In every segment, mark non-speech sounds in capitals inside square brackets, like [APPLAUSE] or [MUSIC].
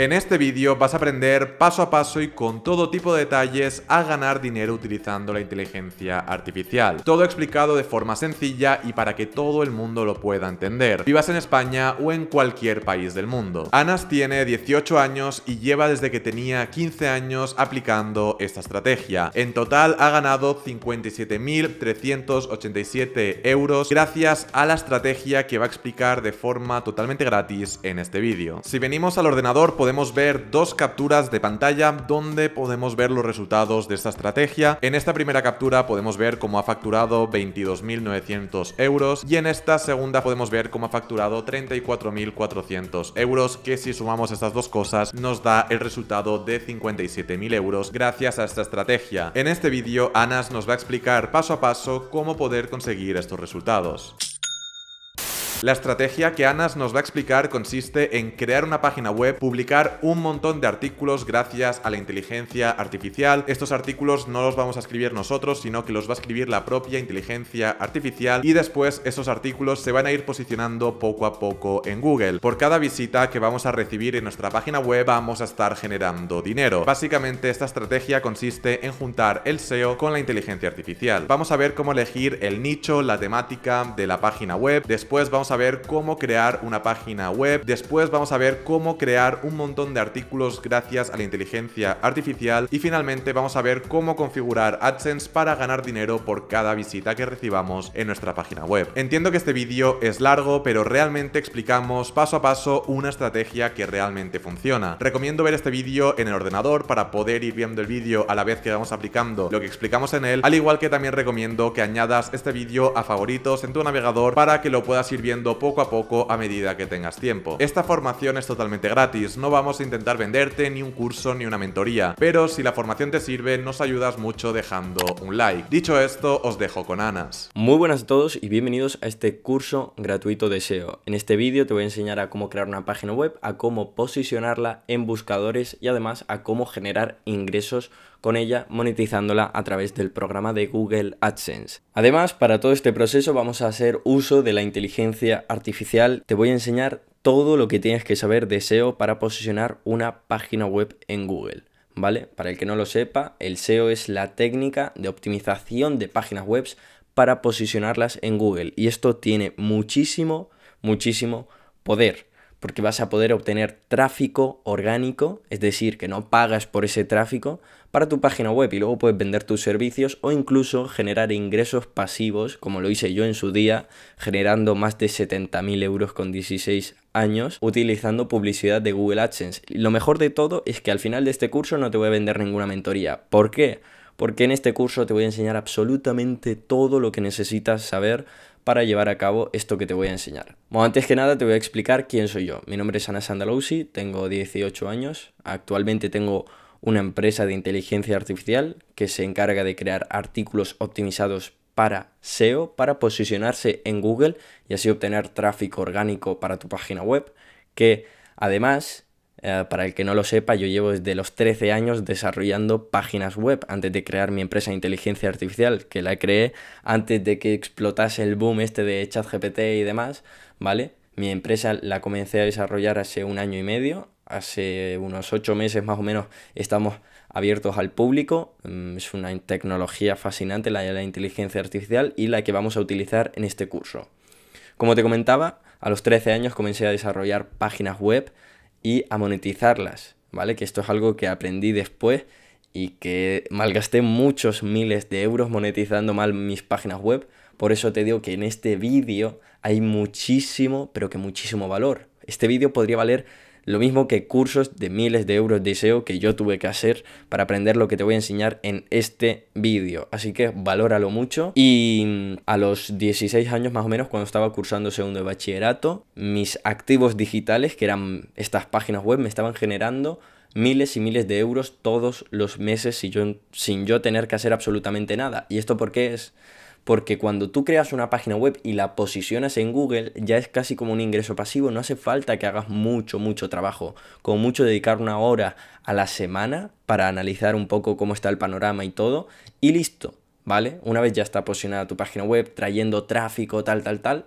En este vídeo vas a aprender paso a paso y con todo tipo de detalles a ganar dinero utilizando la inteligencia artificial. Todo explicado de forma sencilla y para que todo el mundo lo pueda entender, vivas en España o en cualquier país del mundo. Anas tiene 18 años y lleva desde que tenía 15 años aplicando esta estrategia. En total ha ganado 57.387 euros gracias a la estrategia que va a explicar de forma totalmente gratis en este vídeo. Si venimos al ordenador podemos podemos ver dos capturas de pantalla donde podemos ver los resultados de esta estrategia. En esta primera captura podemos ver cómo ha facturado 22.900 euros y en esta segunda podemos ver cómo ha facturado 34.400 euros que si sumamos estas dos cosas nos da el resultado de 57.000 euros gracias a esta estrategia. En este vídeo Anas nos va a explicar paso a paso cómo poder conseguir estos resultados. La estrategia que Anas nos va a explicar consiste en crear una página web, publicar un montón de artículos gracias a la inteligencia artificial. Estos artículos no los vamos a escribir nosotros, sino que los va a escribir la propia inteligencia artificial y después esos artículos se van a ir posicionando poco a poco en Google. Por cada visita que vamos a recibir en nuestra página web vamos a estar generando dinero. Básicamente esta estrategia consiste en juntar el SEO con la inteligencia artificial. Vamos a ver cómo elegir el nicho, la temática de la página web. Después vamos a ver cómo crear una página web, después vamos a ver cómo crear un montón de artículos gracias a la inteligencia artificial y finalmente vamos a ver cómo configurar AdSense para ganar dinero por cada visita que recibamos en nuestra página web. Entiendo que este vídeo es largo, pero realmente explicamos paso a paso una estrategia que realmente funciona. Recomiendo ver este vídeo en el ordenador para poder ir viendo el vídeo a la vez que vamos aplicando lo que explicamos en él, al igual que también recomiendo que añadas este vídeo a favoritos en tu navegador para que lo puedas ir viendo poco a poco a medida que tengas tiempo. Esta formación es totalmente gratis, no vamos a intentar venderte ni un curso ni una mentoría, pero si la formación te sirve nos ayudas mucho dejando un like. Dicho esto, os dejo con Anas. Muy buenas a todos y bienvenidos a este curso gratuito de SEO. En este vídeo te voy a enseñar a cómo crear una página web, a cómo posicionarla en buscadores y además a cómo generar ingresos con ella monetizándola a través del programa de Google AdSense. Además, para todo este proceso vamos a hacer uso de la inteligencia artificial. Te voy a enseñar todo lo que tienes que saber de SEO para posicionar una página web en Google. ¿Vale? Para el que no lo sepa, el SEO es la técnica de optimización de páginas web para posicionarlas en Google y esto tiene muchísimo, muchísimo poder porque vas a poder obtener tráfico orgánico, es decir, que no pagas por ese tráfico, para tu página web y luego puedes vender tus servicios o incluso generar ingresos pasivos, como lo hice yo en su día, generando más de 70.000 euros con 16 años utilizando publicidad de Google AdSense. lo mejor de todo es que al final de este curso no te voy a vender ninguna mentoría. ¿Por qué? Porque en este curso te voy a enseñar absolutamente todo lo que necesitas saber para llevar a cabo esto que te voy a enseñar. Bueno, antes que nada te voy a explicar quién soy yo. Mi nombre es Ana Sandalousi, tengo 18 años, actualmente tengo una empresa de inteligencia artificial que se encarga de crear artículos optimizados para SEO, para posicionarse en Google y así obtener tráfico orgánico para tu página web, que además eh, para el que no lo sepa, yo llevo desde los 13 años desarrollando páginas web antes de crear mi empresa de inteligencia artificial, que la creé antes de que explotase el boom este de ChatGPT y demás, ¿vale? Mi empresa la comencé a desarrollar hace un año y medio, hace unos 8 meses más o menos estamos abiertos al público. Mm, es una tecnología fascinante la de la inteligencia artificial y la que vamos a utilizar en este curso. Como te comentaba, a los 13 años comencé a desarrollar páginas web y a monetizarlas, ¿vale? Que esto es algo que aprendí después y que malgasté muchos miles de euros monetizando mal mis páginas web. Por eso te digo que en este vídeo hay muchísimo, pero que muchísimo valor. Este vídeo podría valer lo mismo que cursos de miles de euros de SEO que yo tuve que hacer para aprender lo que te voy a enseñar en este vídeo. Así que valóralo mucho. Y mm, a los 16 años más o menos, cuando estaba cursando segundo de bachillerato, mis activos digitales, que eran estas páginas web, me estaban generando miles y miles de euros todos los meses sin yo, sin yo tener que hacer absolutamente nada. ¿Y esto por qué es? porque cuando tú creas una página web y la posicionas en Google, ya es casi como un ingreso pasivo, no hace falta que hagas mucho, mucho trabajo, como mucho dedicar una hora a la semana para analizar un poco cómo está el panorama y todo, y listo, ¿vale? Una vez ya está posicionada tu página web, trayendo tráfico, tal, tal, tal.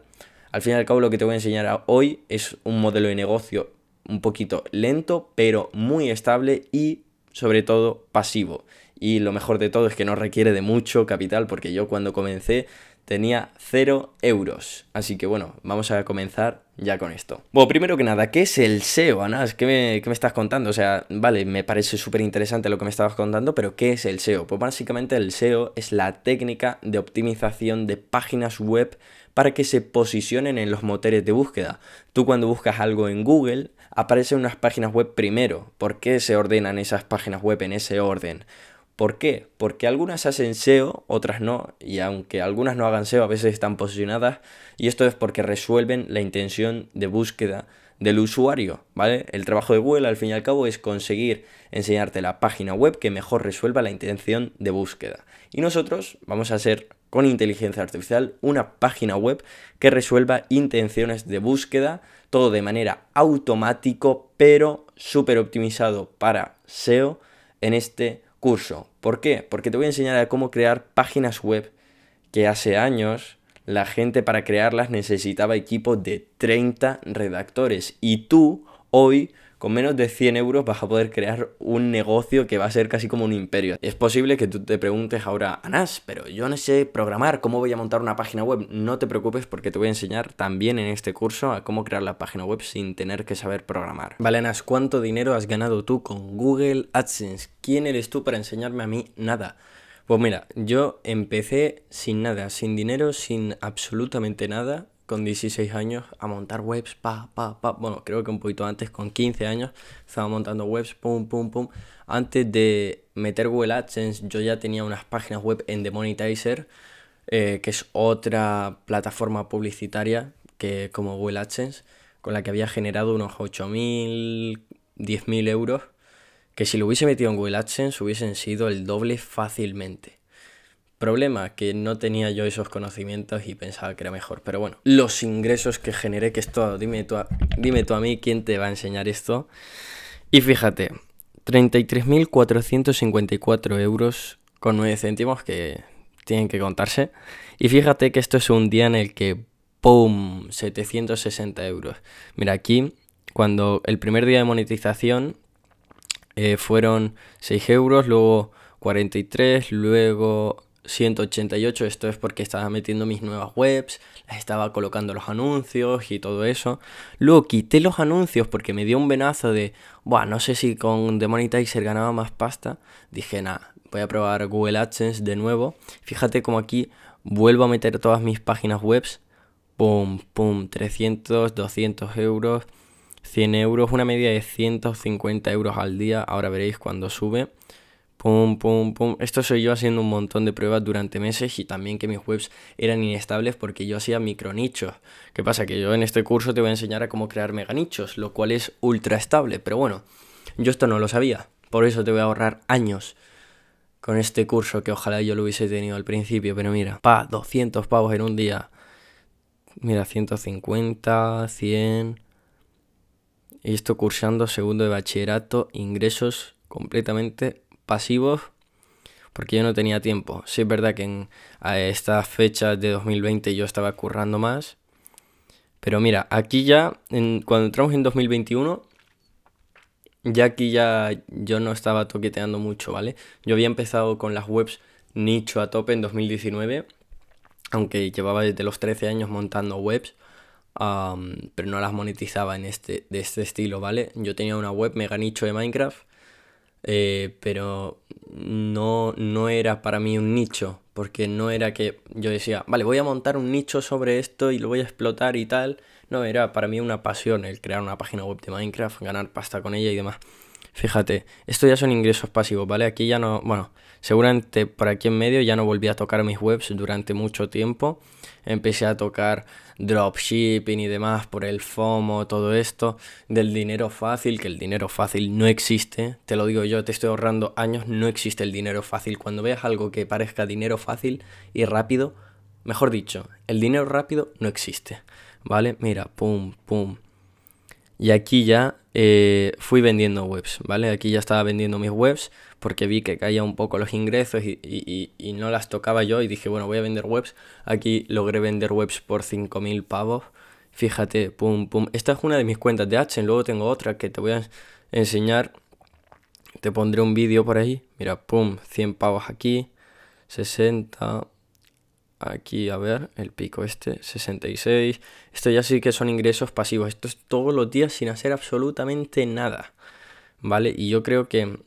Al fin y al cabo lo que te voy a enseñar hoy es un modelo de negocio un poquito lento, pero muy estable y sobre todo pasivo. Y lo mejor de todo es que no requiere de mucho capital, porque yo cuando comencé tenía 0 euros. Así que bueno, vamos a comenzar ya con esto. Bueno, primero que nada, ¿qué es el SEO, Anás? ¿Qué me, qué me estás contando? O sea, vale, me parece súper interesante lo que me estabas contando, pero ¿qué es el SEO? Pues básicamente el SEO es la técnica de optimización de páginas web para que se posicionen en los motores de búsqueda. Tú cuando buscas algo en Google, aparecen unas páginas web primero. ¿Por qué se ordenan esas páginas web en ese orden? ¿Por qué? Porque algunas hacen SEO, otras no, y aunque algunas no hagan SEO, a veces están posicionadas, y esto es porque resuelven la intención de búsqueda del usuario, ¿vale? El trabajo de Google, al fin y al cabo, es conseguir enseñarte la página web que mejor resuelva la intención de búsqueda. Y nosotros vamos a hacer con inteligencia artificial una página web que resuelva intenciones de búsqueda, todo de manera automático, pero súper optimizado para SEO en este momento curso. ¿Por qué? Porque te voy a enseñar a cómo crear páginas web que hace años la gente para crearlas necesitaba equipos de 30 redactores y tú hoy con menos de 100 euros vas a poder crear un negocio que va a ser casi como un imperio. Es posible que tú te preguntes ahora, Anas, pero yo no sé programar, ¿cómo voy a montar una página web? No te preocupes porque te voy a enseñar también en este curso a cómo crear la página web sin tener que saber programar. Vale, Anas, ¿cuánto dinero has ganado tú con Google AdSense? ¿Quién eres tú para enseñarme a mí nada? Pues mira, yo empecé sin nada, sin dinero, sin absolutamente nada con 16 años a montar webs, pa, pa, pa. Bueno, creo que un poquito antes, con 15 años, estaba montando webs, pum, pum, pum. Antes de meter Google AdSense, yo ya tenía unas páginas web en The Monetizer, eh, que es otra plataforma publicitaria que como Google AdSense, con la que había generado unos 8.000, 10.000 euros, que si lo hubiese metido en Google AdSense hubiesen sido el doble fácilmente. Problema que no tenía yo esos conocimientos y pensaba que era mejor. Pero bueno, los ingresos que generé, que esto, dime tú dime tú a mí quién te va a enseñar esto. Y fíjate, 33.454 euros con 9 céntimos que tienen que contarse. Y fíjate que esto es un día en el que, ¡pum!, 760 euros. Mira, aquí, cuando el primer día de monetización eh, fueron 6 euros, luego 43, luego 188, esto es porque estaba metiendo mis nuevas webs, las estaba colocando los anuncios y todo eso. Luego quité los anuncios porque me dio un venazo de, bueno, no sé si con The ganaba más pasta. Dije, nada, voy a probar Google AdSense de nuevo. Fíjate como aquí vuelvo a meter todas mis páginas webs. Pum, pum, 300, 200 euros, 100 euros, una media de 150 euros al día. Ahora veréis cuando sube. Pum, pum, pum. Esto soy yo haciendo un montón de pruebas durante meses y también que mis webs eran inestables porque yo hacía micronichos. ¿Qué pasa? Que yo en este curso te voy a enseñar a cómo crear mega nichos, lo cual es ultra estable. Pero bueno, yo esto no lo sabía. Por eso te voy a ahorrar años con este curso que ojalá yo lo hubiese tenido al principio. Pero mira, pa, 200 pavos en un día. Mira, 150, 100. Y esto cursando segundo de bachillerato, ingresos completamente pasivos porque yo no tenía tiempo. si es verdad que en a esta fecha de 2020 yo estaba currando más. Pero mira, aquí ya, cuando entramos en 2021, ya aquí ya yo no estaba toqueteando mucho, ¿vale? Yo había empezado con las webs nicho a tope en 2019, aunque llevaba desde los 13 años montando webs, pero no las monetizaba en este, de este estilo, ¿vale? Yo tenía una web mega nicho de Minecraft eh, pero no, no era para mí un nicho, porque no era que yo decía, vale, voy a montar un nicho sobre esto y lo voy a explotar y tal. No, era para mí una pasión el crear una página web de Minecraft, ganar pasta con ella y demás. Fíjate, esto ya son ingresos pasivos, ¿vale? Aquí ya no, bueno, seguramente por aquí en medio ya no volví a tocar mis webs durante mucho tiempo empecé a tocar dropshipping y demás por el FOMO, todo esto, del dinero fácil, que el dinero fácil no existe, te lo digo yo, te estoy ahorrando años, no existe el dinero fácil. Cuando veas algo que parezca dinero fácil y rápido, mejor dicho, el dinero rápido no existe, ¿vale? Mira, pum, pum. Y aquí ya eh, fui vendiendo webs, ¿vale? Aquí ya estaba vendiendo mis webs porque vi que caía un poco los ingresos y, no las tocaba yo y dije, bueno, voy a vender webs. Aquí logré vender webs por 5.000 pavos. Fíjate, pum, pum. Esta es una de mis cuentas de h luego tengo otra que te voy a enseñar. Te pondré un vídeo por ahí. Mira, pum, 100 pavos aquí, 60, aquí a ver, el pico este, 66. Esto ya sí que son ingresos pasivos. Esto es todos los días sin hacer absolutamente nada. ¿Vale? Y yo creo que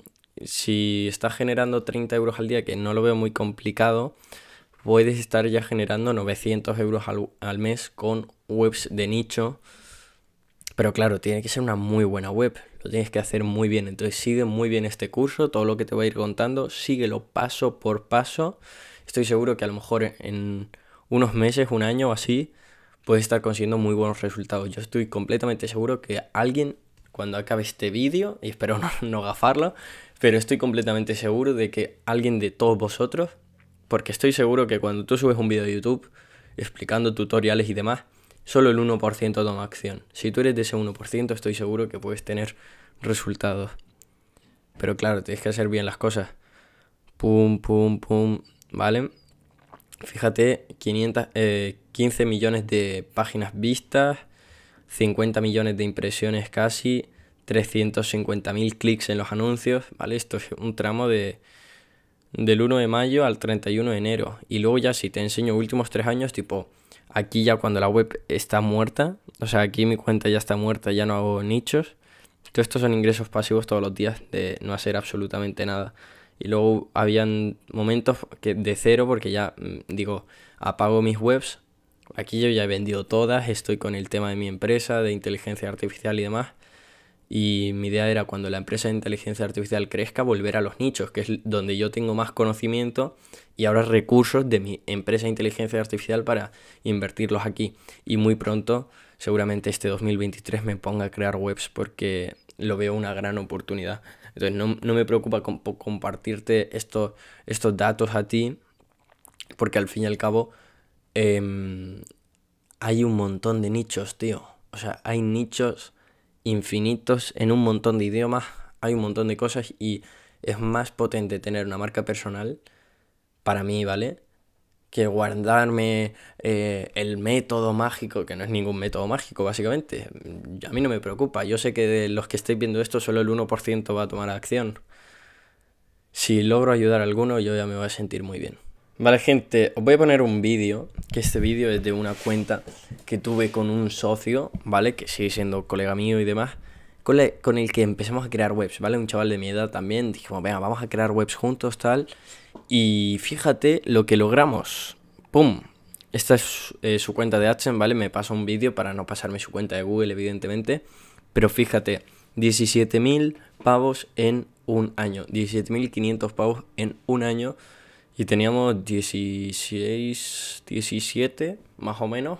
si estás generando 30 euros al día, que no lo veo muy complicado, puedes estar ya generando 900 euros al, mes con webs de nicho. Pero claro, tiene que ser una muy buena web, lo tienes que hacer muy bien. Entonces sigue muy bien este curso, todo lo que te voy a ir contando, síguelo paso por paso. Estoy seguro que a lo mejor en unos meses, un año o así, puedes estar consiguiendo muy buenos resultados. Yo estoy completamente seguro que alguien, cuando acabe este vídeo, y espero [LAUGHS] no, no gafarlo, pero estoy completamente seguro de que alguien de todos vosotros, porque estoy seguro que cuando tú subes un video de YouTube explicando tutoriales y demás, solo el 1% toma acción. Si tú eres de ese 1%, estoy seguro que puedes tener resultados. Pero claro, tienes que hacer bien las cosas. Pum, pum, pum, ¿vale? Fíjate, 15 eh, millones de páginas vistas, 50 millones de impresiones casi, 350.000 clics en los anuncios, ¿vale? Esto es un tramo de, del 1 de mayo al 31 de enero. Y luego ya si te enseño últimos tres años, tipo, aquí ya cuando la web está muerta, o sea, aquí mi cuenta ya está muerta, ya no hago nichos. Todo esto son ingresos pasivos todos los días de no hacer absolutamente nada. Y luego habían momentos que de cero porque ya, mm, digo, apago mis webs. Aquí yo ya he vendido todas, estoy con el tema de mi empresa, de inteligencia artificial y demás. Y mi idea era cuando la empresa de inteligencia artificial crezca, volver a los nichos, que es donde yo tengo más conocimiento y ahora recursos de mi empresa de inteligencia artificial para invertirlos aquí. Y muy pronto, seguramente este 2023, me ponga a crear webs porque lo veo una gran oportunidad. Entonces no, me preocupa compartirte estos estos datos a ti, porque al fin y al cabo em, hay un montón de nichos, tío. O sea, hay nichos infinitos en un montón de idiomas, hay un montón de cosas y es más potente tener una marca personal, para mí, ¿vale? Que guardarme eh, el método mágico, que no es ningún método mágico, básicamente. A mí no me preocupa, yo sé que de los que estáis viendo esto, solo el 1% va a tomar acción. Si logro ayudar a alguno, yo ya me voy a sentir muy bien. Vale gente, os voy a poner un vídeo, que este vídeo es de una cuenta que tuve con un socio, ¿vale? Que sigue siendo colega mío y demás, con, el que empezamos a crear webs, ¿vale? Un chaval de mi edad también, dijimos, venga, vamos a crear webs juntos, tal. Y fíjate lo que logramos. ¡Pum! Esta es eh, su cuenta de Action, ¿vale? Me pasa un vídeo para no pasarme su cuenta de Google, evidentemente. Pero fíjate, 17.000 pavos en un año. 17.500 pavos en un año y teníamos 16, 17, más o menos.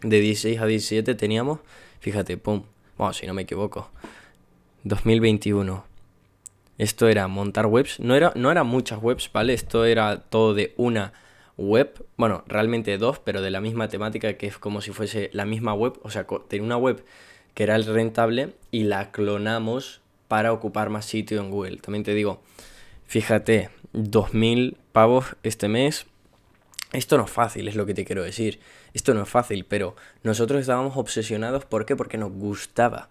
De 16 a 17 teníamos, fíjate, pum, bueno, si no me equivoco, 2021. Esto era montar webs, no, era, no eran muchas webs, ¿vale? Esto era todo de una web, bueno, realmente dos, pero de la misma temática que es como si fuese la misma web, o sea, tenía una web que era el rentable y la clonamos para ocupar más sitio en Google. También te digo, fíjate, 2.000 pavos este mes. Esto no es fácil, es lo que te quiero decir. Esto no es fácil, pero nosotros estábamos obsesionados. ¿Por qué? Porque nos gustaba.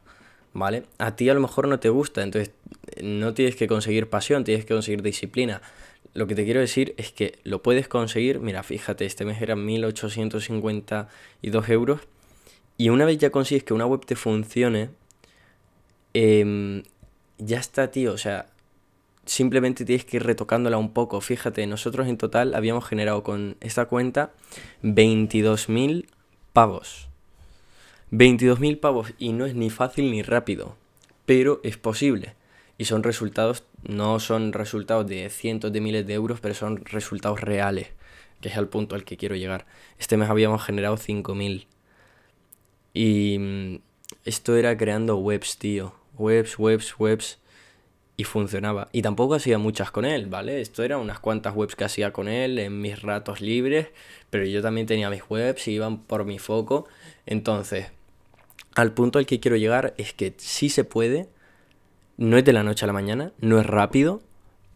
¿Vale? A ti a lo mejor no te gusta, entonces no tienes que conseguir pasión, tienes que conseguir disciplina. Lo que te quiero decir es que lo puedes conseguir. Mira, fíjate, este mes eran 1.852 euros. Y una vez ya consigues que una web te funcione, em, ya está, tío. O sea, simplemente tienes que ir retocándola un poco. Fíjate, nosotros en total habíamos generado con esta cuenta 22.000 pavos. 22.000 pavos y no es ni fácil ni rápido, pero es posible. Y son resultados, no son resultados de cientos de miles de euros, pero son resultados reales, que es al punto al que quiero llegar. Este mes habíamos generado 5.000. Y mm, esto era creando webs, tío. Webs, webs, webs y funcionaba. Y tampoco hacía muchas con él, ¿vale? Esto eran unas cuantas webs que hacía con él en mis ratos libres, pero yo también tenía mis webs y iban por mi foco. Entonces, al punto al que quiero llegar es que sí se puede, no es de la noche a la mañana, no es rápido,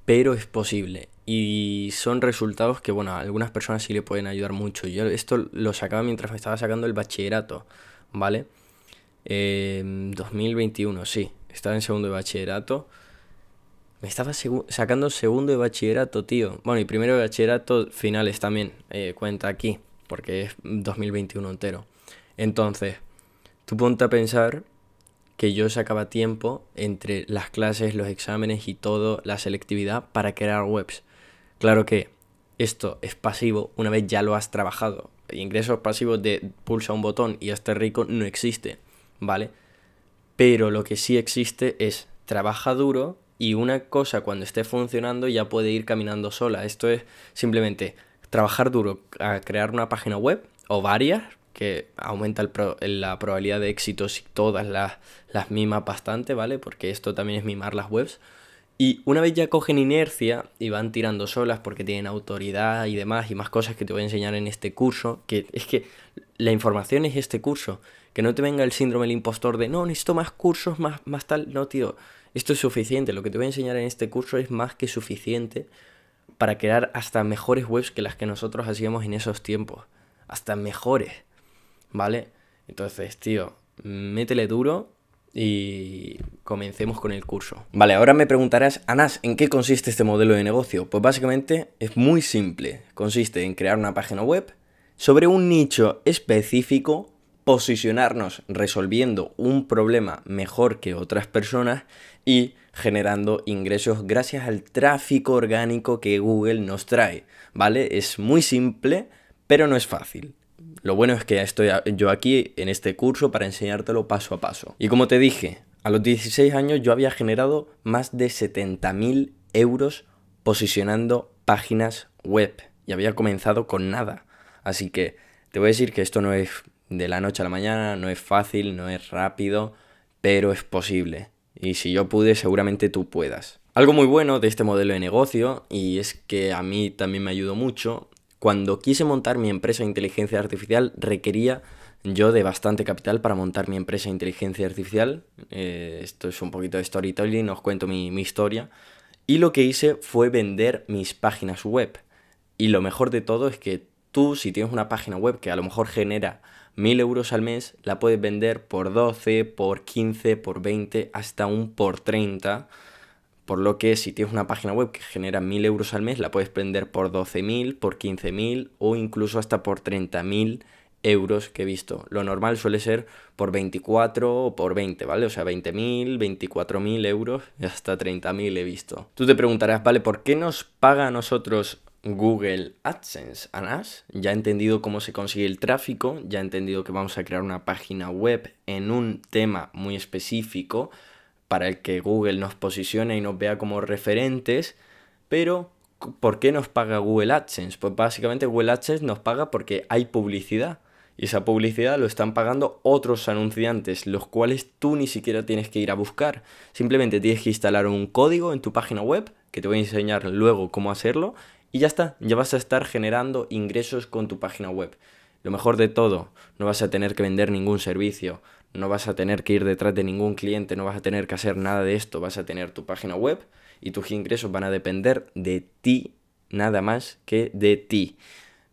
pero es posible. Y son resultados que, bueno, a algunas personas sí le pueden ayudar mucho. Yo esto lo sacaba mientras me estaba sacando el bachillerato, ¿vale? 2021, em, sí, estaba en segundo de bachillerato me estaba sacando segundo de bachillerato, tío. Bueno, y primero de bachillerato finales también. Eh, cuenta aquí, porque es 2021 entero. Entonces, tú ponte a pensar que yo sacaba tiempo entre las clases, los exámenes y todo, la selectividad, para crear webs. Claro que esto es pasivo una vez ya lo has trabajado. Ingresos pasivos de pulsa un botón y estás rico no existe, ¿vale? Pero lo que sí existe es trabaja duro y una cosa cuando esté funcionando ya puede ir caminando sola. Esto es simplemente trabajar duro a crear una página web o varias que aumenta la probabilidad de éxito si todas las, las mimas bastante, ¿vale? Porque esto también es mimar las webs. Y una vez ya cogen inercia y van tirando solas porque tienen autoridad y demás y más cosas que te voy a enseñar en este curso, que es que la información es este curso, que no te venga el síndrome del impostor de no, necesito más cursos, más, más tal, no, tío, esto es suficiente, lo que te voy a enseñar en este curso es más que suficiente para crear hasta mejores webs que las que nosotros hacíamos en esos tiempos. Hasta mejores, ¿vale? Entonces, tío, métele duro y comencemos con el curso. Vale, ahora me preguntarás, Anas, ¿en qué consiste este modelo de negocio? Pues básicamente es muy simple. Consiste en crear una página web sobre un nicho específico posicionarnos resolviendo un problema mejor que otras personas y generando ingresos gracias al tráfico orgánico que Google nos trae, ¿vale? Es muy simple, pero no es fácil. Lo bueno es que estoy yo aquí en este curso para enseñártelo paso a paso. Y como te dije, a los 16 años yo había generado más de 70.000 euros posicionando páginas web y había comenzado con nada. Así que te voy a decir que esto no es de la noche a la mañana, no es fácil, no es rápido, pero es posible. Y si yo pude, seguramente tú puedas. Algo muy bueno de este modelo de negocio, y es que a mí también me ayudó mucho, cuando quise montar mi empresa de inteligencia artificial requería yo de bastante capital para montar mi empresa de inteligencia artificial. Eh, esto es un poquito de storytelling, os cuento mi, mi historia. Y lo que hice fue vender mis páginas web. Y lo mejor de todo es que tú, si tienes una página web que a lo mejor genera 1000 euros al mes, la puedes vender por 12, por 15, por 20, hasta un por 30. Por lo que si tienes una página web que genera 1000 euros al mes, la puedes vender por 12.000, por 15.000 o incluso hasta por 30.000 euros que he visto. Lo normal suele ser por 24 o por 20, ¿vale? O sea, 20.000, 24.000 euros hasta 30.000 he visto. Tú te preguntarás, ¿vale? ¿Por qué nos paga a nosotros Google AdSense anas ya he entendido cómo se consigue el tráfico, ya he entendido que vamos a crear una página web en un tema muy específico para el que Google nos posicione y nos vea como referentes, pero ¿por qué nos paga Google AdSense? Pues básicamente Google AdSense nos paga porque hay publicidad y esa publicidad lo están pagando otros anunciantes, los cuales tú ni siquiera tienes que ir a buscar. Simplemente tienes que instalar un código en tu página web, que te voy a enseñar luego cómo hacerlo, y ya está, ya vas a estar generando ingresos con tu página web. Lo mejor de todo, no vas a tener que vender ningún servicio, no vas a tener que ir detrás de ningún cliente, no vas a tener que hacer nada de esto, vas a tener tu página web y tus ingresos van a depender de ti, nada más que de ti.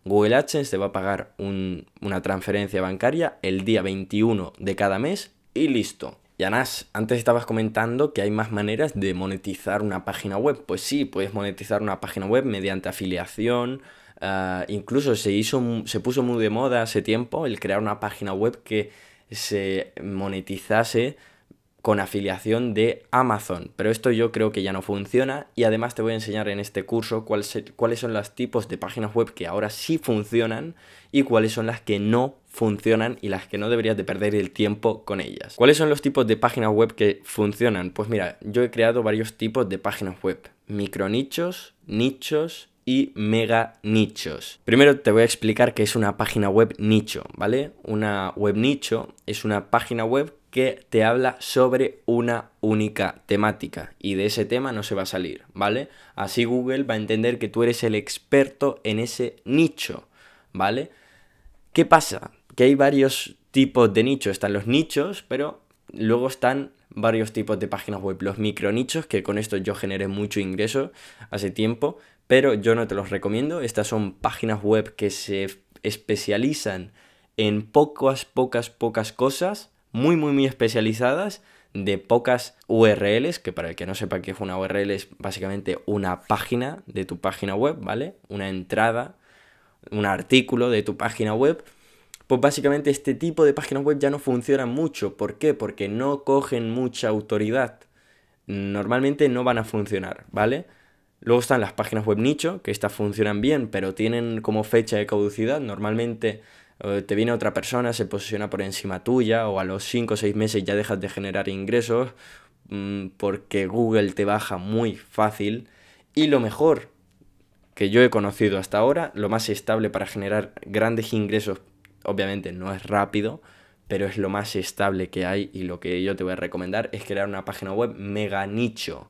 Google AdSense te va a pagar una transferencia bancaria el día 21 de cada mes y listo. Y antes estabas comentando que hay más maneras de monetizar una página web. Pues sí, puedes monetizar una página web mediante afiliación. Ah, incluso se, hizo, se puso muy de moda hace tiempo el crear una página web que se monetizase con afiliación de Amazon. Pero esto yo creo que ya no funciona y además te voy a enseñar en este curso cuáles son los tipos de páginas web que ahora sí funcionan y cuáles son las que no funcionan y las que no deberías de perder el tiempo con ellas. ¿Cuáles son los tipos de páginas web que funcionan? Pues mira, yo he creado varios tipos de páginas web. Micronichos, nichos y mega nichos. Primero te voy a explicar qué es una página web nicho, ¿vale? Una web nicho es una página web que te habla sobre una única temática y de ese tema no se va a salir, ¿vale? Así Google va a entender que tú eres el experto en ese nicho, ¿vale? ¿Qué pasa? que hay varios tipos de nichos. Están los nichos, pero luego están varios tipos de páginas web. Los micronichos, que con esto yo generé mucho ingreso hace tiempo, pero yo no te los recomiendo. Estas son páginas web que se especializan en pocas, pocas, pocas cosas, muy, muy, muy especializadas de pocas URLs, que para el que no sepa qué es una URL es básicamente una página de tu página web, ¿vale? Una entrada, un artículo de tu página web pues básicamente este tipo de páginas web ya no funcionan mucho. ¿Por qué? Porque no cogen mucha autoridad. Normalmente no van a funcionar, ¿vale? Luego están las páginas web nicho, que estas funcionan bien, pero tienen como fecha de caducidad. Normalmente eh, te viene otra persona, se posiciona por encima tuya, o a los 5 o 6 meses ya dejas de generar ingresos, mm, porque Google te baja muy fácil. Y lo mejor que yo he conocido hasta ahora, lo más estable para generar grandes ingresos obviamente no es rápido, pero es lo más estable que hay y lo que yo te voy a recomendar es crear una página web mega nicho.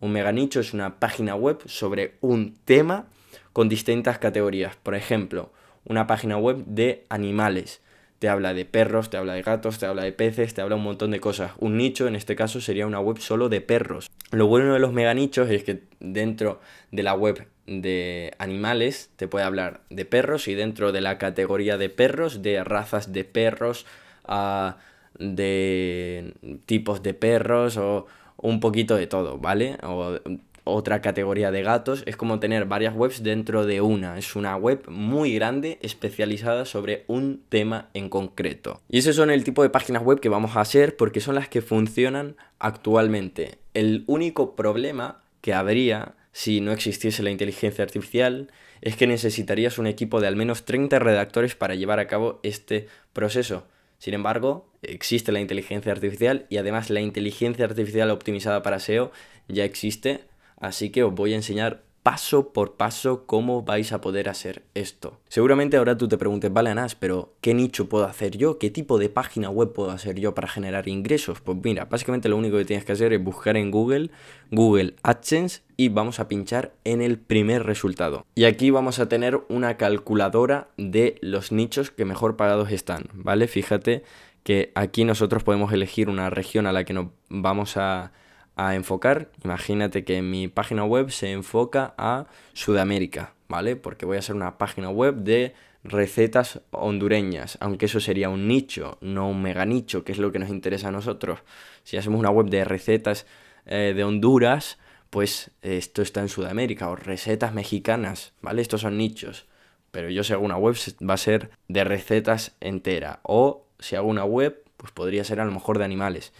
Un mega nicho es una página web sobre un tema con distintas categorías. Por ejemplo, una página web de animales. Te habla de perros, te habla de gatos, te habla de peces, te habla un montón de cosas. Un nicho en este caso sería una web solo de perros. Lo bueno de los mega nichos es que dentro de la web de animales, te puede hablar de perros y dentro de la categoría de perros, de razas de perros, ah, de tipos de perros o un poquito de todo, ¿vale? O otra categoría de gatos, es como tener varias webs dentro de una. Es una web muy grande especializada sobre un tema en concreto. Y esos son el tipo de páginas web que vamos a hacer porque son las que funcionan actualmente. El único problema que habría si no existiese la inteligencia artificial, es que necesitarías un equipo de al menos 30 redactores para llevar a cabo este proceso. Sin embargo, existe la inteligencia artificial y además la inteligencia artificial optimizada para SEO ya existe, así que os voy a enseñar paso por paso cómo vais a poder hacer esto. Seguramente ahora tú te preguntes, vale Anás, pero ¿qué nicho puedo hacer yo? ¿Qué tipo de página web puedo hacer yo para generar ingresos? Pues mira, básicamente lo único que tienes que hacer es buscar en Google, Google AdSense y vamos a pinchar en el primer resultado. Y aquí vamos a tener una calculadora de los nichos que mejor pagados están, ¿vale? Fíjate que aquí nosotros podemos elegir una región a la que nos vamos a, enfocar. Imagínate que mi página web se enfoca a Sudamérica, ¿vale? Porque voy a hacer una página web de recetas hondureñas, aunque eso sería un nicho, no un mega nicho, que es lo que nos interesa a nosotros. Si hacemos una web de recetas eh, de Honduras, pues esto está en Sudamérica, o recetas mexicanas, ¿vale? Estos son nichos. Pero yo si hago una web va a ser de recetas entera. O si hago una web, pues podría ser a lo mejor de animales.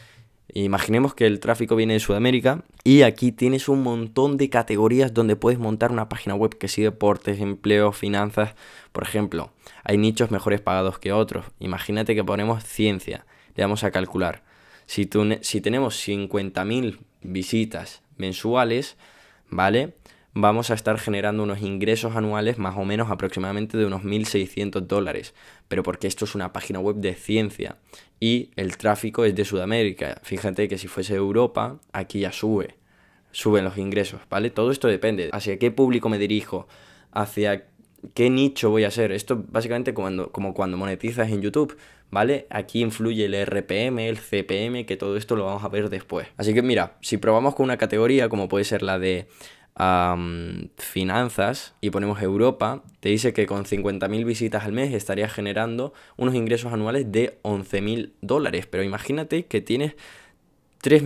Imaginemos que el tráfico viene de Sudamérica y aquí tienes un montón de categorías donde puedes montar una página web que sigue deportes, empleo, finanzas. Por ejemplo, hay nichos mejores pagados que otros. Imagínate que ponemos ciencia, le vamos a calcular. Si, tú, si tenemos 50.000 visitas mensuales, ¿vale? Vamos a estar generando unos ingresos anuales más o menos aproximadamente de unos 1.600 dólares, pero porque esto es una página web de ciencia y el tráfico es de Sudamérica. Fíjate que si fuese Europa, aquí ya sube, suben los ingresos, ¿vale? Todo esto depende. ¿Hacia qué público me dirijo? ¿Hacia qué nicho voy a hacer? Esto básicamente cuando, como cuando monetizas en YouTube ¿vale? Aquí influye el RPM, el CPM, que todo esto lo vamos a ver después. Así que mira, si probamos con una categoría como puede ser la de finanzas y ponemos Europa, te dice que con 50.000 visitas al mes estarías generando unos ingresos anuales de 11.000 dólares. Pero imagínate que tienes 3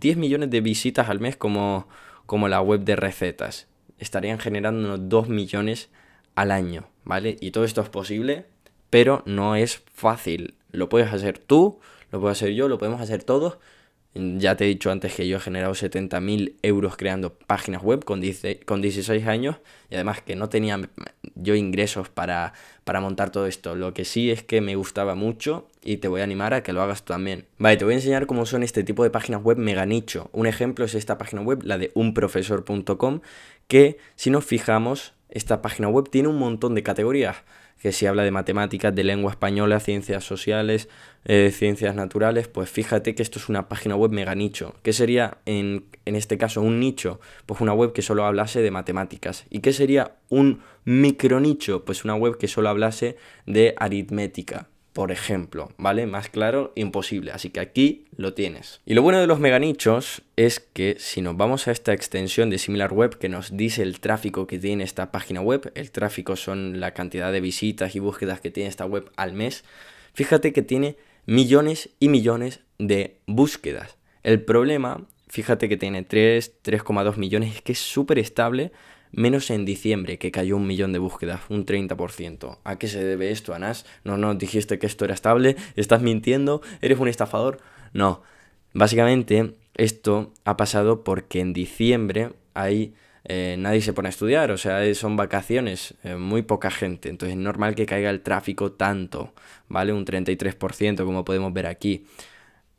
10 millones de visitas al mes como, como la web de recetas. Estarían generando unos 2 millones al año, ¿vale? Y todo esto es posible pero no es fácil. Lo puedes hacer tú, lo puedo hacer yo, lo podemos hacer todos. Ya te he dicho antes que yo he generado 70.000 euros creando páginas web con, con 16 años y además que no tenía yo ingresos para, montar todo esto. Lo que sí es que me gustaba mucho y te voy a animar a que lo hagas tú también. Vale, te voy a enseñar cómo son este tipo de páginas web mega nicho. Un ejemplo es esta página web, la de unprofesor.com, que si nos fijamos, esta página web tiene un montón de categorías que si habla de matemáticas, de lengua española, ciencias sociales, eh, ciencias naturales, pues fíjate que esto es una página web mega nicho. ¿Qué sería en, en este caso un nicho? Pues una web que solo hablase de matemáticas. ¿Y qué sería un micronicho? Pues una web que solo hablase de aritmética por ejemplo, ¿vale? Más claro, imposible. Así que aquí lo tienes. Y lo bueno de los meganichos es que si nos vamos a esta extensión de SimilarWeb que nos dice el tráfico que tiene esta página web, el tráfico son la cantidad de visitas y búsquedas que tiene esta web al mes, fíjate que tiene millones y millones de búsquedas. El problema, fíjate que tiene 3, 3,2 millones, es que es súper estable menos en diciembre, que cayó un millón de búsquedas, un 30%. ¿A qué se debe esto, Anas? No no, dijiste que esto era estable, estás mintiendo, eres un estafador. No, básicamente esto ha pasado porque en diciembre ahí, eh, nadie se pone a estudiar, o sea, eh, son vacaciones, eh, muy poca gente, entonces es normal que caiga el tráfico tanto, ¿vale? Un 33% como podemos ver aquí.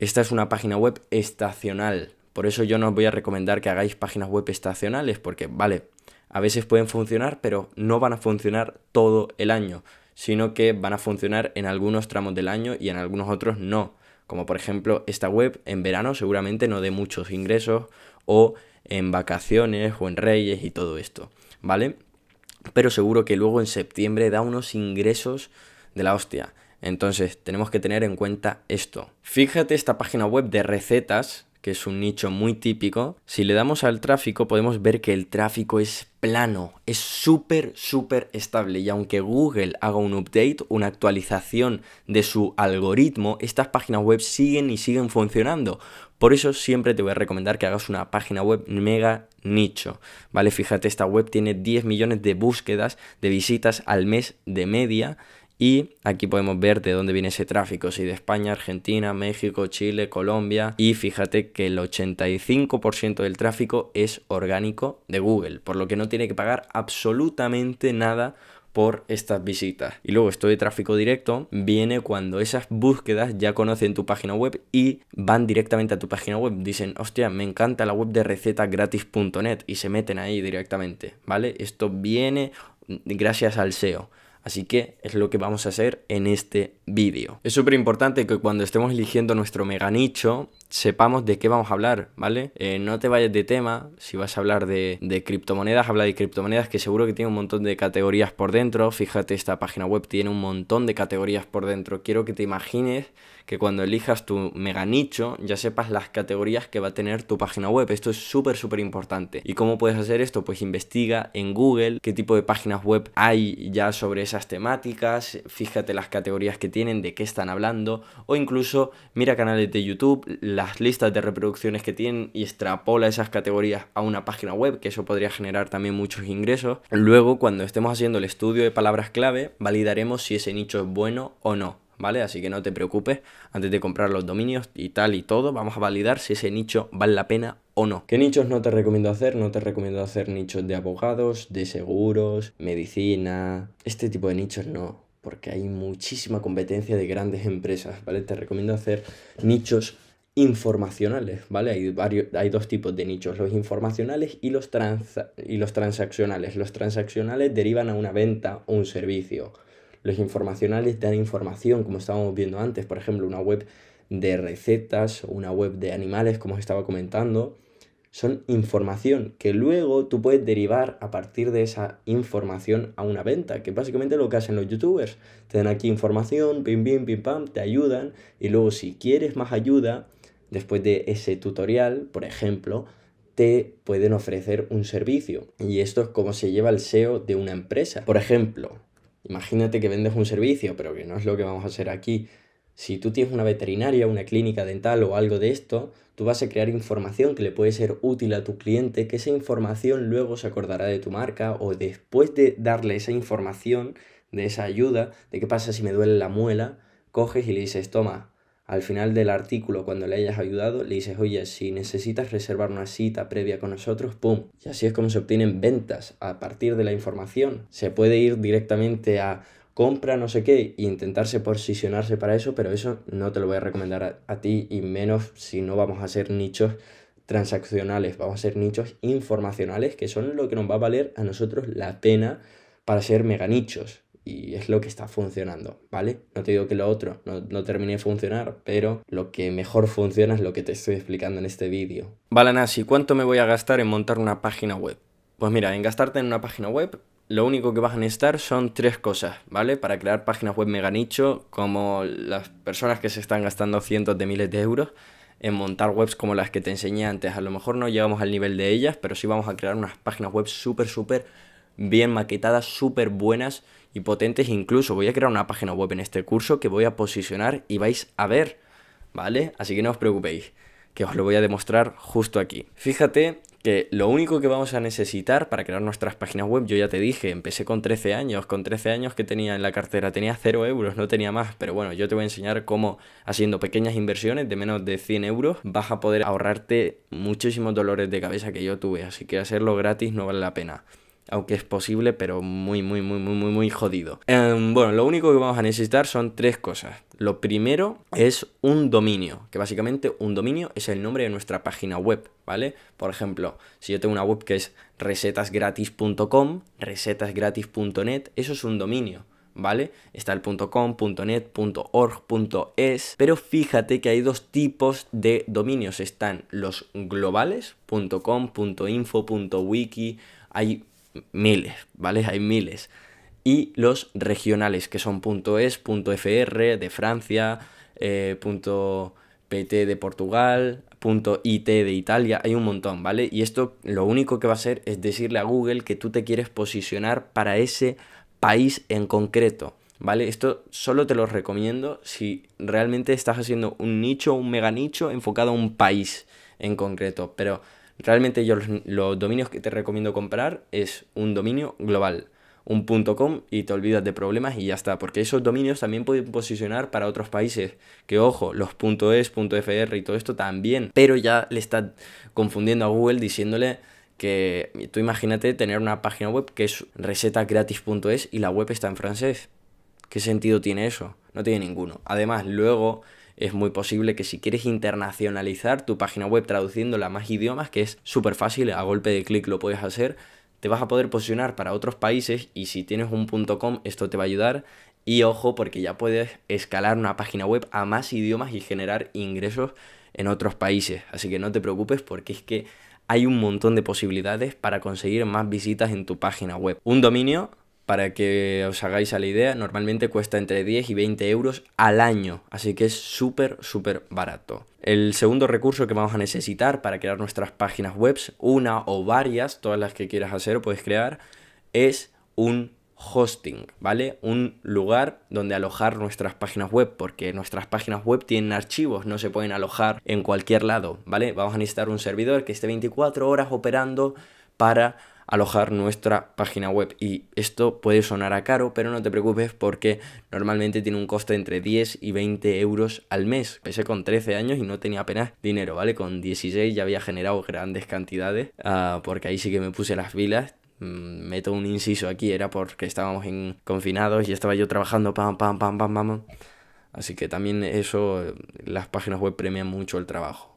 Esta es una página web estacional, por eso yo no os voy a recomendar que hagáis páginas web estacionales, porque, vale, a veces pueden funcionar, pero no van a funcionar todo el año, sino que van a funcionar en algunos tramos del año y en algunos otros no. Como por ejemplo esta web en verano seguramente no dé muchos ingresos o en vacaciones o en reyes y todo esto, ¿vale? Pero seguro que luego en septiembre da unos ingresos de la hostia. Entonces tenemos que tener en cuenta esto. Fíjate esta página web de recetas que es un nicho muy típico, si le damos al tráfico podemos ver que el tráfico es plano, es súper, súper estable y aunque Google haga un update, una actualización de su algoritmo, estas páginas web siguen y siguen funcionando. Por eso siempre te voy a recomendar que hagas una página web mega nicho, ¿vale? Fíjate, esta web tiene 10 millones de búsquedas, de visitas al mes de media y aquí podemos ver de dónde viene ese tráfico, si de España, Argentina, México, Chile, Colombia. Y fíjate que el 85% del tráfico es orgánico de Google, por lo que no tiene que pagar absolutamente nada por estas visitas. Y luego esto de tráfico directo viene cuando esas búsquedas ya conocen tu página web y van directamente a tu página web. Dicen, hostia, me encanta la web de recetagratis.net y se meten ahí directamente, ¿vale? Esto viene mm, gracias al SEO. Así que es lo que vamos a hacer en este vídeo. Es súper importante que cuando estemos eligiendo nuestro mega nicho, sepamos de qué vamos a hablar, ¿vale? Eh, no te vayas de tema, si vas a hablar de, de, criptomonedas, habla de criptomonedas que seguro que tiene un montón de categorías por dentro. Fíjate, esta página web tiene un montón de categorías por dentro. Quiero que te imagines que cuando elijas tu mega nicho ya sepas las categorías que va a tener tu página web. Esto es súper, súper importante. ¿Y cómo puedes hacer esto? Pues investiga en Google qué tipo de páginas web hay ya sobre esas temáticas, fíjate las categorías que tienen, de qué están hablando, o incluso mira canales de YouTube, las listas de reproducciones que tienen y extrapola esas categorías a una página web, que eso podría generar también muchos ingresos. Luego, cuando estemos haciendo el estudio de palabras clave, validaremos si ese nicho es bueno o no. ¿vale? Así que no te preocupes antes de comprar los dominios y tal y todo, vamos a validar si ese nicho vale la pena o no. ¿Qué nichos no te recomiendo hacer? No te recomiendo hacer nichos de abogados, de seguros, medicina, este tipo de nichos no, porque hay muchísima competencia de grandes empresas, ¿vale? Te recomiendo hacer nichos informacionales, ¿vale? Hay, varios, hay dos tipos de nichos, los informacionales y los, trans, y los transaccionales. Los transaccionales derivan a una venta o un servicio. Los informacionales dan información, como estábamos viendo antes, por ejemplo, una web de recetas o una web de animales, como os estaba comentando. Son información que luego tú puedes derivar a partir de esa información a una venta, que básicamente es lo que hacen los youtubers. Te dan aquí información, pim, pim, pim, pam, te ayudan y luego si quieres más ayuda, después de ese tutorial, por ejemplo, te pueden ofrecer un servicio. Y esto es como se lleva el SEO de una empresa. Por ejemplo, Imagínate que vendes un servicio, pero que no es lo que vamos a hacer aquí. Si tú tienes una veterinaria, una clínica dental o algo de esto, tú vas a crear información que le puede ser útil a tu cliente, que esa información luego se acordará de tu marca o después de darle esa información, de esa ayuda, de qué pasa si me duele la muela, coges y le dices, toma, al final del artículo, cuando le hayas ayudado, le dices, oye, si necesitas reservar una cita previa con nosotros, ¡pum! Y así es como se obtienen ventas a partir de la información. Se puede ir directamente a compra no sé qué e intentarse posicionarse para eso, pero eso no te lo voy a recomendar a, ti y menos si no vamos a hacer nichos transaccionales, vamos a ser nichos informacionales que son lo que nos va a valer a nosotros la pena para ser mega nichos y es lo que está funcionando, ¿vale? No te digo que lo otro no, termine de funcionar, pero lo que mejor funciona es lo que te estoy explicando en este vídeo. Vale, ¿cuánto me voy a gastar en montar una página web? Pues mira, en gastarte en una página web lo único que vas a necesitar son tres cosas, ¿vale? Para crear páginas web mega nicho, como las personas que se están gastando cientos de miles de euros en montar webs como las que te enseñé antes. A lo mejor no llegamos al nivel de ellas, pero sí vamos a crear unas páginas web súper, súper bien maquetadas, súper buenas y potentes. Incluso voy a crear una página web en este curso que voy a posicionar y vais a ver, ¿vale? Así que no os preocupéis, que os lo voy a demostrar justo aquí. Fíjate que lo único que vamos a necesitar para crear nuestras páginas web, yo ya te dije, empecé con 13 años, con 13 años que tenía en la cartera, tenía 0 euros, no tenía más, pero bueno, yo te voy a enseñar cómo haciendo pequeñas inversiones de menos de 100 euros vas a poder ahorrarte muchísimos dolores de cabeza que yo tuve, así que hacerlo gratis no vale la pena aunque es posible, pero muy, muy, muy, muy, muy, muy jodido. Em, bueno, lo único que vamos a necesitar son tres cosas. Lo primero es un dominio, que básicamente un dominio es el nombre de nuestra página web, ¿vale? Por ejemplo, si yo tengo una web que es recetasgratis.com, recetasgratis.net, eso es un dominio. ¿vale? Está el .com, .net, .org, .es, pero fíjate que hay dos tipos de dominios, están los globales, .com, .info, .wiki, hay miles, ¿vale? Hay miles. Y los regionales, que son .es, .fr de Francia, eh, .pt de Portugal, .it de Italia, hay un montón, ¿vale? Y esto lo único que va a hacer es decirle a Google que tú te quieres posicionar para ese país en concreto, ¿vale? Esto solo te lo recomiendo si realmente estás haciendo un nicho, un mega nicho enfocado a un país en concreto, pero Realmente yo los, dominios que te recomiendo comprar es un dominio global, un .com y te olvidas de problemas y ya está, porque esos dominios también pueden posicionar para otros países, que ojo, los .es, .fr y todo esto también, pero ya le está confundiendo a Google diciéndole que tú imagínate tener una página web que es recetagratis.es y la web está en francés. ¿Qué sentido tiene eso? No tiene ninguno. Además, luego es muy posible que si quieres internacionalizar tu página web traduciéndola a más idiomas, que es súper fácil, a golpe de clic lo puedes hacer, te vas a poder posicionar para otros países y si tienes un .com esto te va a ayudar y ojo porque ya puedes escalar una página web a más idiomas y generar ingresos en otros países. Así que no te preocupes porque es que hay un montón de posibilidades para conseguir más visitas en tu página web. Un dominio para que os hagáis a la idea, normalmente cuesta entre 10 y 20 euros al año, así que es súper, súper barato. El segundo recurso que vamos a necesitar para crear nuestras páginas web, una o varias, todas las que quieras hacer, o puedes crear, es un hosting, ¿vale? Un lugar donde alojar nuestras páginas web, porque nuestras páginas web tienen archivos, no se pueden alojar en cualquier lado, ¿vale? Vamos a necesitar un servidor que esté 24 horas operando para alojar nuestra página web. Y esto puede sonar a caro, pero no te preocupes porque normalmente tiene un coste entre 10 y 20 euros al mes. pese con 13 años y no tenía apenas dinero, ¿vale? Con 16 ya había generado grandes cantidades ah, porque ahí sí que me puse las pilas mm, meto un inciso aquí, era porque estábamos en confinados y estaba yo trabajando pam, pam, pam, pam, pam. Así que también eso, las páginas web premian mucho el trabajo.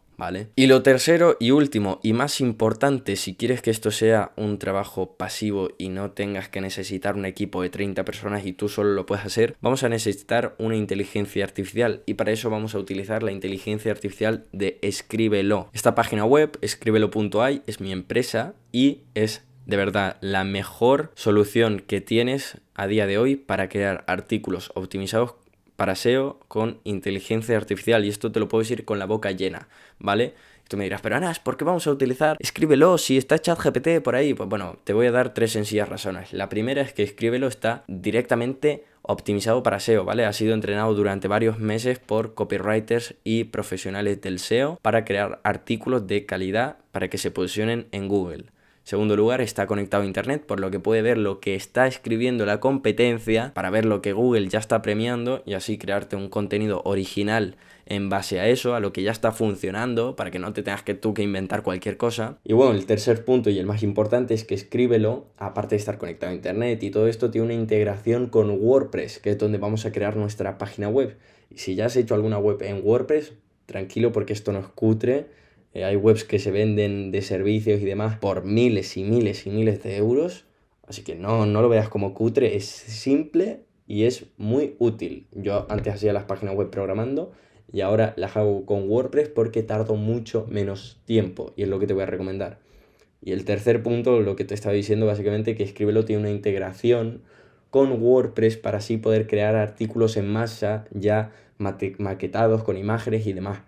Y lo tercero y último y más importante, si quieres que esto sea un trabajo pasivo y no tengas que necesitar un equipo de 30 personas y tú solo lo puedes hacer, vamos a necesitar una inteligencia artificial y para eso vamos a utilizar la inteligencia artificial de Escríbelo. Esta página web, escríbelo.ai, es mi empresa y es de verdad la mejor solución que tienes a día de hoy para crear artículos optimizados para SEO con inteligencia artificial. Y esto te lo puedes decir con la boca llena, ¿vale? tú me dirás, pero Anas, ¿por qué vamos a utilizar? Escríbelo, si está ChatGPT por ahí. Pues bueno, te voy a dar tres sencillas razones. La primera es que escríbelo está directamente optimizado para SEO, ¿vale? Ha sido entrenado durante varios meses por copywriters y profesionales del SEO para crear artículos de calidad para que se posicionen en Google. Segundo lugar, está conectado a Internet, por lo que puede ver lo que está escribiendo la competencia para ver lo que Google ya está premiando y así crearte un contenido original en base a eso, a lo que ya está funcionando, para que no te tengas que tú que inventar cualquier cosa. Y bueno, el tercer punto y el más importante es que escríbelo, aparte de estar conectado a Internet y todo esto, tiene una integración con WordPress, que es donde vamos a crear nuestra página web. Y si ya has hecho alguna web en WordPress, tranquilo porque esto no es cutre eh, hay webs que se venden de servicios y demás por miles y miles y miles de euros. Así que no, no lo veas como cutre, es simple y es muy útil. Yo antes hacía las páginas web programando y ahora las hago con WordPress porque tardo mucho menos tiempo y es lo que te voy a recomendar. Y el tercer punto, lo que te estaba diciendo básicamente, que Escribelo tiene una integración con WordPress para así poder crear artículos en masa ya maquetados con imágenes y demás.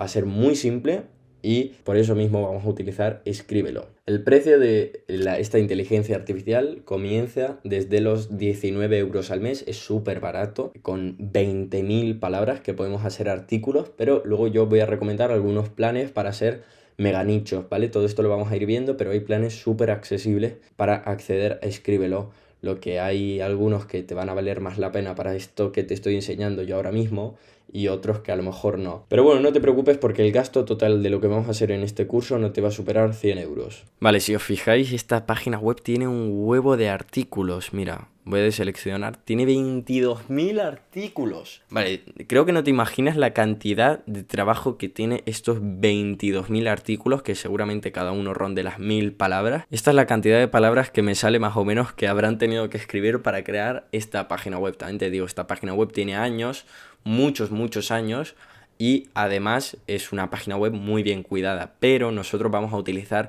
Va a ser muy simple, y por eso mismo vamos a utilizar escríbelo. El precio de esta inteligencia artificial comienza desde los 19 euros al mes, es súper barato, con 20.000 palabras que podemos hacer artículos, pero luego yo voy a recomendar algunos planes para hacer mega nichos, ¿vale? Todo esto lo vamos a ir viendo, pero hay planes súper accesibles para acceder a escríbelo lo que hay algunos que te van a valer más la pena para esto que te estoy enseñando yo ahora mismo y otros que a lo mejor no. Pero bueno, no te preocupes porque el gasto total de lo que vamos a hacer en este curso no te va a superar 100 euros. Vale, si os fijáis, esta página web tiene un huevo de artículos, mira. Voy a seleccionar. Tiene 22.000 artículos. Vale, creo que no te imaginas la cantidad de trabajo que tiene estos 22.000 artículos, que seguramente cada uno ronde las 1.000 palabras. Esta es la cantidad de palabras que me sale más o menos que habrán tenido que escribir para crear esta página web. También te digo, esta página web tiene años, muchos, muchos años y además es una página web muy bien cuidada, pero nosotros vamos a utilizar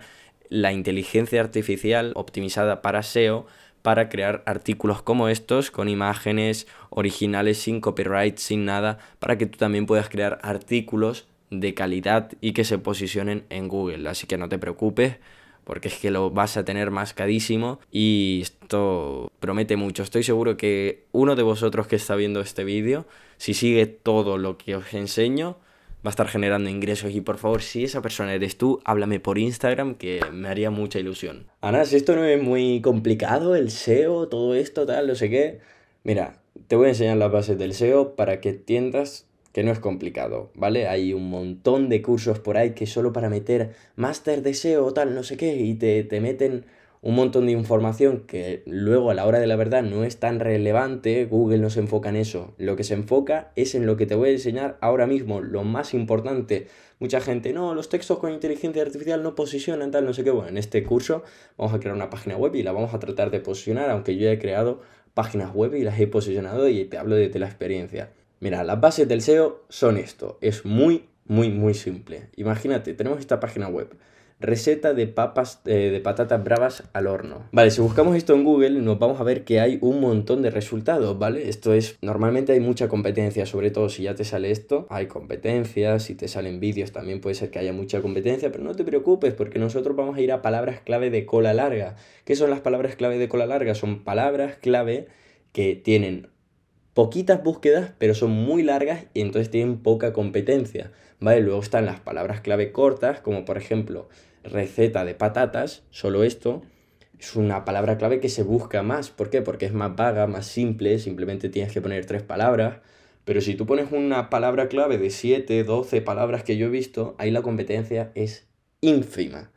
la inteligencia artificial optimizada para SEO para crear artículos como estos con imágenes originales sin copyright, sin nada, para que tú también puedas crear artículos de calidad y que se posicionen en Google. Así que no te preocupes porque es que lo vas a tener mascadísimo y esto promete mucho. Estoy seguro que uno de vosotros que está viendo este vídeo si sigue todo lo que os enseño, va a estar generando ingresos. Y por favor, si esa persona eres tú, háblame por Instagram, que me haría mucha ilusión. Ana, si esto no es muy complicado, el SEO, todo esto, tal, no sé qué. Mira, te voy a enseñar las bases del SEO para que entiendas que no es complicado, ¿vale? Hay un montón de cursos por ahí que solo para meter máster de SEO o tal, no sé qué, y te, te meten un montón de información que luego a la hora de la verdad no es tan relevante, Google no se enfoca en eso, lo que se enfoca es en lo que te voy a enseñar ahora mismo, lo más importante. Mucha gente, no, los textos con inteligencia artificial no posicionan, tal, no sé qué. Bueno, en este curso vamos a crear una página web y la vamos a tratar de posicionar, aunque yo he creado páginas web y las he posicionado y te hablo de la experiencia. Mira, las bases del SEO son esto, es muy, muy, muy simple. Imagínate, tenemos esta página web receta de papas eh, de patatas bravas al horno. Vale, si buscamos esto en Google nos vamos a ver que hay un montón de resultados, ¿vale? Esto es, normalmente hay mucha competencia, sobre todo si ya te sale esto, hay competencia, si te salen vídeos también puede ser que haya mucha competencia, pero no te preocupes porque nosotros vamos a ir a palabras clave de cola larga. ¿Qué son las palabras clave de cola larga? Son palabras clave que tienen poquitas búsquedas, pero son muy largas y entonces tienen poca competencia, ¿vale? Luego están las palabras clave cortas, como por ejemplo receta de patatas, solo esto, es una palabra clave que se busca más. ¿Por qué? Porque es más vaga, más simple, simplemente tienes que poner tres palabras. Pero si tú pones una palabra clave de 7, 12 palabras que yo he visto, ahí la competencia es ínfima.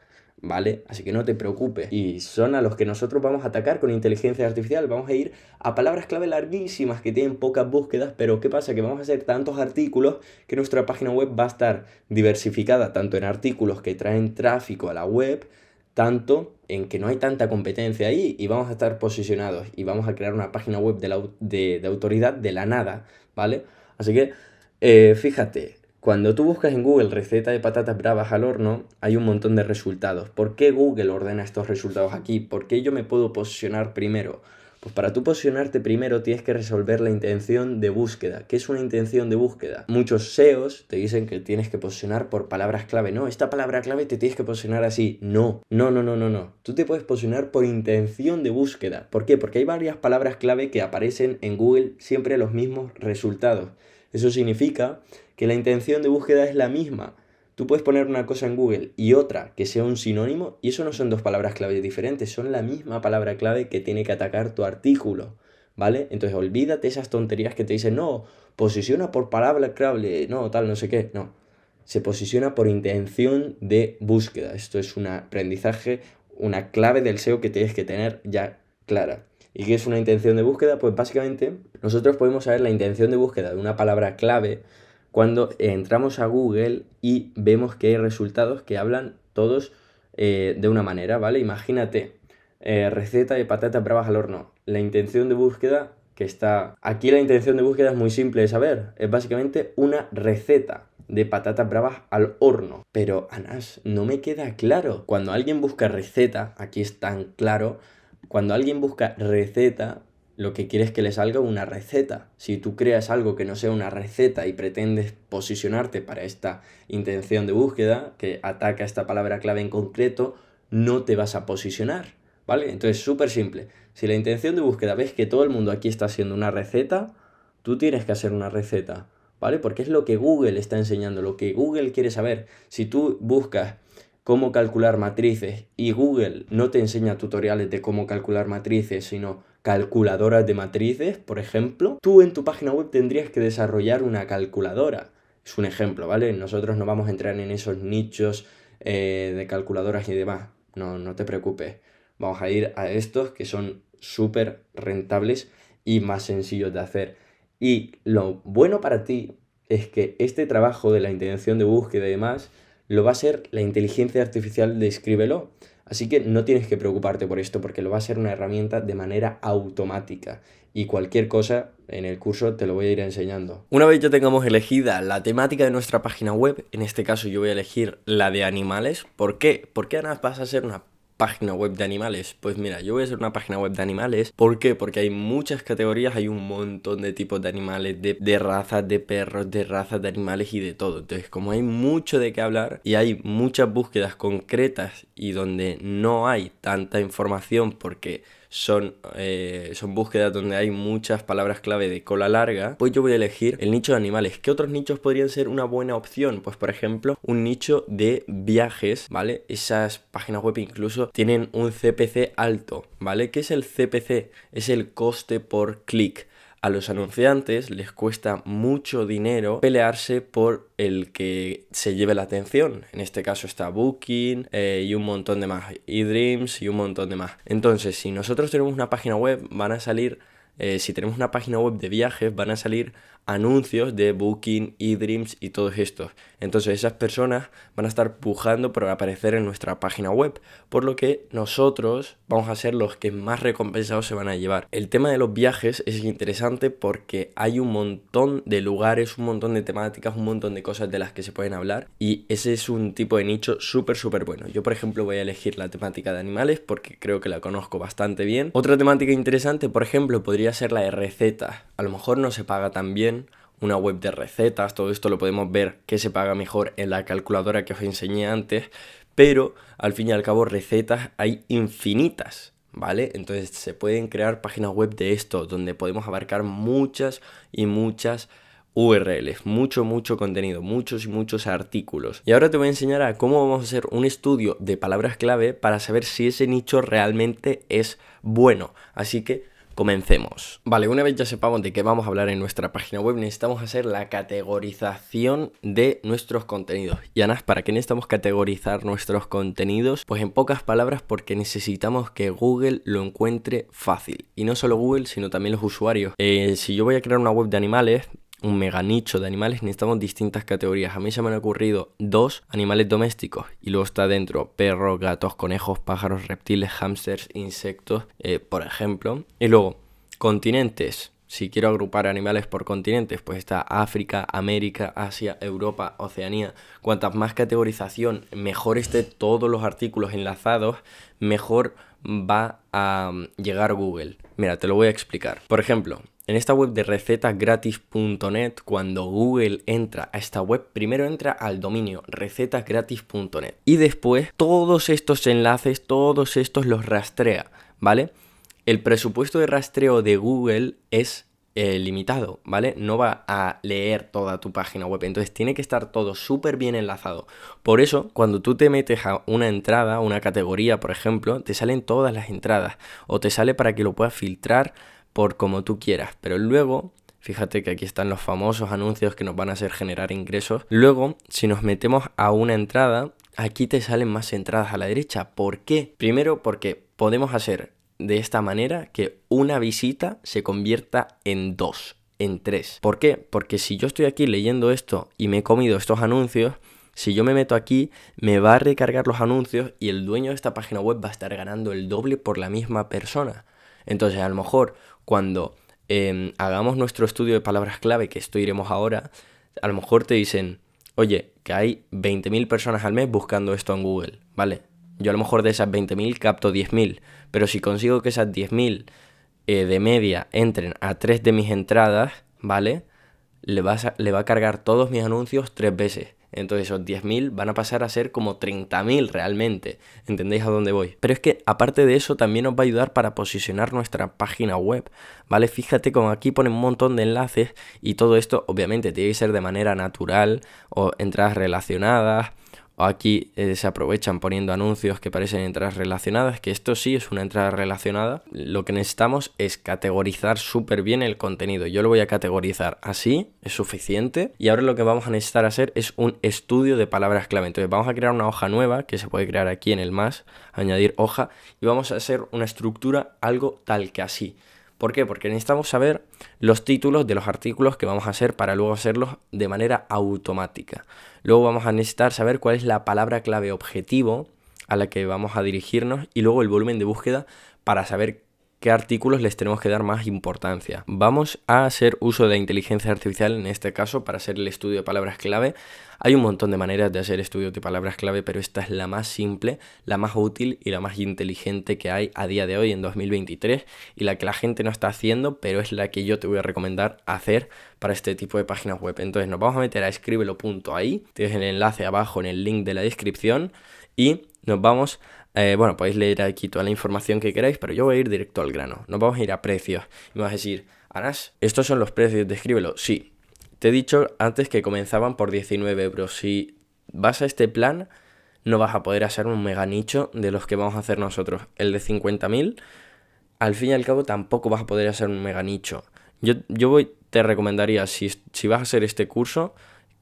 ¿vale? Así que no te preocupes. Y son a los que nosotros vamos a atacar con inteligencia artificial. Vamos a ir a palabras clave larguísimas que tienen pocas búsquedas, pero ¿qué pasa? Que vamos a hacer tantos artículos que nuestra página web va a estar diversificada tanto en artículos que traen tráfico a la web, tanto en que no hay tanta competencia ahí y vamos a estar posicionados y vamos a crear una página web de, autoridad de la nada, ¿vale? Así que, eh, fíjate, cuando tú buscas en Google receta de patatas bravas al horno, hay un montón de resultados. ¿Por qué Google ordena estos resultados aquí? ¿Por qué yo me puedo posicionar primero? Pues para tú posicionarte primero tienes que resolver la intención de búsqueda. ¿Qué es una intención de búsqueda? Muchos SEOs te dicen que tienes que posicionar por palabras clave. No, esta palabra clave te tienes que posicionar así. No, no, no, no, no, Tú te puedes posicionar por intención de búsqueda. ¿Por qué? Porque hay varias palabras clave que aparecen en Google siempre los mismos resultados. Eso significa que la intención de búsqueda es la misma. Tú puedes poner una cosa en Google y otra que sea un sinónimo, y eso no son dos palabras clave diferentes, son la misma palabra clave que tiene que atacar tu artículo. ¿Vale? Entonces olvídate esas tonterías que te dicen, no, posiciona por palabra clave, no, tal, no sé qué. No, se posiciona por intención de búsqueda. Esto es un aprendizaje, una clave del SEO que tienes que tener ya clara. ¿Y qué es una intención de búsqueda? Pues básicamente nosotros podemos saber la intención de búsqueda de una palabra clave cuando entramos a Google y vemos que hay resultados que hablan todos eh, de una manera, ¿vale? Imagínate, eh, receta de patatas bravas al horno. La intención de búsqueda que está... Aquí la intención de búsqueda es muy simple de saber. Es básicamente una receta de patatas bravas al horno. Pero, Anás, no me queda claro. Cuando alguien busca receta, aquí es tan claro, cuando alguien busca receta, lo que quieres que le salga una receta. Si tú creas algo que no sea una receta y pretendes posicionarte para esta intención de búsqueda que ataca esta palabra clave en concreto, no te vas a posicionar, ¿vale? Entonces, súper simple. Si la intención de búsqueda ves que todo el mundo aquí está haciendo una receta, tú tienes que hacer una receta, ¿vale? Porque es lo que Google está enseñando, lo que Google quiere saber. Si tú buscas cómo calcular matrices y Google no te enseña tutoriales de cómo calcular matrices, sino calculadoras de matrices, por ejemplo, tú en tu página web tendrías que desarrollar una calculadora. Es un ejemplo, ¿vale? Nosotros no vamos a entrar en esos nichos eh, de calculadoras y demás. No, no te preocupes. Vamos a ir a estos que son súper rentables y más sencillos de hacer. Y lo bueno para ti es que este trabajo de la intención de búsqueda y demás lo va a ser la inteligencia artificial de Escríbelo. Así que no tienes que preocuparte por esto porque lo va a ser una herramienta de manera automática y cualquier cosa en el curso te lo voy a ir enseñando. Una vez ya tengamos elegida la temática de nuestra página web, en este caso yo voy a elegir la de animales. ¿Por qué? Porque además vas a ser una página web de animales? Pues mira, yo voy a hacer una página web de animales. ¿Por qué? Porque hay muchas categorías, hay un montón de tipos de animales, de, de, razas de perros, de razas de animales y de todo. Entonces, como hay mucho de qué hablar y hay muchas búsquedas concretas y donde no hay tanta información porque son, eh, son búsquedas donde hay muchas palabras clave de cola larga, pues yo voy a elegir el nicho de animales. ¿Qué otros nichos podrían ser una buena opción? Pues por ejemplo, un nicho de viajes, ¿vale? Esas páginas web incluso tienen un CPC alto, ¿vale? ¿Qué es el CPC? Es el coste por clic a los anunciantes les cuesta mucho dinero pelearse por el que se lleve la atención. En este caso está Booking eh, y un montón de más, eDreams y un montón de más. Entonces, si nosotros tenemos una página web, van a salir eh, si tenemos una página web de viajes, van a salir anuncios de Booking, eDreams y todos estos. Entonces esas personas van a estar pujando por aparecer en nuestra página web, por lo que nosotros vamos a ser los que más recompensados se van a llevar. El tema de los viajes es interesante porque hay un montón de lugares, un montón de temáticas, un montón de cosas de las que se pueden hablar y ese es un tipo de nicho súper, súper bueno. Yo, por ejemplo, voy a elegir la temática de animales porque creo que la conozco bastante bien. Otra temática interesante, por ejemplo, podría ser la de recetas. A lo mejor no se paga tan bien, una web de recetas, todo esto lo podemos ver que se paga mejor en la calculadora que os enseñé antes, pero al fin y al cabo recetas hay infinitas. ¿Vale? Entonces se pueden crear páginas web de esto, donde podemos abarcar muchas y muchas URLs, mucho, mucho contenido, muchos y muchos artículos. Y ahora te voy a enseñar a cómo vamos a hacer un estudio de palabras clave para saber si ese nicho realmente es bueno. Así que Comencemos. Vale, una vez ya sepamos de qué vamos a hablar en nuestra página web, necesitamos hacer la categorización de nuestros contenidos. Y además, ¿para qué necesitamos categorizar nuestros contenidos? Pues en pocas palabras, porque necesitamos que Google lo encuentre fácil. Y no solo Google, sino también los usuarios. Eh, si yo voy a crear una web de animales, un mega nicho de animales, necesitamos distintas categorías. A mí se me han ocurrido dos animales domésticos y luego está dentro perros, gatos, conejos, pájaros, reptiles, hámsters, insectos, eh, por ejemplo. Y luego, continentes. Si quiero agrupar animales por continentes, pues está África, América, Asia, Europa, Oceanía. Cuantas más categorización, mejor esté todos los artículos enlazados, mejor va a mm, llegar Google. Mira, te lo voy a explicar. Por ejemplo, en esta web de recetasgratis.net, cuando Google entra a esta web, primero entra al dominio recetasgratis.net y después todos estos enlaces, todos estos los rastrea, ¿vale? El presupuesto de rastreo de Google es eh, limitado, ¿vale? No va a leer toda tu página web, entonces tiene que estar todo súper bien enlazado. Por eso, cuando tú te metes a una entrada, una categoría, por ejemplo, te salen todas las entradas o te sale para que lo puedas filtrar por como tú quieras, pero luego Fíjate que aquí están los famosos anuncios que nos van a hacer generar ingresos. Luego, si nos metemos a una entrada, aquí te salen más entradas a la derecha. ¿Por qué? Primero porque podemos hacer de esta manera que una visita se convierta en dos, en tres. ¿Por qué? Porque si yo estoy aquí leyendo esto y me he comido estos anuncios, si yo me meto aquí, me va a recargar los anuncios y el dueño de esta página web va a estar ganando el doble por la misma persona. Entonces, a lo mejor cuando em, hagamos nuestro estudio de palabras clave, que esto iremos ahora, a lo mejor te dicen, oye, que hay 20.000 personas al mes buscando esto en Google, ¿vale? Yo a lo mejor de esas 20.000 capto 10.000, pero si consigo que esas 10.000 eh, de media entren a tres de mis entradas, ¿vale? Le, vas le va a cargar todos mis anuncios tres veces. Entonces esos 10.000 van a pasar a ser como 30.000 realmente. ¿Entendéis a dónde voy? Pero es que aparte de eso también nos va a ayudar para posicionar nuestra página web, ¿vale? Fíjate como aquí pone un montón de enlaces y todo esto obviamente tiene que ser de manera natural o entradas relacionadas aquí eh, se aprovechan poniendo anuncios que parecen entradas relacionadas, que esto sí es una entrada relacionada, lo que necesitamos es categorizar súper bien el contenido. Yo lo voy a categorizar así, es suficiente. Y ahora lo que vamos a necesitar hacer es un estudio de palabras clave. Entonces vamos a crear una hoja nueva que se puede crear aquí en el más, añadir hoja y vamos a hacer una estructura algo tal que así. ¿Por qué? Porque necesitamos saber los títulos de los artículos que vamos a hacer para luego hacerlos de manera automática. Luego vamos a necesitar saber cuál es la palabra clave objetivo a la que vamos a dirigirnos y luego el volumen de búsqueda para saber qué artículos les tenemos que dar más importancia. Vamos a hacer uso de la inteligencia artificial en este caso para hacer el estudio de palabras clave hay un montón de maneras de hacer estudios de palabras clave, pero esta es la más simple, la más útil y la más inteligente que hay a día de hoy en 2023 y la que la gente no está haciendo, pero es la que yo te voy a recomendar hacer para este tipo de páginas web. Entonces nos vamos a meter a escríbelo.ai, tienes el enlace abajo en el link de la descripción y nos vamos eh, bueno, podéis leer aquí toda la información que queráis, pero yo voy a ir directo al grano. Nos vamos a ir a precios. Y me vas a decir, ¿harás? ¿estos son los precios? Escríbelo? Sí, te he dicho antes que comenzaban por 19 euros. Si vas a este plan, no vas a poder hacer un mega nicho de los que vamos a hacer nosotros. El de 50.000, al fin y al cabo, tampoco vas a poder hacer un mega nicho. Yo, yo te recomendaría, si, si vas a hacer este curso,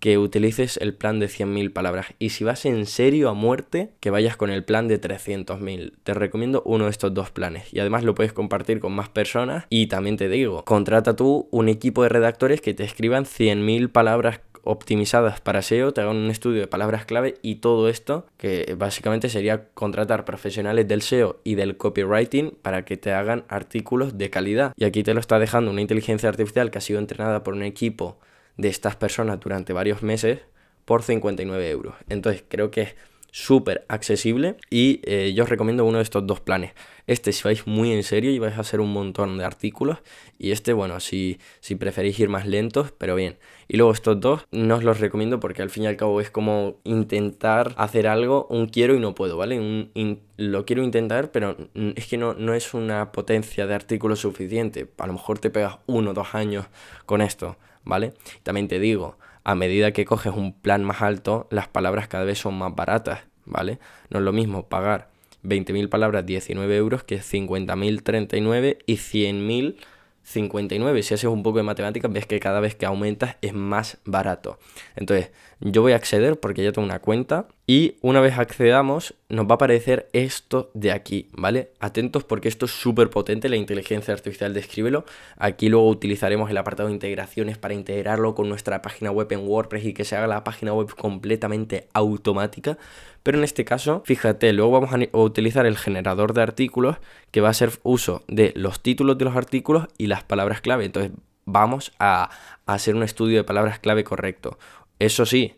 que utilices el plan de 100.000 palabras. Y si vas en serio a muerte, que vayas con el plan de 300.000. Te recomiendo uno de estos dos planes. Y además lo puedes compartir con más personas. Y también te digo, contrata tú un equipo de redactores que te escriban 100.000 palabras optimizadas para SEO, te hagan un estudio de palabras clave y todo esto, que básicamente sería contratar profesionales del SEO y del copywriting para que te hagan artículos de calidad. Y aquí te lo está dejando una inteligencia artificial que ha sido entrenada por un equipo de estas personas durante varios meses por 59 euros. Entonces creo que es súper accesible y eh, yo os recomiendo uno de estos dos planes. Este si vais muy en serio y vais a hacer un montón de artículos y este bueno si, si preferís ir más lentos pero bien. Y luego estos dos no os los recomiendo porque al fin y al cabo es como intentar hacer algo, un quiero y no puedo, ¿vale? Un, lo quiero intentar pero es que no, no es una potencia de artículos suficiente. A lo mejor te pegas uno o dos años con esto ¿vale? También te digo, a medida que coges un plan más alto, las palabras cada vez son más baratas, ¿vale? No es lo mismo pagar 20.000 palabras 19 euros que 50.039 y 100.000 59, si haces un poco de matemáticas, ves que cada vez que aumentas es más barato. Entonces, yo voy a acceder porque ya tengo una cuenta y una vez accedamos nos va a aparecer esto de aquí, ¿vale? Atentos porque esto es súper potente, la inteligencia artificial, descríbelo. Aquí luego utilizaremos el apartado de integraciones para integrarlo con nuestra página web en WordPress y que se haga la página web completamente automática. Pero en este caso, fíjate, luego vamos a utilizar el generador de artículos que va a ser uso de los títulos de los artículos y las palabras clave. Entonces vamos a hacer un estudio de palabras clave correcto. Eso sí,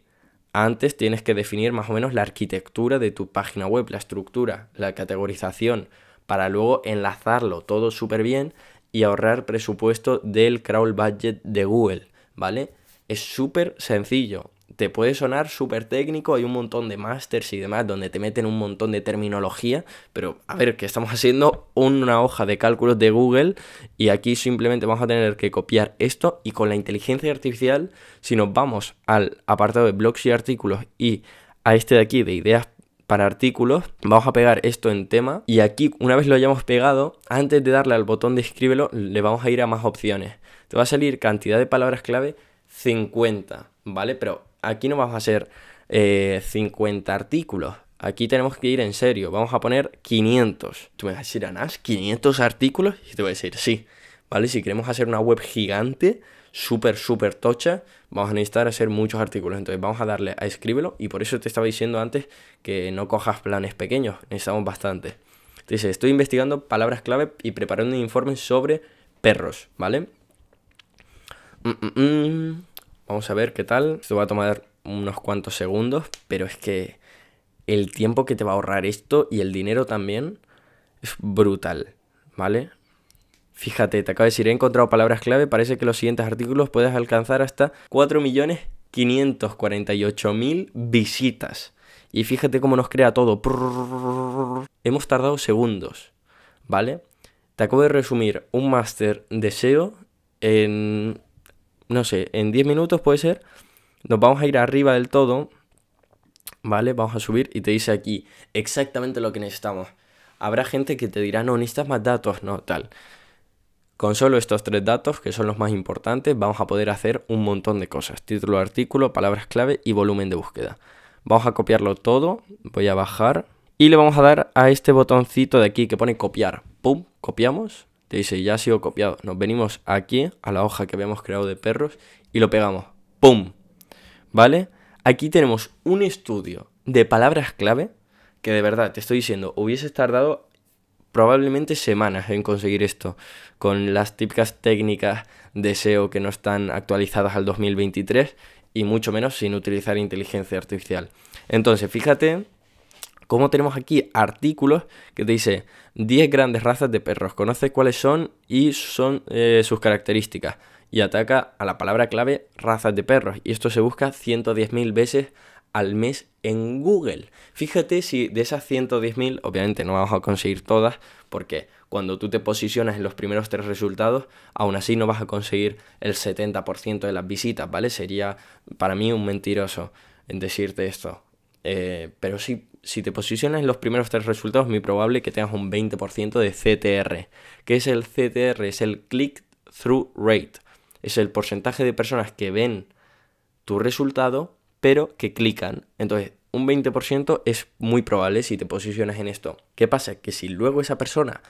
antes tienes que definir más o menos la arquitectura de tu página web, la estructura, la categorización, para luego enlazarlo todo súper bien y ahorrar presupuesto del crawl budget de Google, ¿vale? Es súper sencillo te puede sonar súper técnico, hay un montón de másters y demás donde te meten un montón de terminología, pero a ver, que estamos haciendo una hoja de cálculos de Google y aquí simplemente vamos a tener que copiar esto y con la inteligencia artificial, si nos vamos al apartado de blogs y artículos y a este de aquí de ideas para artículos, vamos a pegar esto en tema y aquí una vez lo hayamos pegado, antes de darle al botón de escríbelo, le vamos a ir a más opciones. Te va a salir cantidad de palabras clave 50, ¿vale? Pero aquí no vamos a hacer 50 eh, artículos. Aquí tenemos que ir en serio. Vamos a poner 500. Tú me vas a decir, Anás, 500 artículos. Y te voy a decir, sí. ¿Vale? Si queremos hacer una web gigante, súper, súper tocha, vamos a necesitar hacer muchos artículos. Entonces vamos a darle a escríbelo. Y por eso te estaba diciendo antes que no cojas planes pequeños. Necesitamos bastante. Entonces, estoy investigando palabras clave y preparando un informe sobre perros. ¿Vale? Mm, mm, mm. Vamos a ver qué tal. Esto va a tomar unos cuantos segundos, pero es que el tiempo que te va a ahorrar esto y el dinero también es brutal, ¿vale? Fíjate, te acabo de decir, he encontrado palabras clave, parece que los siguientes artículos puedes alcanzar hasta 4.548.000 visitas. Y fíjate cómo nos crea todo. Hemos tardado segundos, ¿vale? Te acabo de resumir un máster de SEO en no sé, en 10 minutos puede ser, nos vamos a ir arriba del todo, ¿vale? Vamos a subir y te dice aquí exactamente lo que necesitamos. Habrá gente que te dirá, no, necesitas más datos, no, tal. Con solo estos tres datos, que son los más importantes, vamos a poder hacer un montón de cosas. Título artículo, palabras clave y volumen de búsqueda. Vamos a copiarlo todo, voy a bajar y le vamos a dar a este botoncito de aquí que pone copiar. ¡Pum! Copiamos te dice, ya ha sido copiado. Nos venimos aquí a la hoja que habíamos creado de perros y lo pegamos. ¡Pum! ¿Vale? Aquí tenemos un estudio de palabras clave que de verdad te estoy diciendo, hubieses tardado probablemente semanas en conseguir esto, con las típicas técnicas de SEO que no están actualizadas al 2023 y mucho menos sin utilizar inteligencia artificial. Entonces, fíjate como tenemos aquí artículos que te dice 10 grandes razas de perros, conoce cuáles son y son eh, sus características. Y ataca a la palabra clave razas de perros. Y esto se busca 110.000 veces al mes en Google. Fíjate si de esas 110.000, obviamente no vamos a conseguir todas, porque cuando tú te posicionas en los primeros tres resultados, aún así no vas a conseguir el 70% de las visitas, ¿vale? Sería para mí un mentiroso en decirte esto. Eh, pero sí si te posicionas en los primeros tres resultados, es muy probable que tengas un 20% de CTR. ¿Qué es el CTR? Es el click-through rate. Es el porcentaje de personas que ven tu resultado, pero que clican. Entonces, un 20% es muy probable si te posicionas en esto. ¿Qué pasa? Que si luego esa persona,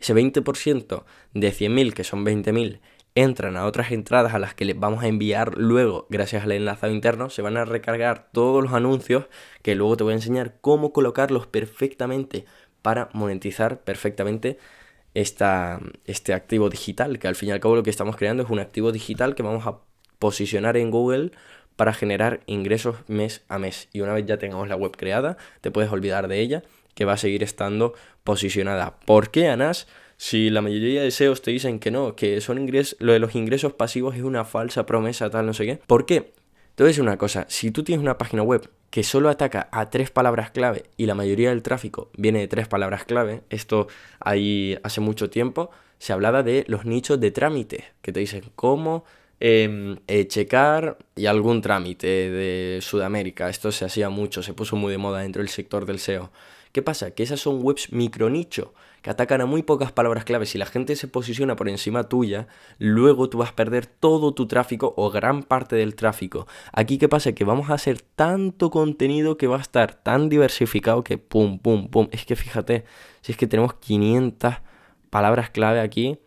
ese 20% de 100.000, que son 20.000, entran a otras entradas a las que les vamos a enviar luego gracias al enlazado interno, se van a recargar todos los anuncios que luego te voy a enseñar cómo colocarlos perfectamente para monetizar perfectamente este activo digital, que al fin y al cabo lo que estamos creando es un activo digital que vamos a posicionar en Google para generar ingresos mes a mes. Y una vez ya tengamos la web creada, te puedes olvidar de ella, que va a seguir estando posicionada. ¿Por qué, Anas? Si la mayoría de SEOs te dicen que no, que son lo de los ingresos pasivos es una falsa promesa, tal, no sé qué. ¿Por qué? Te voy a decir una cosa, si tú tienes una página web que solo ataca a tres palabras clave y la mayoría del tráfico viene de tres palabras clave, esto ahí hace mucho tiempo se hablaba de los nichos de trámite, que te dicen cómo em, eh, checar y algún trámite de Sudamérica. Esto se hacía mucho, se puso muy de moda dentro del sector del SEO. ¿Qué pasa? Que esas son webs micro nicho que atacan a muy pocas palabras clave, si la gente se posiciona por encima tuya, luego tú vas a perder todo tu tráfico o gran parte del tráfico. Aquí qué pasa? Que vamos a hacer tanto contenido que va a estar tan diversificado que pum, pum, pum. Es que fíjate, si es que tenemos 500 palabras clave aquí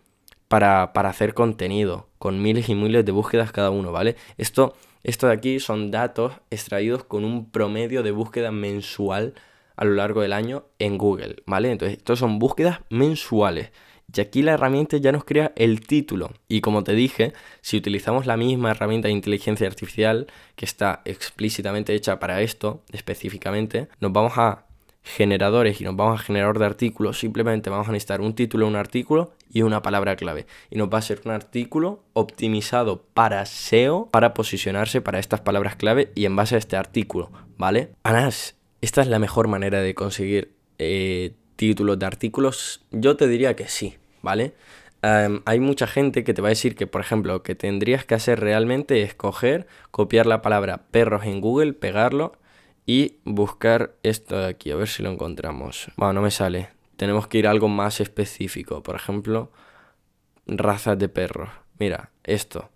para, hacer contenido, con miles y miles de búsquedas cada uno, ¿vale? Esto... Esto de aquí son datos extraídos con un promedio de búsqueda mensual a lo largo del año en Google, ¿vale? Entonces, esto son búsquedas mensuales. Y aquí la herramienta ya nos crea el título. Y como te dije, si utilizamos la misma herramienta de inteligencia artificial que está explícitamente hecha para esto, específicamente, nos vamos a generadores y nos vamos a generador de artículos, simplemente vamos a necesitar un título, un artículo y una palabra clave. Y nos va a ser un artículo optimizado para SEO, para posicionarse para estas palabras clave y en base a este artículo, ¿vale? Anás, ¿Esta es la mejor manera de conseguir eh, títulos de artículos? Yo te diría que sí, ¿vale? hay mucha gente que te va a decir que, por ejemplo, que tendrías que hacer realmente es coger, copiar la palabra perros en Google, pegarlo y buscar esto de aquí, a ver si lo encontramos. Bueno, no me sale. Tenemos que ir a algo más específico, por ejemplo, razas de perros. Mira, esto.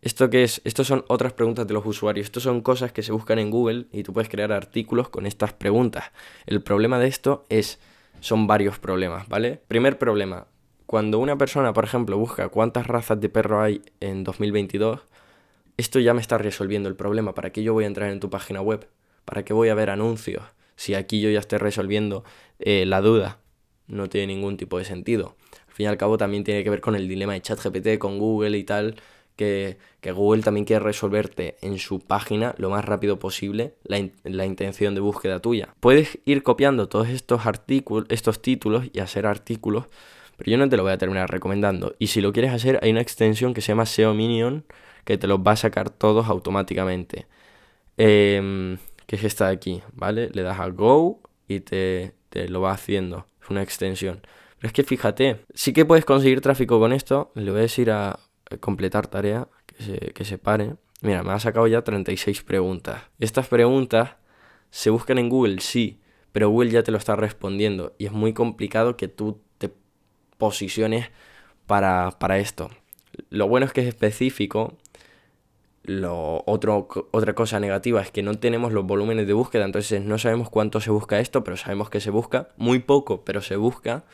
¿Esto qué es? Estos son otras preguntas de los usuarios. Estos son cosas que se buscan en Google y tú puedes crear artículos con estas preguntas. El problema de esto es, son varios problemas, ¿vale? Primer problema, cuando una persona, por ejemplo, busca cuántas razas de perro hay en 2022, esto ya me está resolviendo el problema. ¿Para qué yo voy a entrar en tu página web? ¿Para qué voy a ver anuncios? Si aquí yo ya estoy resolviendo eh, la duda, no tiene ningún tipo de sentido. Al fin y al cabo también tiene que ver con el dilema de ChatGPT, con Google y tal que, Google también quiere resolverte en su página lo más rápido posible la, intención de búsqueda tuya. Puedes ir copiando todos estos artículos, estos títulos y hacer artículos, pero yo no te lo voy a terminar recomendando. Y si lo quieres hacer, hay una extensión que se llama SEO Minion que te los va a sacar todos automáticamente. Em, que es esta de aquí, ¿vale? Le das a Go y te, te lo va haciendo. Es una extensión. Pero es que fíjate, sí que puedes conseguir tráfico con esto. Le voy a decir a eh, completar tarea, que se, pare. Mira, me ha sacado ya 36 preguntas. Estas preguntas se buscan en Google, sí, pero Google ya te lo está respondiendo y es muy complicado que tú te posiciones para, para esto. Lo bueno es que es específico. Lo otro, otra cosa negativa es que no tenemos los volúmenes de búsqueda, entonces no sabemos cuánto se busca esto, pero sabemos que se busca, muy poco, pero se busca.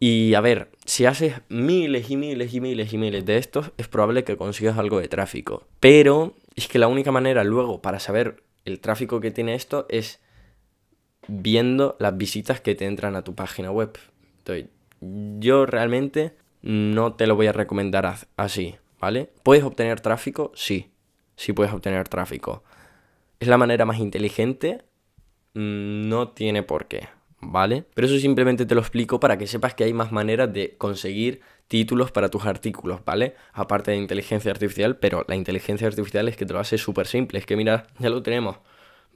Y a ver, si haces miles y miles y miles y miles de estos, es probable que consigas algo de tráfico. Pero es que la única manera luego para saber el tráfico que tiene esto es viendo las visitas que te entran a tu página web. Entonces, yo realmente no te lo voy a recomendar así, ¿vale? ¿Puedes obtener tráfico? Sí, sí puedes obtener tráfico. ¿Es la manera más inteligente? Mm, no tiene por qué, ¿vale? Pero eso simplemente te lo explico para que sepas que hay más maneras de conseguir títulos para tus artículos, ¿vale? Aparte de inteligencia artificial, pero la inteligencia artificial es que te lo hace súper simple, es que mira, ya lo tenemos,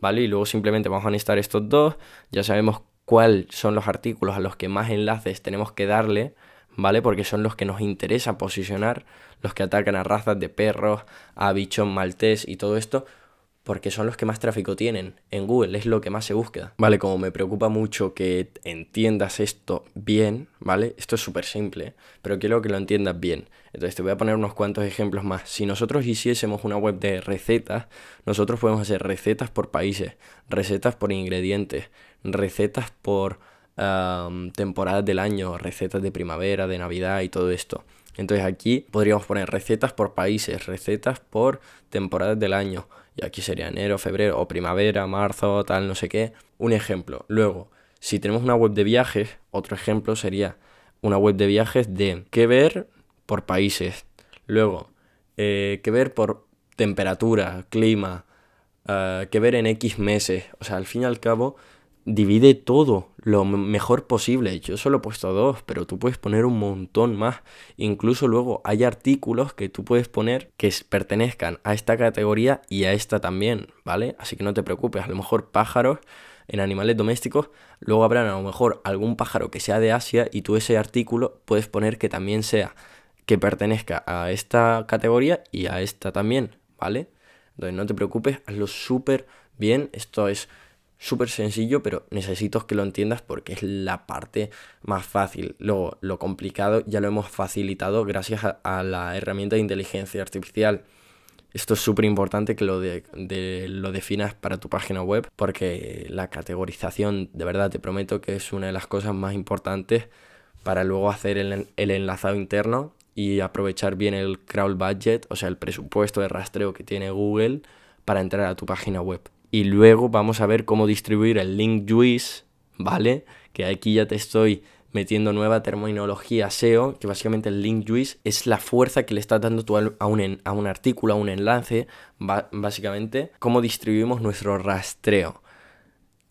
¿vale? Y luego simplemente vamos a necesitar estos dos, ya sabemos cuáles son los artículos a los que más enlaces tenemos que darle, ¿vale? Porque son los que nos interesa posicionar, los que atacan a razas de perros, a bichón maltés y todo esto, porque son los que más tráfico tienen. En Google es lo que más se busca. Vale, como me preocupa mucho que entiendas esto bien, ¿vale? Esto es súper simple, pero quiero que lo entiendas bien. Entonces te voy a poner unos cuantos ejemplos más. Si nosotros hiciésemos una web de recetas, nosotros podemos hacer recetas por países, recetas por ingredientes, recetas por temporadas del año, recetas de primavera, de Navidad y todo esto. Entonces aquí podríamos poner recetas por países, recetas por temporadas del año, y aquí sería enero, febrero, o primavera, marzo, tal, no sé qué. Un ejemplo. Luego, si tenemos una web de viajes, otro ejemplo sería una web de viajes de qué ver por países. Luego, eh, qué ver por temperatura, clima, eh, qué ver en X meses. O sea, al fin y al cabo, divide todo lo mejor posible. Yo solo he puesto dos, pero tú puedes poner un montón más. Incluso luego hay artículos que tú puedes poner que pertenezcan a esta categoría y a esta también, ¿vale? Así que no te preocupes, a lo mejor pájaros en animales domésticos, luego habrán a lo mejor algún pájaro que sea de Asia y tú ese artículo puedes poner que también sea que pertenezca a esta categoría y a esta también, ¿vale? Entonces no te preocupes, hazlo súper bien, esto es súper sencillo, pero necesito que lo entiendas porque es la parte más fácil. Luego, lo complicado ya lo hemos facilitado gracias a, la herramienta de inteligencia artificial. Esto es súper importante que lo, de, lo definas para tu página web porque la categorización, de verdad, te prometo que es una de las cosas más importantes para luego hacer el, el enlazado interno y aprovechar bien el crowd budget, o sea, el presupuesto de rastreo que tiene Google para entrar a tu página web y luego vamos a ver cómo distribuir el link juice, ¿vale? Que aquí ya te estoy metiendo nueva terminología SEO, que básicamente el link juice es la fuerza que le estás dando a un, a un artículo, a un enlace, básicamente, cómo distribuimos nuestro rastreo.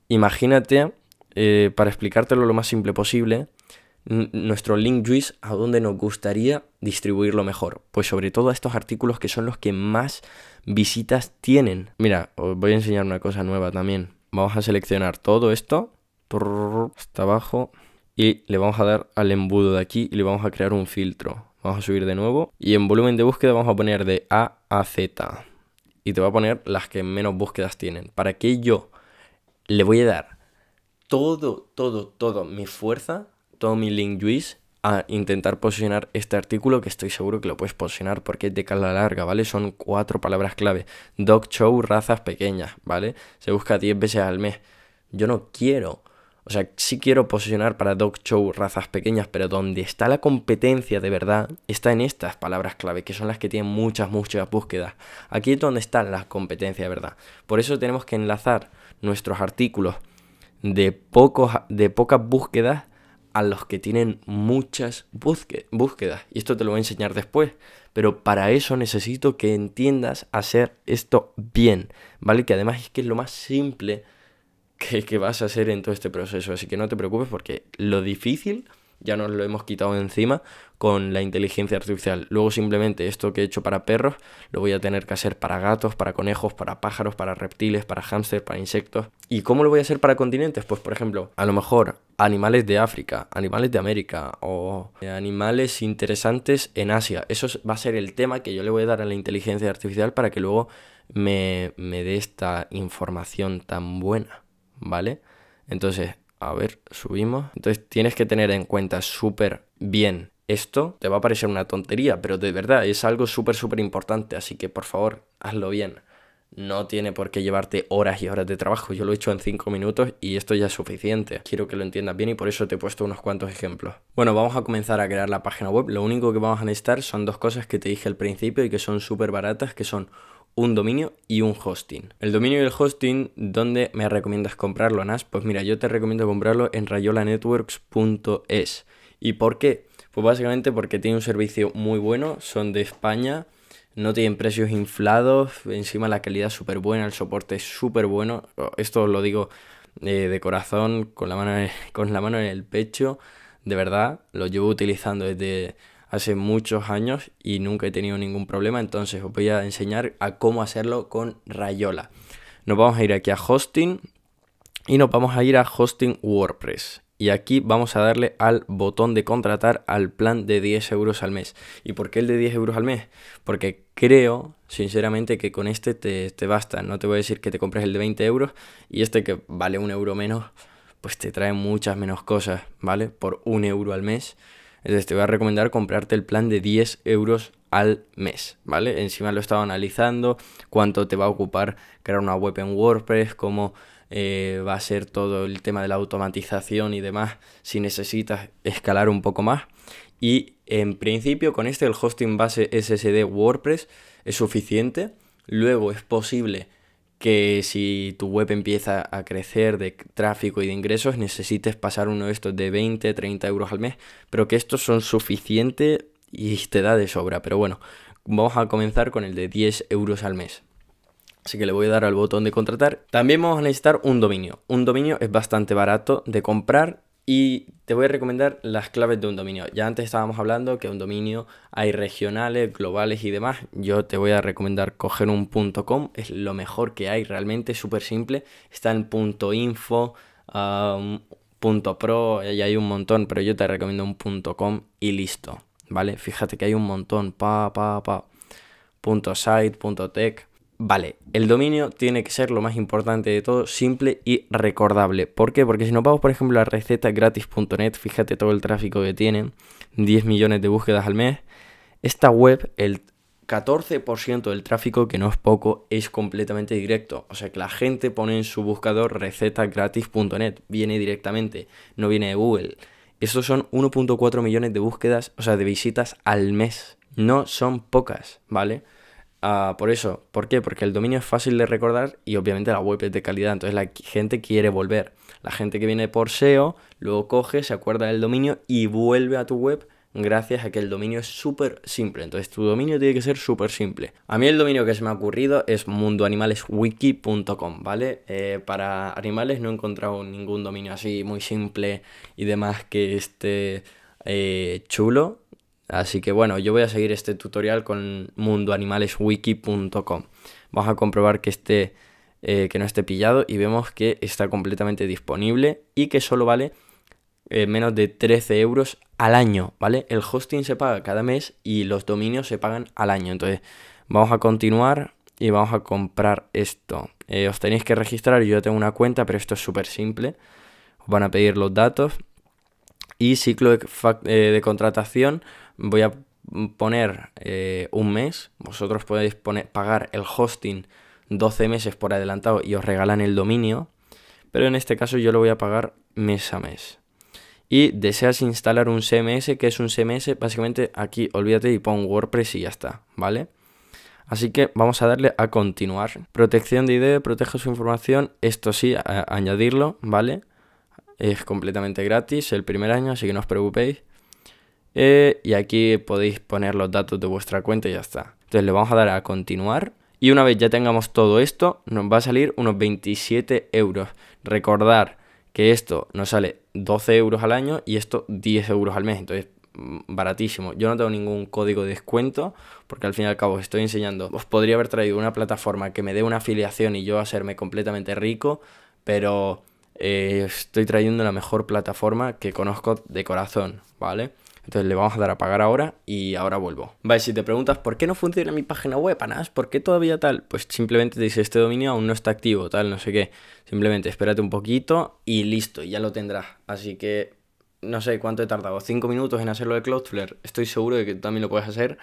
Imagínate, eh, para explicártelo lo más simple posible, nuestro link juice a donde nos gustaría distribuirlo mejor. Pues sobre todo a estos artículos que son los que más visitas tienen. Mira, os voy a enseñar una cosa nueva también. Vamos a seleccionar todo esto Está abajo y le vamos a dar al embudo de aquí y le vamos a crear un filtro. Vamos a subir de nuevo y en volumen de búsqueda vamos a poner de A a Z y te va a poner las que menos búsquedas tienen. Para que yo le voy a dar todo, todo, todo mi fuerza Tommy Lin a intentar posicionar este artículo que estoy seguro que lo puedes posicionar porque es de cala larga, ¿vale? Son cuatro palabras clave. Dog show, razas pequeñas, ¿vale? Se busca 10 veces al mes. Yo no quiero, o sea, sí quiero posicionar para dog show, razas pequeñas, pero donde está la competencia de verdad está en estas palabras clave, que son las que tienen muchas, muchas búsquedas. Aquí es donde están las competencias de verdad. Por eso tenemos que enlazar nuestros artículos de, pocos, de pocas búsquedas a los que tienen muchas búsquedas. Y esto te lo voy a enseñar después. Pero para eso necesito que entiendas hacer esto bien, ¿vale? Que además es que es lo más simple que, que vas a hacer en todo este proceso. Así que no te preocupes porque lo difícil ya nos lo hemos quitado encima con la inteligencia artificial. Luego simplemente esto que he hecho para perros lo voy a tener que hacer para gatos, para conejos, para pájaros, para reptiles, para hámster, para insectos. ¿Y cómo lo voy a hacer para continentes? Pues por ejemplo, a lo mejor animales de África, animales de América o animales interesantes en Asia. Eso va a ser el tema que yo le voy a dar a la inteligencia artificial para que luego me, me dé esta información tan buena, ¿vale? Entonces, a ver, subimos. Entonces tienes que tener en cuenta súper bien esto. Te va a parecer una tontería, pero de verdad es algo súper, súper importante. Así que por favor, hazlo bien. No tiene por qué llevarte horas y horas de trabajo. Yo lo he hecho en 5 minutos y esto ya es suficiente. Quiero que lo entiendas bien y por eso te he puesto unos cuantos ejemplos. Bueno, vamos a comenzar a crear la página web. Lo único que vamos a necesitar son dos cosas que te dije al principio y que son súper baratas, que son un dominio y un hosting. El dominio y el hosting, ¿dónde me recomiendas comprarlo, Nas? Pues mira, yo te recomiendo comprarlo en rayolanetworks.es. ¿Y por qué? Pues básicamente porque tiene un servicio muy bueno, son de España, no tienen precios inflados, encima la calidad es súper buena, el soporte es súper bueno. Esto lo digo eh, de, corazón, con la, mano [LAUGHS] con la mano en el pecho, de verdad, lo llevo utilizando desde hace muchos años y nunca he tenido ningún problema, entonces os voy a enseñar a cómo hacerlo con Rayola. Nos vamos a ir aquí a Hosting y nos vamos a ir a Hosting WordPress. Y aquí vamos a darle al botón de contratar al plan de 10 euros al mes. ¿Y por qué el de 10 euros al mes? Porque creo, sinceramente, que con este te, basta. No te voy a decir que te compres el de 20 euros y este que vale un euro menos, pues te trae muchas menos cosas, ¿vale? Por un euro al mes entonces te voy a recomendar comprarte el plan de 10 euros al mes, ¿vale? Encima lo he estado analizando, cuánto te va a ocupar crear una web en WordPress, cómo eh, va a ser todo el tema de la automatización y demás, si necesitas escalar un poco más. Y en principio con este el hosting base SSD WordPress es suficiente. Luego es posible que si tu web empieza a crecer de tráfico y de ingresos, necesites pasar uno de estos de 20, 30 euros al mes, pero que estos son suficientes y te da de sobra. Pero bueno, vamos a comenzar con el de 10 euros al mes. Así que le voy a dar al botón de contratar. También vamos a necesitar un dominio. Un dominio es bastante barato de comprar y te voy a recomendar las claves de un dominio. Ya antes estábamos hablando que un dominio hay regionales, globales y demás. Yo te voy a recomendar coger un .com, es lo mejor que hay realmente, súper simple. Está en punto .info, punto .pro, y hay un montón, pero yo te recomiendo un .com y listo, ¿vale? Fíjate que hay un montón, pa, pa, pa. .site, .tech, Vale, el dominio tiene que ser lo más importante de todo, simple y recordable. ¿Por qué? Porque si nos vamos, por ejemplo, a recetagratis.net, fíjate todo el tráfico que tienen, 10 millones de búsquedas al mes. Esta web, el 14% del tráfico, que no es poco, es completamente directo. O sea que la gente pone en su buscador recetagratis.net, viene directamente, no viene de Google. Estos son 1.4 millones de búsquedas, o sea, de visitas al mes. No son pocas, ¿vale? Ah, por eso, ¿por qué? Porque el dominio es fácil de recordar y obviamente la web es de calidad, entonces la gente quiere volver. La gente que viene por SEO luego coge, se acuerda del dominio y vuelve a tu web gracias a que el dominio es súper simple. Entonces tu dominio tiene que ser súper simple. A mí el dominio que se me ha ocurrido es mundoanimaleswiki.com, ¿vale? Eh, para animales no he encontrado ningún dominio así muy simple y demás que esté eh, chulo. Así que bueno, yo voy a seguir este tutorial con mundoanimaleswiki.com. Vamos a comprobar que, esté, eh, que no esté pillado y vemos que está completamente disponible y que solo vale eh, menos de 13 euros al año, ¿vale? El hosting se paga cada mes y los dominios se pagan al año. Entonces, vamos a continuar y vamos a comprar esto. Eh, os tenéis que registrar, yo tengo una cuenta, pero esto es súper simple. Os van a pedir los datos y ciclo de contratación voy a poner eh, un mes, vosotros podéis poner, pagar el hosting 12 meses por adelantado y os regalan el dominio, pero en este caso yo lo voy a pagar mes a mes. Y deseas instalar un CMS, que es un CMS, básicamente aquí olvídate y pon WordPress y ya está, ¿vale? Así que vamos a darle a continuar. Protección de ID, e, protege su información, esto sí, añadirlo, ¿vale? Es completamente gratis el primer año, así que no os preocupéis. Eh, y aquí podéis poner los datos de vuestra cuenta y ya está. Entonces le vamos a dar a continuar. Y una vez ya tengamos todo esto, nos va a salir unos 27 euros. Recordar que esto nos sale 12 euros al año y esto 10 euros al mes. Entonces, mm, baratísimo. Yo no tengo ningún código de descuento porque al fin y al cabo os estoy enseñando. Os podría haber traído una plataforma que me dé una afiliación y yo a hacerme completamente rico, pero eh, estoy trayendo la mejor plataforma que conozco de corazón, ¿vale? Entonces le vamos a dar a pagar ahora y ahora vuelvo. Vale, si te preguntas por qué no funciona mi página web, Anas, ¿por qué todavía tal? Pues simplemente te dice este dominio aún no está activo, tal, no sé qué. Simplemente espérate un poquito y listo, ya lo tendrás. Así que no sé cuánto he tardado, ¿Cinco minutos en hacerlo de Cloudflare. Estoy seguro de que tú también lo puedes hacer.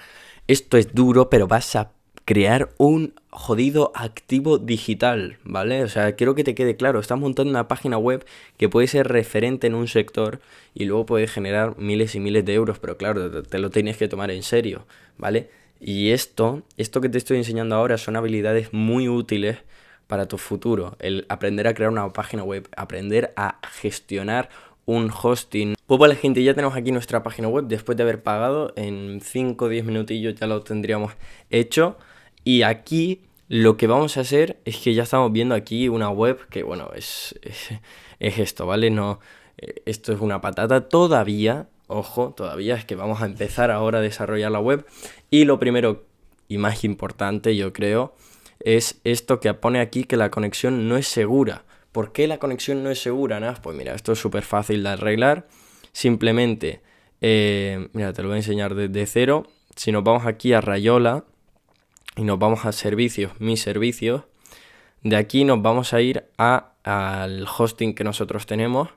Esto es duro, pero vas a crear un jodido activo digital, ¿vale? O sea, quiero que te quede claro, estás montando una página web que puede ser referente en un sector y luego puede generar miles y miles de euros, pero claro, te lo tienes que tomar en serio, ¿vale? Y esto, esto que te estoy enseñando ahora son habilidades muy útiles para tu futuro, el aprender a crear una página web, aprender a gestionar un hosting. Pues vale gente, ya tenemos aquí nuestra página web, después de haber pagado, en 5 o 10 minutillos ya lo tendríamos hecho. Y aquí lo que vamos a hacer es que ya estamos viendo aquí una web que, bueno, es, [LAUGHS] es, esto, ¿vale? No, eh, esto es una patata todavía, ojo, todavía es que vamos a empezar ahora a desarrollar la web. Y lo primero y más importante, yo creo, es esto que pone aquí que la conexión no es segura. ¿Por qué la conexión no es segura, Nas? Pues mira, esto es súper fácil de arreglar. Simplemente, eh, mira, te lo voy a enseñar desde cero. Si nos vamos aquí a Rayola, y nos vamos a servicios, mis servicios. De aquí nos vamos a ir a, al hosting que nosotros tenemos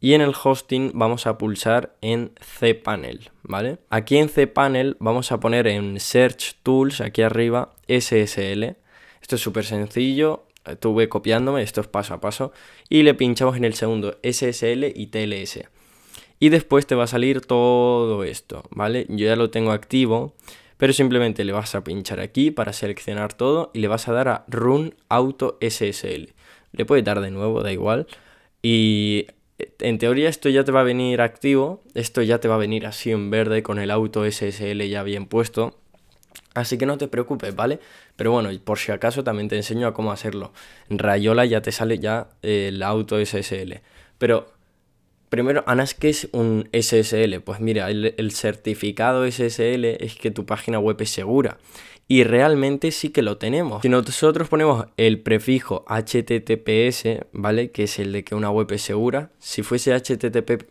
y en el hosting vamos a pulsar en cPanel, ¿vale? Aquí en cPanel vamos a poner en Search Tools, aquí arriba, SSL. Esto es súper sencillo, estuve copiándome, esto es paso a paso, y le pinchamos en el segundo SSL y TLS. Y después te va a salir todo esto, ¿vale? Yo ya lo tengo activo pero simplemente le vas a pinchar aquí para seleccionar todo y le vas a dar a Run Auto SSL. Le puedes dar de nuevo, da igual. Y eh, en teoría esto ya te va a venir activo, esto ya te va a venir así en verde con el auto SSL ya bien puesto. Así que no te preocupes, ¿vale? Pero bueno, por si acaso también te enseño a cómo hacerlo. En Rayola ya te sale ya eh, el auto SSL. Pero Primero, ANAS, ¿qué es un SSL? Pues mira, el, certificado SSL es que tu página web es segura. Y realmente sí que lo tenemos. Si nosotros ponemos el prefijo HTTPS, ¿vale? Que es el de que una web es segura. Si fuese HTTP,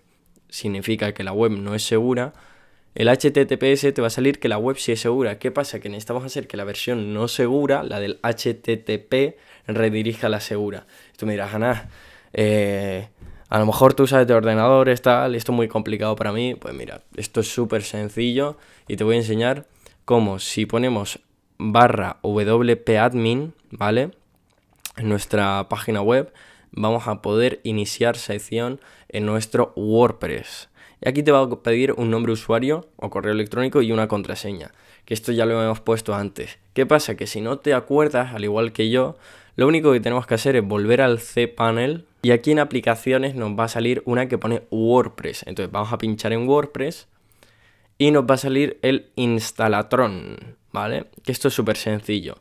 significa que la web no es segura. El HTTPS te va a salir que la web sí es segura. ¿Qué pasa? Que necesitamos hacer que la versión no segura, la del HTTP, redirija a la segura. Tú me dirás, Ana, eh, a lo mejor tú sabes de ordenadores, tal, esto es muy complicado para mí, pues mira, esto es súper sencillo y te voy a enseñar cómo si ponemos barra wp-admin, ¿vale? En nuestra página web vamos a poder iniciar sección en nuestro WordPress. Y aquí te va a pedir un nombre usuario o correo electrónico y una contraseña, que esto ya lo hemos puesto antes. ¿Qué pasa? Que si no te acuerdas, al igual que yo, lo único que tenemos que hacer es volver al cPanel y aquí en aplicaciones nos va a salir una que pone WordPress. Entonces vamos a pinchar en WordPress y nos va a salir el instalatron, ¿vale? Que esto es súper sencillo.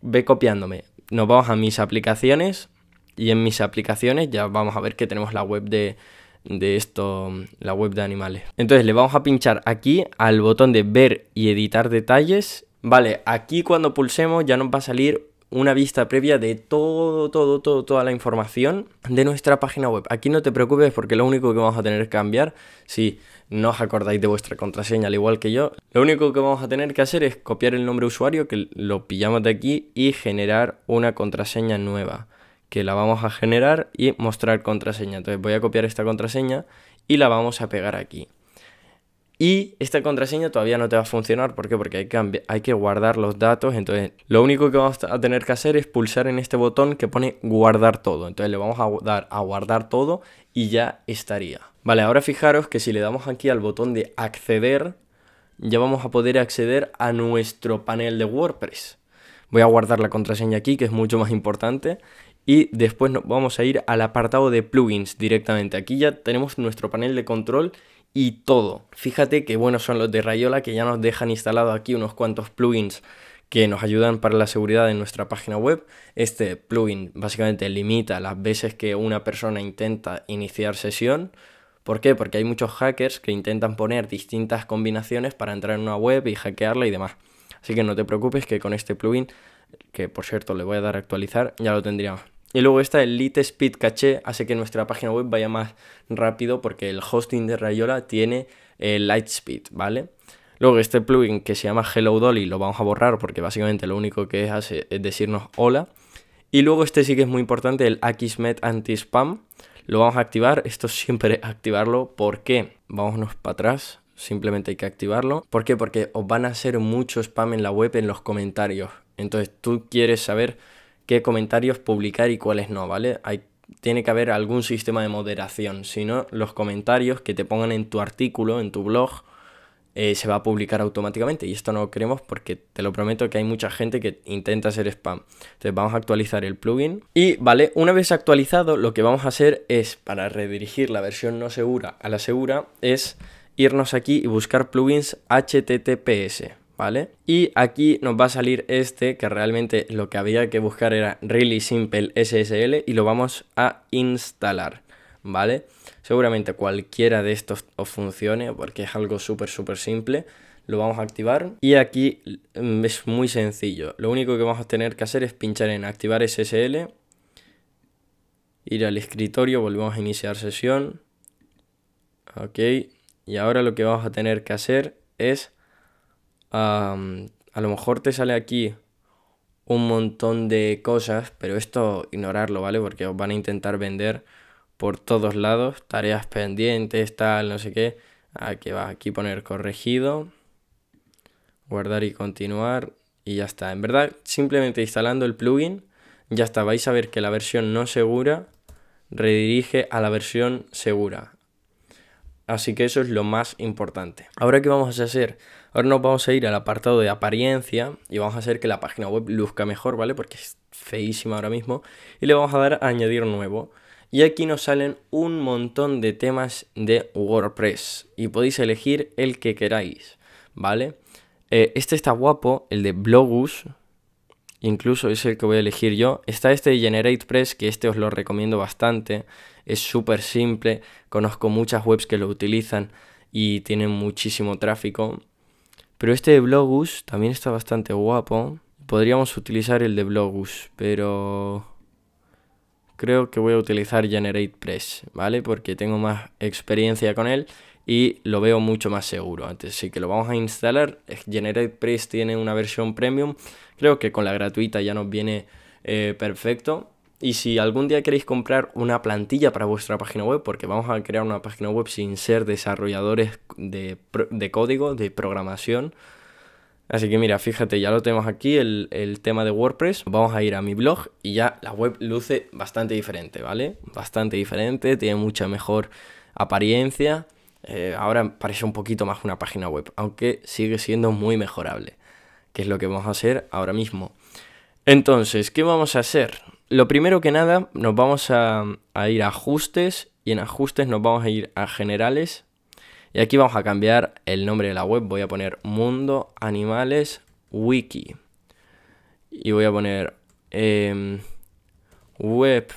Ve copiándome. Nos vamos a mis aplicaciones y en mis aplicaciones ya vamos a ver que tenemos la web de, de esto, la web de animales. Entonces le vamos a pinchar aquí al botón de ver y editar detalles. Vale, aquí cuando pulsemos ya nos va a salir una vista previa de todo, todo, todo, toda la información de nuestra página web. Aquí no te preocupes porque lo único que vamos a tener que cambiar, si no os acordáis de vuestra contraseña al igual que yo, lo único que vamos a tener que hacer es copiar el nombre usuario, que lo pillamos de aquí, y generar una contraseña nueva, que la vamos a generar y mostrar contraseña. Entonces voy a copiar esta contraseña y la vamos a pegar aquí. Y esta contraseña todavía no te va a funcionar. ¿Por qué? Porque hay que, hay que guardar los datos. Entonces, lo único que vamos a tener que hacer es pulsar en este botón que pone guardar todo. Entonces, le vamos a dar a guardar todo y ya estaría. Vale, ahora fijaros que si le damos aquí al botón de acceder, ya vamos a poder acceder a nuestro panel de WordPress. Voy a guardar la contraseña aquí, que es mucho más importante. Y después vamos a ir al apartado de plugins directamente. Aquí ya tenemos nuestro panel de control y todo. Fíjate que buenos son los de Rayola que ya nos dejan instalado aquí unos cuantos plugins que nos ayudan para la seguridad en nuestra página web. Este plugin básicamente limita las veces que una persona intenta iniciar sesión. ¿Por qué? Porque hay muchos hackers que intentan poner distintas combinaciones para entrar en una web y hackearla y demás. Así que no te preocupes que con este plugin, que por cierto le voy a dar a actualizar, ya lo tendríamos. Y luego está el Lite Speed Caché, hace que nuestra página web vaya más rápido porque el hosting de Rayola tiene el eh, Lightspeed, ¿vale? Luego este plugin que se llama Hello Dolly lo vamos a borrar porque básicamente lo único que hace es decirnos hola. Y luego este sí que es muy importante, el Akismet Anti-Spam. Lo vamos a activar, esto siempre [LAUGHS] activarlo. ¿Por qué? Vámonos para atrás, simplemente hay que activarlo. ¿Por qué? Porque os van a hacer mucho spam en la web en los comentarios. Entonces tú quieres saber qué comentarios publicar y cuáles no, ¿vale? Hay, tiene que haber algún sistema de moderación, si no, los comentarios que te pongan en tu artículo, en tu blog, eh, se va a publicar automáticamente y esto no lo queremos porque te lo prometo que hay mucha gente que intenta hacer spam. Entonces vamos a actualizar el plugin y vale, una vez actualizado lo que vamos a hacer es para redirigir la versión no segura a la segura es irnos aquí y buscar plugins HTTPS. ¿vale? Y aquí nos va a salir este, que realmente lo que había que buscar era Really Simple SSL y lo vamos a instalar, ¿vale? Seguramente cualquiera de estos os funcione porque es algo súper, súper simple. Lo vamos a activar y aquí mm, es muy sencillo. Lo único que vamos a tener que hacer es pinchar en activar SSL, ir al escritorio, volvemos a iniciar sesión. Ok, y ahora lo que vamos a tener que hacer es a lo mejor te sale aquí un montón de cosas, pero esto ignorarlo, ¿vale? Porque os van a intentar vender por todos lados, tareas pendientes, tal, no sé qué. Aquí ah, va, aquí poner corregido, guardar y continuar y ya está. En verdad, simplemente instalando el plugin, ya está, vais a ver que la versión no segura redirige a la versión segura. Así que eso es lo más importante. Ahora, ¿qué vamos a hacer? Ahora nos vamos a ir al apartado de apariencia y vamos a hacer que la página web luzca mejor, ¿vale? Porque es feísima ahora mismo. Y le vamos a dar a añadir nuevo. Y aquí nos salen un montón de temas de WordPress y podéis elegir el que queráis, ¿vale? Eh, este está guapo, el de Blogus, incluso es el que voy a elegir yo. Está este de GeneratePress, que este os lo recomiendo bastante. Es súper simple, conozco muchas webs que lo utilizan y tienen muchísimo tráfico. Pero este de Blogus también está bastante guapo. Podríamos utilizar el de Blogus, pero creo que voy a utilizar Generate Press, ¿vale? Porque tengo más experiencia con él y lo veo mucho más seguro. Antes sí que lo vamos a instalar. Generate Press tiene una versión premium. Creo que con la gratuita ya nos viene eh, perfecto. Y si algún día queréis comprar una plantilla para vuestra página web, porque vamos a crear una página web sin ser desarrolladores de, código, de programación. Así que mira, fíjate, ya lo tenemos aquí, el, tema de WordPress. Vamos a ir a mi blog y ya la web luce bastante diferente, ¿vale? Bastante diferente, tiene mucha mejor apariencia. Eh, ahora parece un poquito más una página web, aunque sigue siendo muy mejorable, que es lo que vamos a hacer ahora mismo. Entonces, ¿qué vamos a hacer? Lo primero que nada, nos vamos a, ir a ajustes y en ajustes nos vamos a ir a generales. Y aquí vamos a cambiar el nombre de la web. Voy a poner Mundo Animales Wiki. Y voy a poner em, web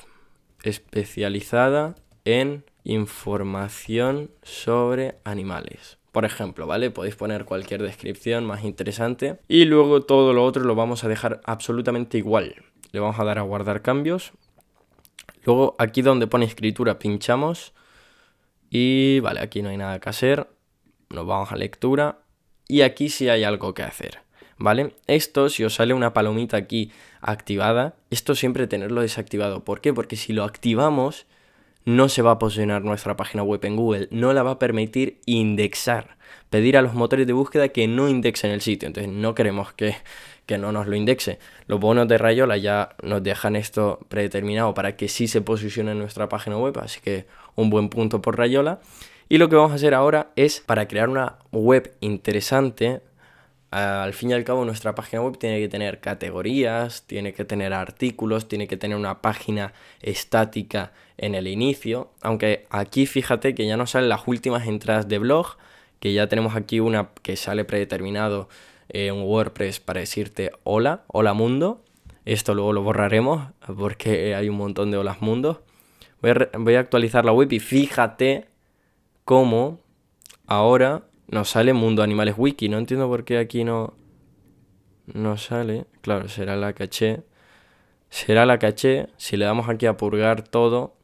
especializada en información sobre animales. Por ejemplo, ¿vale? Podéis poner cualquier descripción más interesante. Y luego todo lo otro lo vamos a dejar absolutamente igual le vamos a dar a guardar cambios. Luego aquí donde pone escritura pinchamos y vale, aquí no hay nada que hacer, nos vamos a lectura y aquí sí hay algo que hacer. ¿Vale? Esto, si os sale una palomita aquí activada, esto siempre tenerlo desactivado. ¿Por qué? Porque si lo activamos, no se va a posicionar nuestra página web en Google, no la va a permitir indexar pedir a los motores de búsqueda que no indexen el sitio. Entonces no queremos que, que no nos lo indexe. Los bonos de Rayola ya nos dejan esto predeterminado para que sí se posicione en nuestra página web, así que un buen punto por Rayola. Y lo que vamos a hacer ahora es para crear una web interesante, al fin y al cabo nuestra página web tiene que tener categorías, tiene que tener artículos, tiene que tener una página estática en el inicio, aunque aquí fíjate que ya no salen las últimas entradas de blog, que ya tenemos aquí una que sale predeterminado eh, en WordPress para decirte hola, hola mundo. Esto luego lo borraremos porque hay un montón de holas mundos. Voy a, actualizar la web y fíjate cómo ahora nos sale Mundo Animales Wiki. No entiendo por qué aquí no, no sale. Claro, será la caché. Será la caché. Si le damos aquí a purgar todo.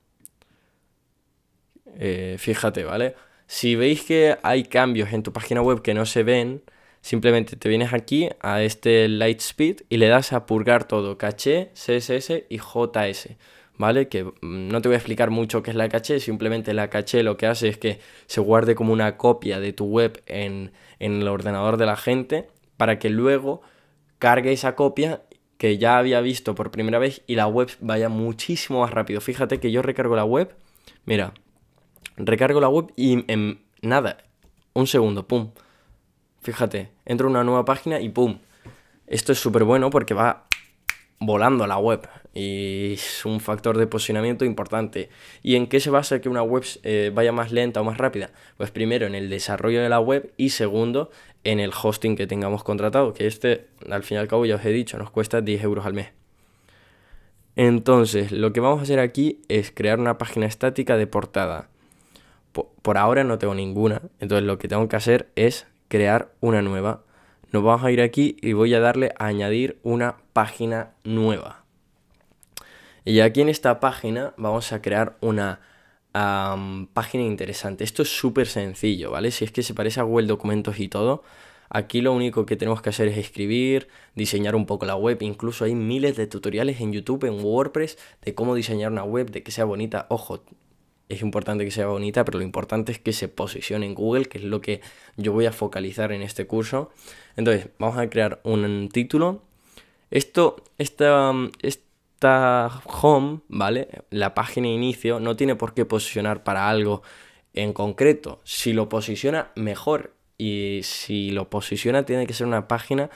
Eh, fíjate, ¿vale? Si veis que hay cambios en tu página web que no se ven, simplemente te vienes aquí a este Lightspeed y le das a purgar todo, caché, CSS y JS. ¿Vale? Que mm, no te voy a explicar mucho qué es la caché, simplemente la caché lo que hace es que se guarde como una copia de tu web en, en el ordenador de la gente para que luego cargue esa copia que ya había visto por primera vez y la web vaya muchísimo más rápido. Fíjate que yo recargo la web, mira, recargo la web y en nada, un segundo, pum. Fíjate, entro en una nueva página y pum. Esto es súper bueno porque va volando la web y es un factor de posicionamiento importante. ¿Y en qué se basa que una web eh, vaya más lenta o más rápida? Pues primero en el desarrollo de la web y segundo en el hosting que tengamos contratado, que este al fin y al cabo ya os he dicho, nos cuesta 10 euros al mes. Entonces, lo que vamos a hacer aquí es crear una página estática de portada por ahora no tengo ninguna. Entonces lo que tengo que hacer es crear una nueva. Nos vamos a ir aquí y voy a darle a añadir una página nueva. Y aquí en esta página vamos a crear una página interesante. Esto es súper sencillo, ¿vale? Si es que se parece a Google Documentos y todo. Aquí lo único que tenemos que hacer es escribir, diseñar un poco la web. Incluso hay miles de tutoriales en YouTube, en WordPress, de cómo diseñar una web, de que sea bonita. Ojo, es importante que sea bonita, pero lo importante es que se posicione en Google, que es lo que yo voy a focalizar en este curso. Entonces, vamos a crear un título. Esto, esta, esta home, ¿vale? La página inicio no tiene por qué posicionar para algo en concreto. Si lo posiciona, mejor. Y si lo posiciona, tiene que ser una página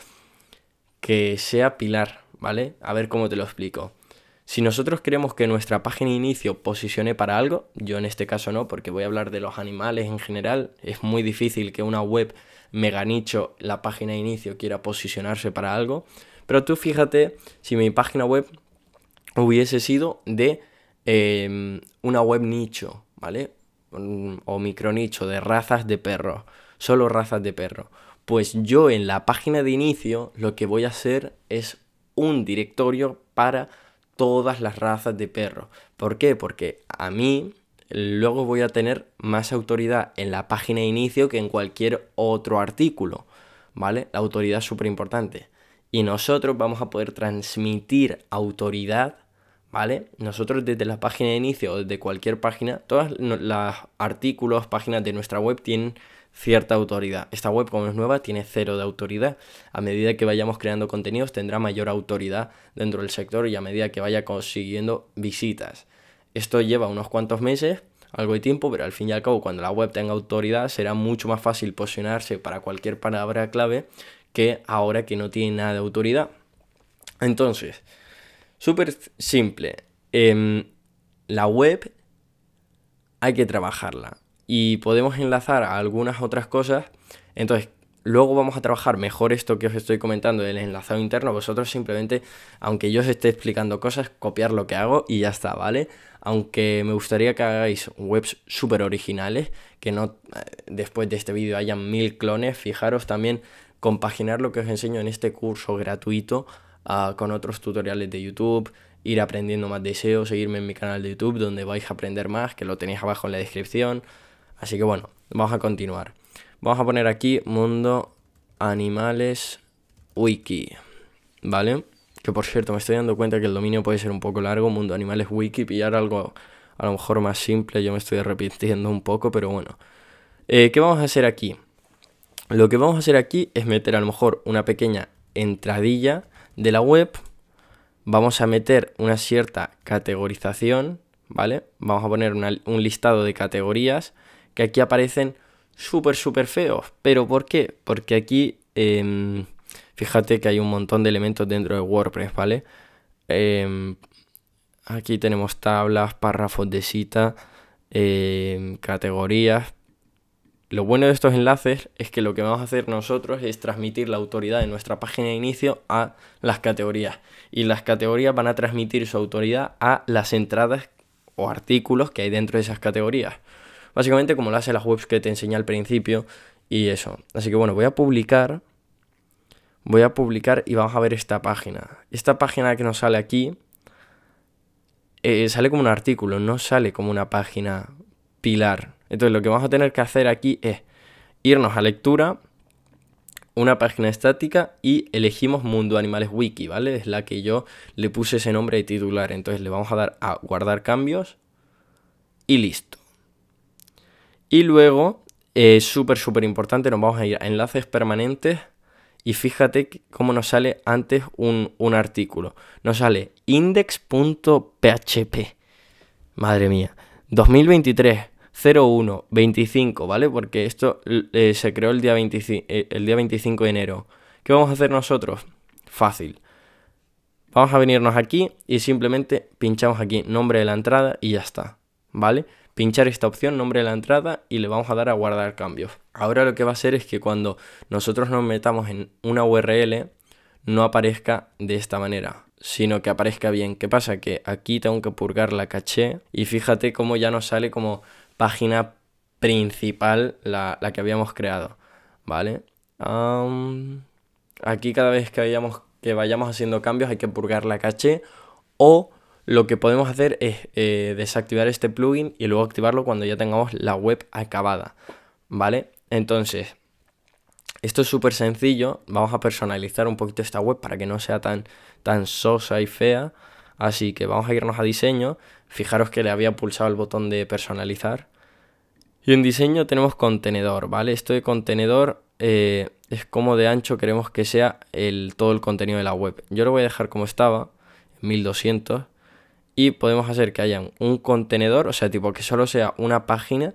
que sea pilar, ¿vale? A ver cómo te lo explico. Si nosotros queremos que nuestra página de inicio posicione para algo, yo en este caso no, porque voy a hablar de los animales en general, es muy difícil que una web mega nicho, la página de inicio quiera posicionarse para algo, pero tú fíjate si mi página web hubiese sido de em, una web nicho, ¿vale? O micro nicho de razas de perros, solo razas de perros. Pues yo en la página de inicio lo que voy a hacer es un directorio para todas las razas de perro ¿Por qué? Porque a mí luego voy a tener más autoridad en la página de inicio que en cualquier otro artículo, ¿vale? La autoridad es súper importante. Y nosotros vamos a poder transmitir autoridad, ¿vale? Nosotros desde la página de inicio o desde cualquier página, todos los artículos, páginas de nuestra web tienen cierta autoridad. Esta web, como es nueva, tiene cero de autoridad. A medida que vayamos creando contenidos, tendrá mayor autoridad dentro del sector y a medida que vaya consiguiendo visitas. Esto lleva unos cuantos meses, algo de tiempo, pero al fin y al cabo, cuando la web tenga autoridad, será mucho más fácil posicionarse para cualquier palabra clave que ahora que no tiene nada de autoridad. Entonces, súper simple. Em, la web hay que trabajarla y podemos enlazar a algunas otras cosas. Entonces, luego vamos a trabajar mejor esto que os estoy comentando del enlazado interno. Vosotros simplemente, aunque yo os esté explicando cosas, copiar lo que hago y ya está, ¿vale? Aunque me gustaría que hagáis webs súper originales, que no eh, después de este vídeo hayan mil clones, fijaros también compaginar lo que os enseño en este curso gratuito ah, con otros tutoriales de YouTube, ir aprendiendo más deseos e seguirme en mi canal de YouTube donde vais a aprender más, que lo tenéis abajo en la descripción. Así que bueno, vamos a continuar. Vamos a poner aquí mundo animales wiki, ¿vale? Que por cierto, me estoy dando cuenta que el dominio puede ser un poco largo, mundo animales wiki, pillar algo a lo mejor más simple, yo me estoy arrepintiendo un poco, pero bueno. Eh, ¿Qué vamos a hacer aquí? Lo que vamos a hacer aquí es meter a lo mejor una pequeña entradilla de la web, vamos a meter una cierta categorización, ¿vale? Vamos a poner un listado de categorías que aquí aparecen súper, súper feos. ¿Pero por qué? Porque aquí, em, fíjate que hay un montón de elementos dentro de WordPress, ¿vale? Em, aquí tenemos tablas, párrafos de cita, em, categorías. Lo bueno de estos enlaces es que lo que vamos a hacer nosotros es transmitir la autoridad de nuestra página de inicio a las categorías. Y las categorías van a transmitir su autoridad a las entradas o artículos que hay dentro de esas categorías. Básicamente como lo hace las webs que te enseñé al principio y eso. Así que bueno, voy a publicar. Voy a publicar y vamos a ver esta página. Esta página que nos sale aquí eh, sale como un artículo, no sale como una página pilar. Entonces lo que vamos a tener que hacer aquí es irnos a lectura, una página estática y elegimos Mundo Animales Wiki, ¿vale? Es la que yo le puse ese nombre y titular. Entonces le vamos a dar a guardar cambios y listo. Y luego, eh, súper, súper importante, nos vamos a ir a enlaces permanentes y fíjate cómo nos sale antes un, artículo. Nos sale index.php. Madre mía. 2023. 01, 25, ¿vale? Porque esto eh, se creó el día, eh, el día 25 de enero. ¿Qué vamos a hacer nosotros? Fácil. Vamos a venirnos aquí y simplemente pinchamos aquí nombre de la entrada y ya está, ¿vale? pinchar esta opción, nombre de la entrada y le vamos a dar a guardar cambios. Ahora lo que va a hacer es que cuando nosotros nos metamos en una URL no aparezca de esta manera, sino que aparezca bien. ¿Qué pasa? Que aquí tengo que purgar la caché y fíjate cómo ya nos sale como página principal la, que habíamos creado, ¿vale? aquí cada vez que, que vayamos haciendo cambios hay que purgar la caché o lo que podemos hacer es eh, desactivar este plugin y luego activarlo cuando ya tengamos la web acabada, ¿vale? Entonces, esto es súper sencillo, vamos a personalizar un poquito esta web para que no sea tan, tan sosa y fea, así que vamos a irnos a diseño, fijaros que le había pulsado el botón de personalizar, y en diseño tenemos contenedor, ¿vale? Esto de contenedor eh, es como de ancho queremos que sea el, todo el contenido de la web. Yo lo voy a dejar como estaba, 1200, y podemos hacer que haya un contenedor, o sea, tipo que solo sea una página,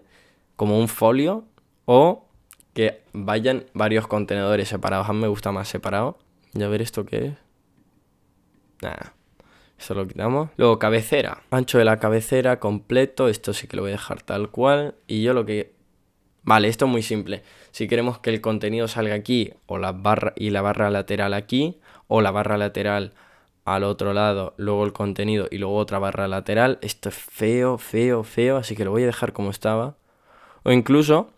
como un folio, o que vayan varios contenedores separados. A mí me gusta más separado. Ya ver esto qué es. Nada. Eso lo quitamos. Luego cabecera. Ancho de la cabecera completo. Esto sí que lo voy a dejar tal cual. Y yo lo que... Vale, esto es muy simple. Si queremos que el contenido salga aquí, o la barra y la barra lateral aquí, o la barra lateral al otro lado, luego el contenido y luego otra barra lateral. Esto es feo, feo, feo, así que lo voy a dejar como estaba. O incluso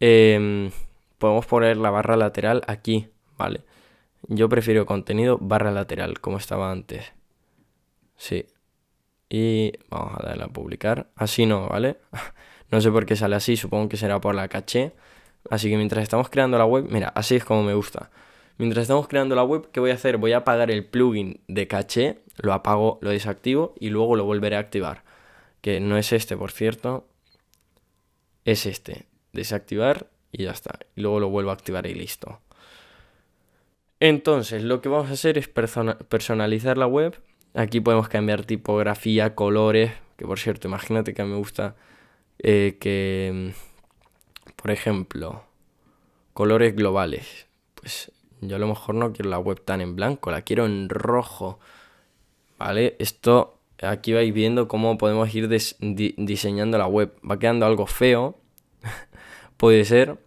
em, podemos poner la barra lateral aquí, ¿vale? Yo prefiero contenido barra lateral, como estaba antes. Sí. Y vamos a darle a publicar. Así no, ¿vale? [LAUGHS] no sé por qué sale así, supongo que será por la caché. Así que mientras estamos creando la web, mira, así es como me gusta. Mientras estamos creando la web, ¿qué voy a hacer? Voy a apagar el plugin de caché, lo apago, lo desactivo y luego lo volveré a activar. Que no es este, por cierto. Es este. Desactivar y ya está. Y luego lo vuelvo a activar y listo. Entonces, lo que vamos a hacer es personalizar la web. Aquí podemos cambiar tipografía, colores. Que por cierto, imagínate que me gusta eh, que, mm, por ejemplo, colores globales. Pues yo a lo mejor no quiero la web tan en blanco, la quiero en rojo. ¿Vale? Esto aquí vais viendo cómo podemos ir diseñando la web. Va quedando algo feo, [LAUGHS] puede ser,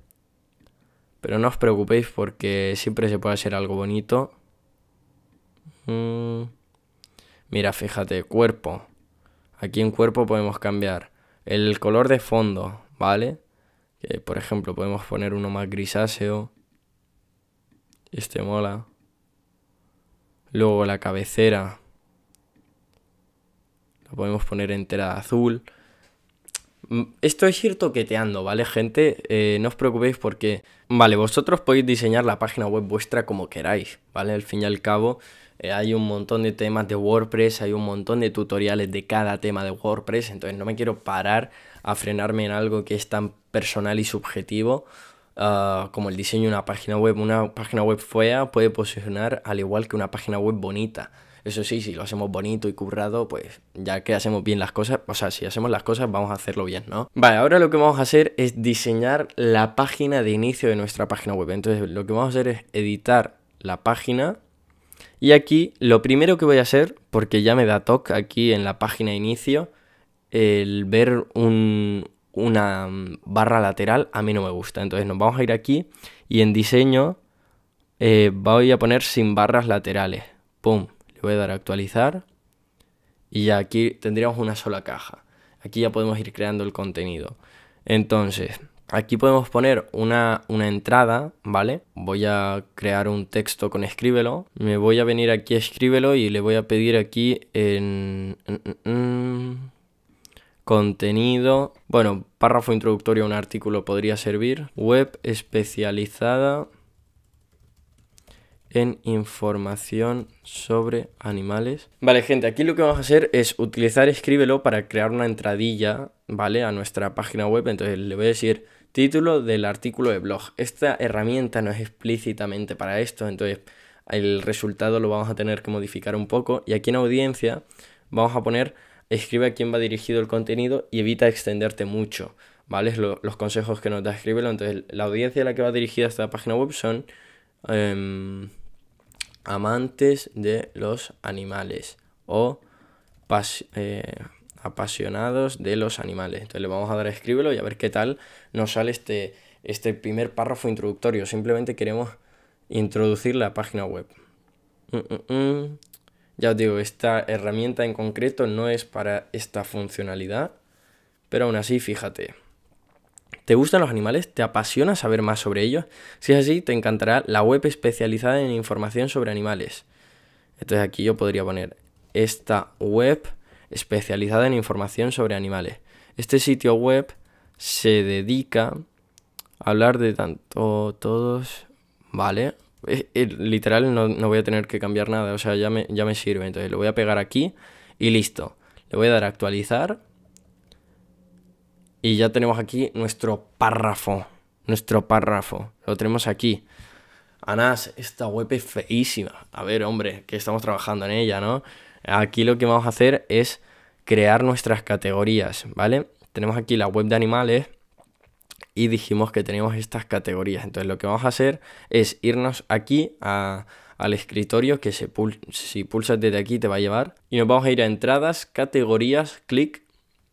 pero no os preocupéis porque siempre se puede hacer algo bonito. Mm, mira, fíjate, cuerpo. Aquí en cuerpo podemos cambiar el color de fondo, ¿vale? Que, por ejemplo, podemos poner uno más grisáceo. Este mola. Luego la cabecera. lo podemos poner entera azul. Mm, esto es ir toqueteando, ¿vale, gente? Eh, no os preocupéis porque, vale, vosotros podéis diseñar la página web vuestra como queráis, ¿vale? Al fin y al cabo, eh, hay un montón de temas de WordPress, hay un montón de tutoriales de cada tema de WordPress, entonces no me quiero parar a frenarme en algo que es tan personal y subjetivo. Ah, como el diseño de una página web. Una página web fea puede posicionar al igual que una página web bonita. Eso sí, si lo hacemos bonito y currado, pues ya que hacemos bien las cosas, o sea, si hacemos las cosas, vamos a hacerlo bien, ¿no? Vale, ahora lo que vamos a hacer es diseñar la página de inicio de nuestra página web. Entonces, lo que vamos a hacer es editar la página. Y aquí lo primero que voy a hacer, porque ya me da toque aquí en la página de inicio, el ver un, una mm, barra lateral, a mí no me gusta. Entonces nos vamos a ir aquí y en diseño eh, voy a poner sin barras laterales. ¡Pum! Le voy a dar a actualizar y ya aquí tendríamos una sola caja. Aquí ya podemos ir creando el contenido. Entonces, aquí podemos poner una, entrada, ¿vale? Voy a crear un texto con escríbelo. Me voy a venir aquí a escríbelo y le voy a pedir aquí en contenido, bueno, párrafo introductorio a un artículo podría servir, web especializada en información sobre animales. Vale, gente, aquí lo que vamos a hacer es utilizar escríbelo para crear una entradilla, ¿vale? A nuestra página web, entonces le voy a decir título del artículo de blog. Esta herramienta no es explícitamente para esto, entonces el resultado lo vamos a tener que modificar un poco y aquí en audiencia vamos a poner escribe a quién va dirigido el contenido y evita extenderte mucho, ¿vale? los consejos que nos da escríbelo. Entonces, la audiencia a la que va dirigida esta página web son em, amantes de los animales o eh, apasionados de los animales. Entonces, le vamos a dar a escríbelo y a ver qué tal nos sale este, este primer párrafo introductorio. Simplemente queremos introducir la página web. Mm, mm, mm. Ya os digo, esta herramienta en concreto no es para esta funcionalidad, pero aún así, fíjate. ¿Te gustan los animales? ¿Te apasiona saber más sobre ellos? Si es así, te encantará la web especializada en información sobre animales. Entonces aquí yo podría poner esta web especializada en información sobre animales. Este sitio web se dedica a hablar de tanto todos, ¿vale? literal no, voy a tener que cambiar nada, o sea, ya me, ya me sirve. Entonces lo voy a pegar aquí y listo. Le voy a dar a actualizar. Y ya tenemos aquí nuestro párrafo. Nuestro párrafo. Lo tenemos aquí. Anás, esta web es feísima. A ver, hombre, que estamos trabajando en ella, ¿no? Aquí lo que vamos a hacer es crear nuestras categorías, ¿vale? Tenemos aquí la web de animales y dijimos que tenemos estas categorías. Entonces lo que vamos a hacer es irnos aquí al escritorio que se si pulsas desde aquí te va a llevar y nos vamos a ir a entradas, categorías, clic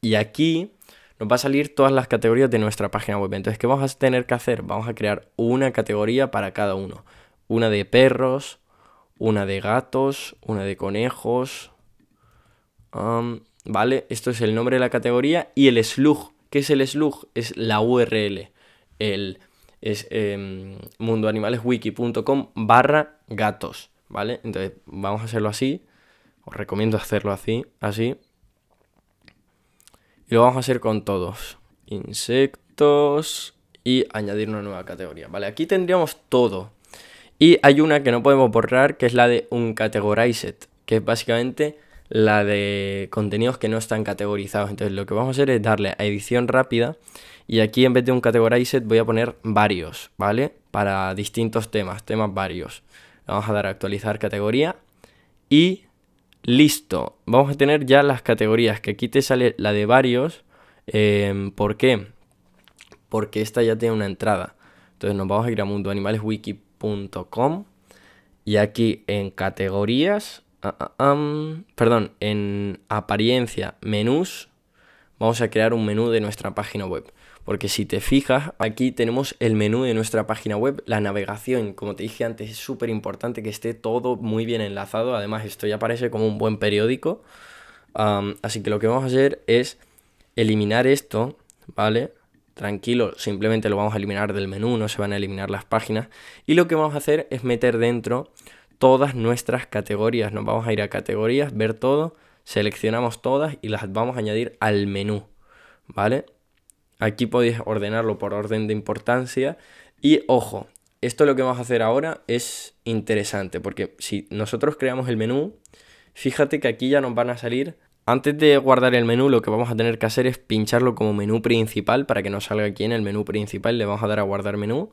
y aquí nos va a salir todas las categorías de nuestra página web. Entonces, ¿qué vamos a tener que hacer? Vamos a crear una categoría para cada uno. Una de perros, una de gatos, una de conejos. Um, vale, esto es el nombre de la categoría y el slug ¿Qué es el slug? Es la URL. El es em, mundoanimaleswiki.com barra gatos, ¿vale? Entonces vamos a hacerlo así. Os recomiendo hacerlo así, así. Y lo vamos a hacer con todos. Insectos y añadir una nueva categoría, ¿vale? Aquí tendríamos todo. Y hay una que no podemos borrar, que es la de un categorized. que es básicamente la de contenidos que no están categorizados. Entonces lo que vamos a hacer es darle a edición rápida y aquí en vez de un categorized voy a poner varios, ¿vale? Para distintos temas, temas varios. Vamos a dar a actualizar categoría y listo. Vamos a tener ya las categorías, que aquí te sale la de varios. Em, ¿Por qué? Porque esta ya tiene una entrada. Entonces nos vamos a ir a mundoanimaleswiki.com y aquí en categorías Ah, ah, perdón, en apariencia, menús, vamos a crear un menú de nuestra página web. Porque si te fijas, aquí tenemos el menú de nuestra página web, la navegación. Como te dije antes, es súper importante que esté todo muy bien enlazado. Además, esto ya parece como un buen periódico. así que lo que vamos a hacer es eliminar esto, ¿vale? Tranquilo, simplemente lo vamos a eliminar del menú, no se van a eliminar las páginas. Y lo que vamos a hacer es meter dentro todas nuestras categorías. Nos vamos a ir a categorías, ver todo, seleccionamos todas y las vamos a añadir al menú, ¿vale? Aquí podéis ordenarlo por orden de importancia y ojo, esto lo que vamos a hacer ahora es interesante porque si nosotros creamos el menú, fíjate que aquí ya nos van a salir... Antes de guardar el menú lo que vamos a tener que hacer es pincharlo como menú principal para que no salga aquí en el menú principal, le vamos a dar a guardar menú.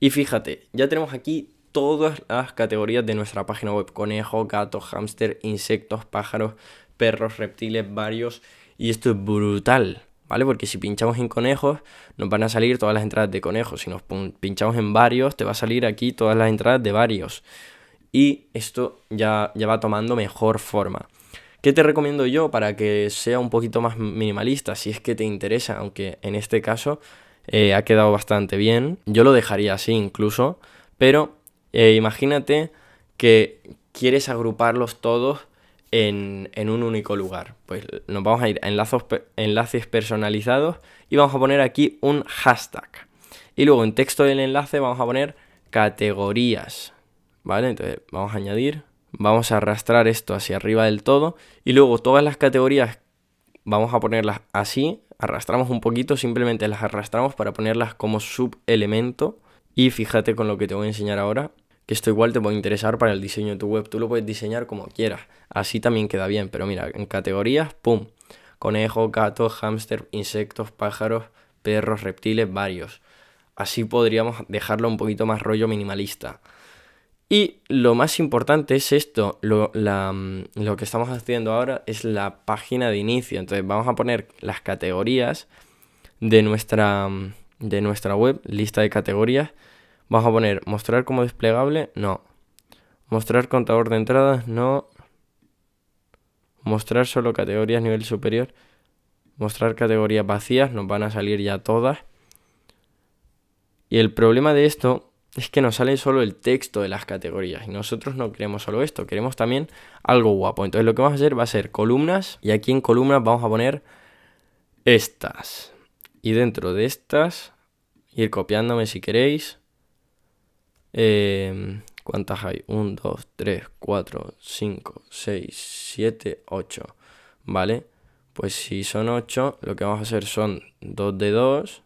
Y fíjate, ya tenemos aquí todas las categorías de nuestra página web. Conejo, gato, hámster, insectos, pájaros, perros, reptiles, varios. Y esto es brutal, ¿vale? Porque si pinchamos en conejos, nos van a salir todas las entradas de conejos. Si nos pinchamos en varios, te va a salir aquí todas las entradas de varios. Y esto ya, ya va tomando mejor forma. ¿Qué te recomiendo yo para que sea un poquito más minimalista? Si es que te interesa, aunque en este caso eh, ha quedado bastante bien. Yo lo dejaría así incluso, pero eh, imagínate que quieres agruparlos todos en, un único lugar. Pues nos vamos a ir a enlaces personalizados y vamos a poner aquí un hashtag. Y luego en texto del enlace vamos a poner categorías. ¿Vale? Entonces vamos a añadir, vamos a arrastrar esto hacia arriba del todo y luego todas las categorías vamos a ponerlas así, arrastramos un poquito, simplemente las arrastramos para ponerlas como subelemento. Y fíjate con lo que te voy a enseñar ahora, que esto igual te puede interesar para el diseño de tu web. Tú lo puedes diseñar como quieras, así también queda bien, pero mira, en categorías, ¡pum! conejo, gato, hámster, insectos, pájaros, perros, reptiles, varios. Así podríamos dejarlo un poquito más rollo minimalista. Y lo más importante es esto, lo, mm, lo que estamos haciendo ahora es la página de inicio. Entonces vamos a poner las categorías de nuestra, mm, de nuestra web, lista de categorías, Vamos a poner mostrar como desplegable, no. Mostrar contador de entradas, no. Mostrar solo categorías nivel superior. Mostrar categorías vacías, nos van a salir ya todas. Y el problema de esto es que nos sale solo el texto de las categorías y nosotros no queremos solo esto, queremos también algo guapo. Entonces lo que vamos a hacer va a ser columnas y aquí en columnas vamos a poner estas. Y dentro de estas, ir copiándome si queréis. Em, ¿Cuántas hay? 1, 2, 3, 4, 5, 6, 7, 8. ¿Vale? Pues si son 8, lo que vamos a hacer son 2 de 2.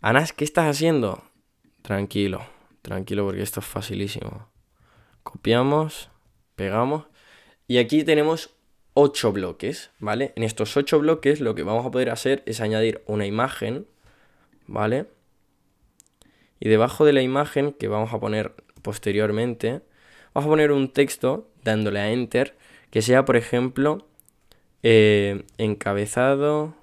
Ana, ¿qué estás haciendo? Tranquilo, tranquilo porque esto es facilísimo. Copiamos, pegamos. Y aquí tenemos 8 bloques, ¿vale? En estos 8 bloques lo que vamos a poder hacer es añadir una imagen ¿vale? Y debajo de la imagen que vamos a poner posteriormente, vamos a poner un texto dándole a Enter que sea, por ejemplo, eh, encabezado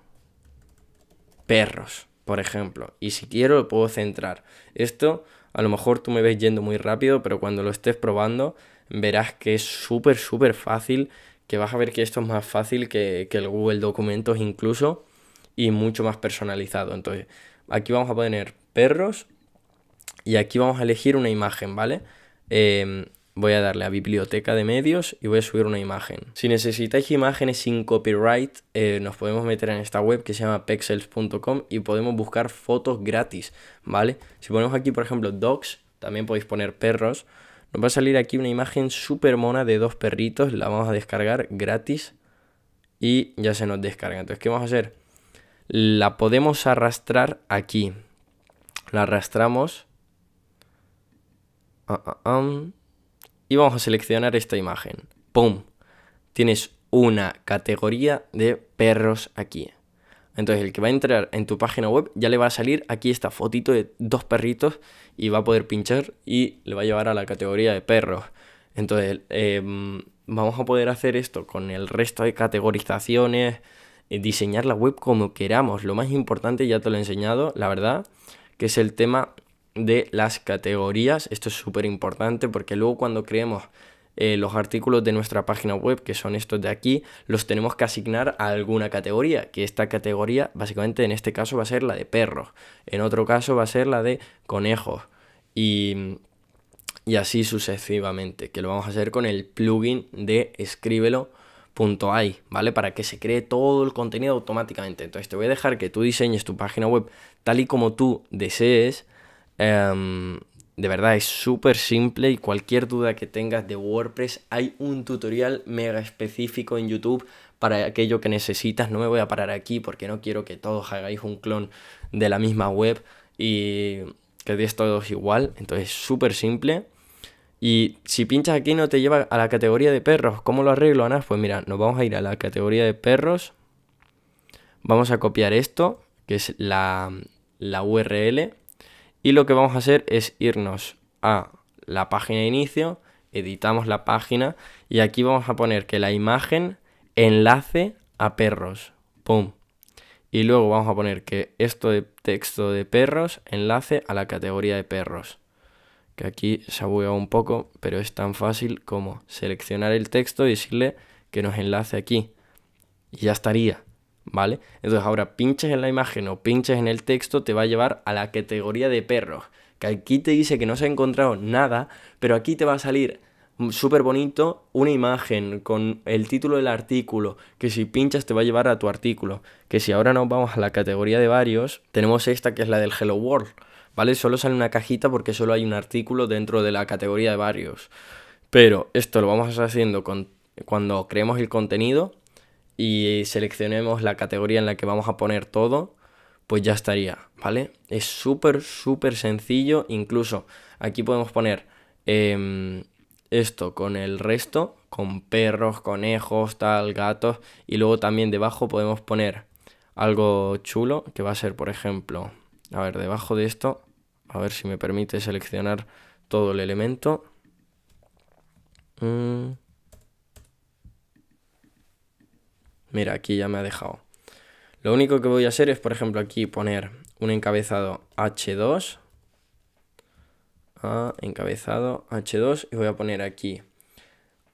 perros, por ejemplo. Y si quiero lo puedo centrar. Esto a lo mejor tú me ves yendo muy rápido, pero cuando lo estés probando verás que es súper, súper fácil, que vas a ver que esto es más fácil que, que el Google Documentos incluso y mucho más personalizado. Entonces, Aquí vamos a poner perros y aquí vamos a elegir una imagen, ¿vale? Em, voy a darle a biblioteca de medios y voy a subir una imagen. Si necesitáis imágenes sin copyright, eh, nos podemos meter en esta web que se llama pexels.com y podemos buscar fotos gratis, ¿vale? Si ponemos aquí, por ejemplo, dogs, también podéis poner perros, nos va a salir aquí una imagen súper mona de dos perritos, la vamos a descargar gratis y ya se nos descarga. Entonces, ¿qué vamos a hacer? la podemos arrastrar aquí. La arrastramos. Ah, ah, y vamos a seleccionar esta imagen. ¡Pum! Tienes una categoría de perros aquí. Entonces el que va a entrar en tu página web ya le va a salir aquí esta fotito de dos perritos y va a poder pinchar y le va a llevar a la categoría de perros. Entonces em, vamos a poder hacer esto con el resto de categorizaciones, eh, diseñar la web como queramos. Lo más importante, ya te lo he enseñado, la verdad, que es el tema de las categorías. Esto es súper importante porque luego cuando creemos eh, los artículos de nuestra página web, que son estos de aquí, los tenemos que asignar a alguna categoría, que esta categoría básicamente en este caso va a ser la de perros, en otro caso va a ser la de conejos y, y así sucesivamente, que lo vamos a hacer con el plugin de escríbelo ¿vale? Para que se cree todo el contenido automáticamente. Entonces te voy a dejar que tú diseñes tu página web tal y como tú desees. Em, de verdad es súper simple y cualquier duda que tengas de WordPress hay un tutorial mega específico en YouTube para aquello que necesitas. No me voy a parar aquí porque no quiero que todos hagáis un clon de la misma web y que des todos igual. Entonces súper simple y si pinchas aquí no te lleva a la categoría de perros. ¿Cómo lo arreglo, Ana? Pues mira, nos vamos a ir a la categoría de perros. Vamos a copiar esto, que es la, URL. Y lo que vamos a hacer es irnos a la página de inicio, editamos la página y aquí vamos a poner que la imagen enlace a perros. ¡Pum! Y luego vamos a poner que esto de texto de perros enlace a la categoría de perros aquí se ha bugueado un poco, pero es tan fácil como seleccionar el texto y decirle que nos enlace aquí. Y ya estaría, ¿vale? Entonces ahora pinches en la imagen o pinches en el texto, te va a llevar a la categoría de perros, que aquí te dice que no se ha encontrado nada, pero aquí te va a salir súper bonito una imagen con el título del artículo, que si pinchas te va a llevar a tu artículo, que si ahora nos vamos a la categoría de varios, tenemos esta que es la del Hello World ¿vale? Solo sale una cajita porque solo hay un artículo dentro de la categoría de varios. Pero esto lo vamos a haciendo cuando creemos el contenido y seleccionemos la categoría en la que vamos a poner todo, pues ya estaría, ¿vale? Es súper, súper sencillo. Incluso aquí podemos poner em, esto con el resto, con perros, conejos, tal, gatos. Y luego también debajo podemos poner algo chulo, que va a ser, por ejemplo, a ver, debajo de esto, a ver si me permite seleccionar todo el elemento. Mm. Mira, aquí ya me ha dejado. Lo único que voy a hacer es, por ejemplo, aquí poner un encabezado H2. Ah, encabezado H2 y voy a poner aquí.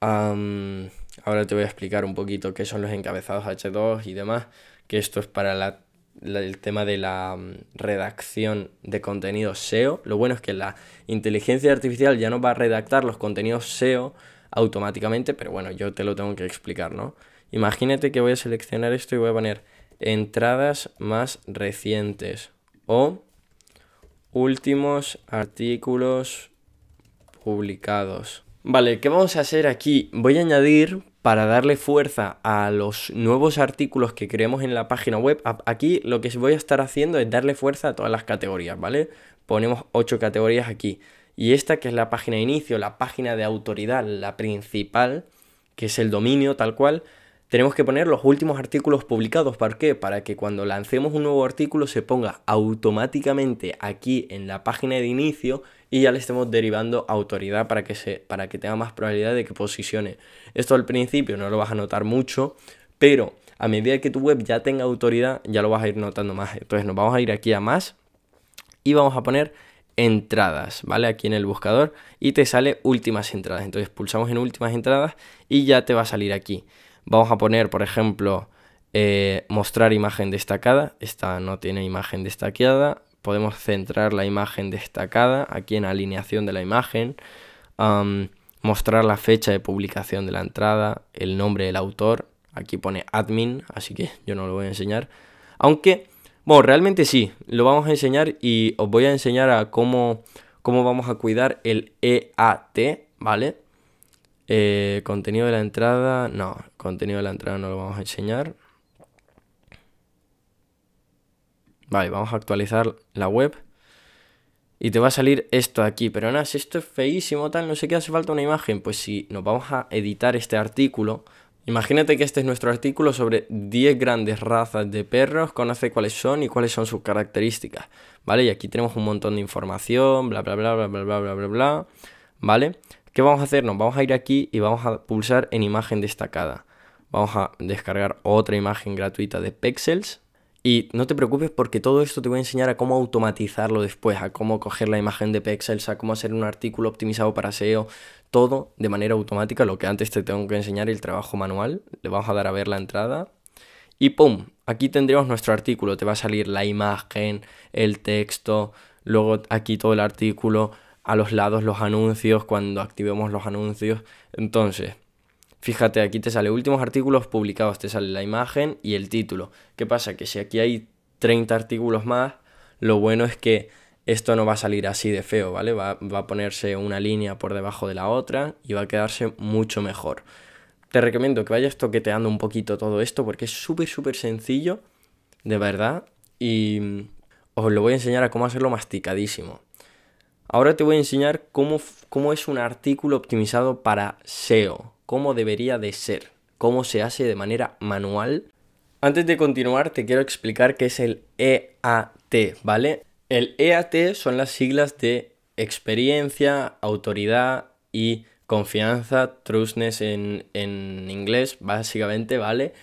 ahora te voy a explicar un poquito qué son los encabezados H2 y demás, que esto es para la el tema de la mm, redacción de contenidos SEO. Lo bueno es que la inteligencia artificial ya no va a redactar los contenidos SEO automáticamente, pero bueno, yo te lo tengo que explicar, ¿no? Imagínate que voy a seleccionar esto y voy a poner entradas más recientes o últimos artículos publicados. Vale, ¿qué vamos a hacer aquí? Voy a añadir para darle fuerza a los nuevos artículos que creemos en la página web. Aquí lo que voy a estar haciendo es darle fuerza a todas las categorías, ¿vale? Ponemos ocho categorías aquí. Y esta que es la página de inicio, la página de autoridad, la principal, que es el dominio tal cual, tenemos que poner los últimos artículos publicados. ¿Para qué? Para que cuando lancemos un nuevo artículo se ponga automáticamente aquí en la página de inicio y ya le estemos derivando autoridad para que, se, para que tenga más probabilidad de que posicione. Esto al principio no lo vas a notar mucho, pero a medida que tu web ya tenga autoridad, ya lo vas a ir notando más. Entonces nos vamos a ir aquí a más y vamos a poner entradas, ¿vale? Aquí en el buscador y te sale últimas entradas. Entonces pulsamos en últimas entradas y ya te va a salir aquí. Vamos a poner, por ejemplo, eh, mostrar imagen destacada. Esta no tiene imagen destacada podemos centrar la imagen destacada aquí en alineación de la imagen, mostrar la fecha de publicación de la entrada, el nombre del autor, aquí pone admin, así que yo no lo voy a enseñar, aunque, bueno, realmente sí, lo vamos a enseñar y os voy a enseñar a cómo, cómo vamos a cuidar el EAT, ¿vale? Eh, contenido de la entrada, no, contenido de la entrada no lo vamos a enseñar. Vale, vamos a actualizar la web. Y te va a salir esto aquí. Pero nada, si esto es feísimo, tal, no sé qué, hace falta una imagen. Pues si nos vamos a editar este artículo. Imagínate que este es nuestro artículo sobre 10 grandes razas de perros, conoce cuáles son y cuáles son sus características, ¿vale? Y aquí tenemos un montón de información, bla, bla, bla, bla, bla, bla, bla, bla, bla, ¿vale? ¿Qué vamos a hacer? Nos vamos a ir aquí y vamos a pulsar en imagen destacada. Vamos a descargar otra imagen gratuita de Pexels, y no te preocupes porque todo esto te voy a enseñar a cómo automatizarlo después, a cómo coger la imagen de Pexels, a cómo hacer un artículo optimizado para SEO, todo de manera automática, lo que antes te tengo que enseñar el trabajo manual, le vamos a dar a ver la entrada y ¡pum! Aquí tendremos nuestro artículo, te va a salir la imagen, el texto, luego aquí todo el artículo, a los lados los anuncios, cuando activemos los anuncios. Entonces, Fíjate, aquí te sale últimos artículos publicados, te sale la imagen y el título. ¿Qué pasa? Que si aquí hay 30 artículos más, lo bueno es que esto no va a salir así de feo, ¿vale? Va, va, a ponerse una línea por debajo de la otra y va a quedarse mucho mejor. Te recomiendo que vayas toqueteando un poquito todo esto porque es súper, súper sencillo, de verdad, y os lo voy a enseñar a cómo hacerlo masticadísimo. Ahora te voy a enseñar cómo, cómo es un artículo optimizado para SEO, cómo debería de ser, cómo se hace de manera manual. Antes de continuar, te quiero explicar qué es el EAT, ¿vale? El EAT son las siglas de experiencia, autoridad y confianza, trustness en, inglés, básicamente, ¿vale?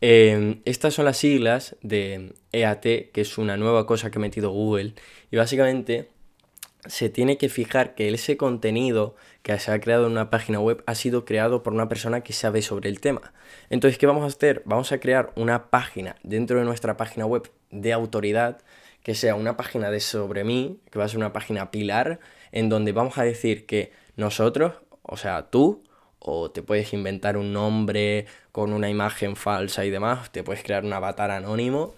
Em, estas son las siglas de EAT, que es una nueva cosa que ha metido Google, y básicamente se tiene que fijar que ese contenido que se ha creado en una página web ha sido creado por una persona que sabe sobre el tema. Entonces, ¿qué vamos a hacer? Vamos a crear una página dentro de nuestra página web de autoridad, que sea una página de sobre mí, que va a ser una página pilar, en donde vamos a decir que nosotros, o sea, tú, o te puedes inventar un nombre con una imagen falsa y demás, te puedes crear un avatar anónimo,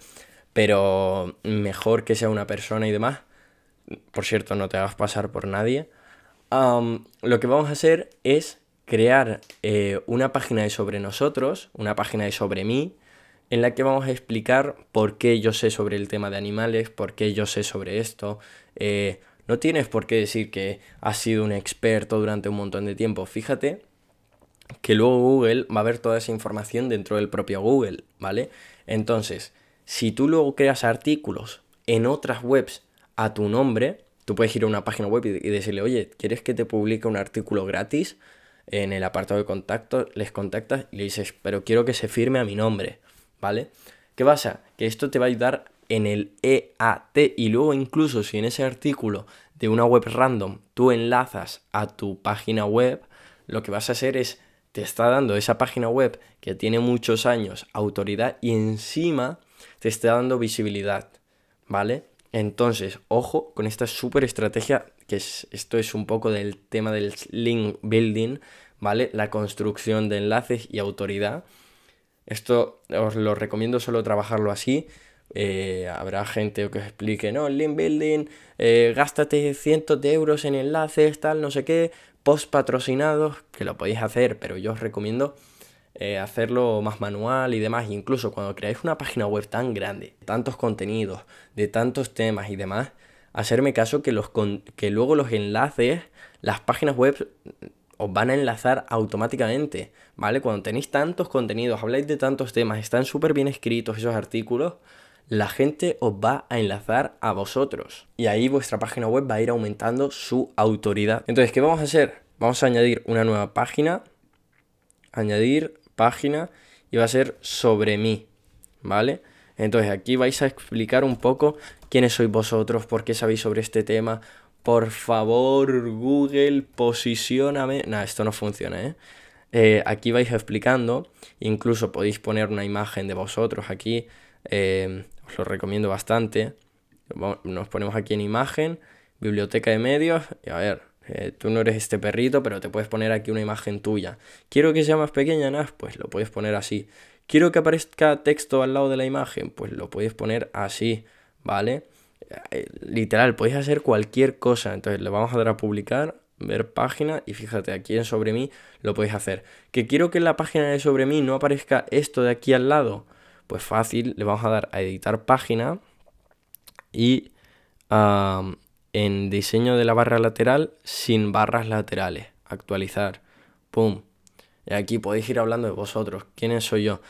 pero mejor que sea una persona y demás. Por cierto, no te hagas pasar por nadie lo que vamos a hacer es crear eh, una página de sobre nosotros, una página de sobre mí, en la que vamos a explicar por qué yo sé sobre el tema de animales, por qué yo sé sobre esto. Eh, no tienes por qué decir que has sido un experto durante un montón de tiempo. Fíjate que luego Google va a ver toda esa información dentro del propio Google, ¿vale? Entonces, si tú luego creas artículos en otras webs a tu nombre, Tú puedes ir a una página web y, decirle, oye, ¿quieres que te publique un artículo gratis? En el apartado de contacto les contactas y le dices, pero quiero que se firme a mi nombre, ¿vale? ¿Qué pasa? Que esto te va a ayudar en el EAT y luego incluso si en ese artículo de una web random tú enlazas a tu página web, lo que vas a hacer es te está dando esa página web que tiene muchos años autoridad y encima te está dando visibilidad, ¿vale? Entonces, ojo con esta súper estrategia, que es, esto es un poco del tema del link building, ¿vale? La construcción de enlaces y autoridad. Esto os lo recomiendo solo trabajarlo así. Eh, habrá gente que os explique, no, link building, eh, gástate cientos de euros en enlaces, tal, no sé qué, post patrocinados, que lo podéis hacer, pero yo os recomiendo eh, hacerlo más manual y demás. Incluso cuando creáis una página web tan grande, tantos contenidos, de tantos temas y demás, hacerme caso que, los que luego los enlaces, las páginas web mm, os van a enlazar automáticamente, ¿vale? Cuando tenéis tantos contenidos, habláis de tantos temas, están súper bien escritos esos artículos, la gente os va a enlazar a vosotros. Y ahí vuestra página web va a ir aumentando su autoridad. Entonces, ¿qué vamos a hacer? Vamos a añadir una nueva página, añadir página y va a ser sobre mí, ¿vale? Entonces aquí vais a explicar un poco quiénes sois vosotros, por qué sabéis sobre este tema. Por favor, Google, posicioname. nada esto no funciona, ¿eh? ¿eh? aquí vais explicando, incluso podéis poner una imagen de vosotros aquí, eh, os lo recomiendo bastante. Nos ponemos aquí en imagen, biblioteca de medios, y a ver, eh, tú no eres este perrito, pero te puedes poner aquí una imagen tuya. Quiero que sea más pequeña, ¿no? pues lo puedes poner así. Quiero que aparezca texto al lado de la imagen, pues lo puedes poner así, ¿vale? Eh, literal, podéis hacer cualquier cosa. Entonces le vamos a dar a publicar, ver página y fíjate aquí en sobre mí lo podéis hacer. Que quiero que en la página de sobre mí no aparezca esto de aquí al lado. Pues fácil, le vamos a dar a editar página y en diseño de la barra lateral sin barras laterales. Actualizar. Pum. Y aquí podéis ir hablando de vosotros. ¿Quiénes soy yo?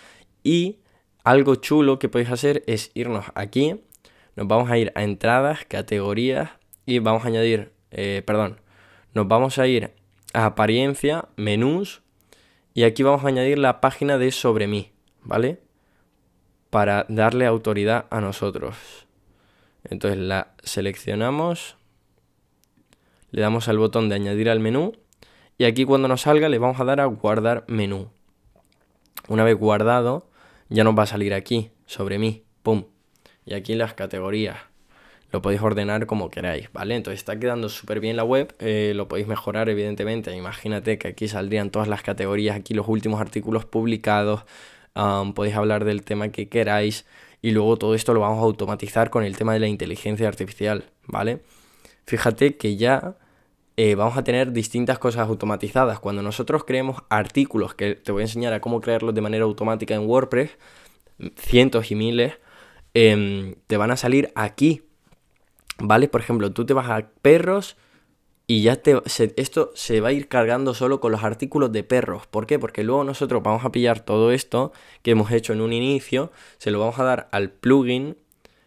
Y algo chulo que podéis hacer es irnos aquí. Nos vamos a ir a entradas, categorías y vamos a añadir, eh, perdón, nos vamos a ir a apariencia, menús y aquí vamos a añadir la página de sobre mí, ¿vale? Para darle autoridad a nosotros. Entonces la seleccionamos, le damos al botón de añadir al menú y aquí cuando nos salga le vamos a dar a guardar menú. Una vez guardado ya nos va a salir aquí, sobre mí, pum. Y aquí las categorías. Lo podéis ordenar como queráis, ¿vale? Entonces está quedando súper bien la web, eh, lo podéis mejorar evidentemente. Imagínate que aquí saldrían todas las categorías, aquí los últimos artículos publicados, podéis hablar del tema que queráis, y luego todo esto lo vamos a automatizar con el tema de la inteligencia artificial, ¿vale? Fíjate que ya eh, vamos a tener distintas cosas automatizadas. Cuando nosotros creemos artículos, que te voy a enseñar a cómo crearlos de manera automática en WordPress, cientos y miles, em, te van a salir aquí, ¿vale? Por ejemplo, tú te vas a perros, y ya esto se va a ir cargando solo con los artículos de perros. ¿Por qué? Porque luego nosotros vamos a pillar todo esto que hemos hecho en un inicio, se lo vamos a dar al plugin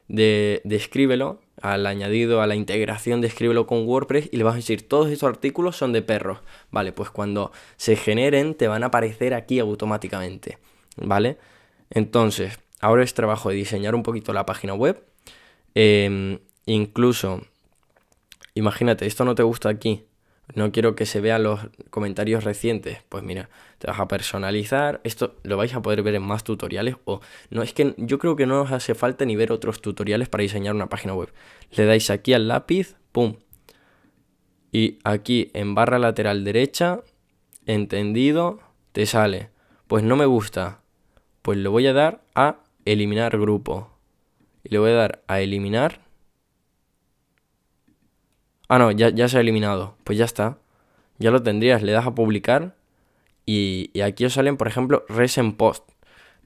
de, Escríbelo, al añadido a la integración de Escríbelo con WordPress y le vamos a decir todos estos artículos son de perros. Vale, pues cuando se generen te van a aparecer aquí automáticamente. ¿Vale? Entonces, ahora es trabajo de diseñar un poquito la página web. Em, incluso Imagínate, esto no te gusta aquí. No quiero que se vean los comentarios recientes. Pues mira, te vas a personalizar. Esto lo vais a poder ver en más tutoriales. O no, es que yo creo que no os hace falta ni ver otros tutoriales para diseñar una página web. Le dais aquí al lápiz, pum. Y aquí en barra lateral derecha, entendido, te sale. Pues no me gusta. Pues lo voy a dar a eliminar grupo. Y le voy a dar a eliminar Ah, no, ya, se ha eliminado. Pues ya está. Ya lo tendrías. Le das a publicar y, aquí os salen, por ejemplo, recent post.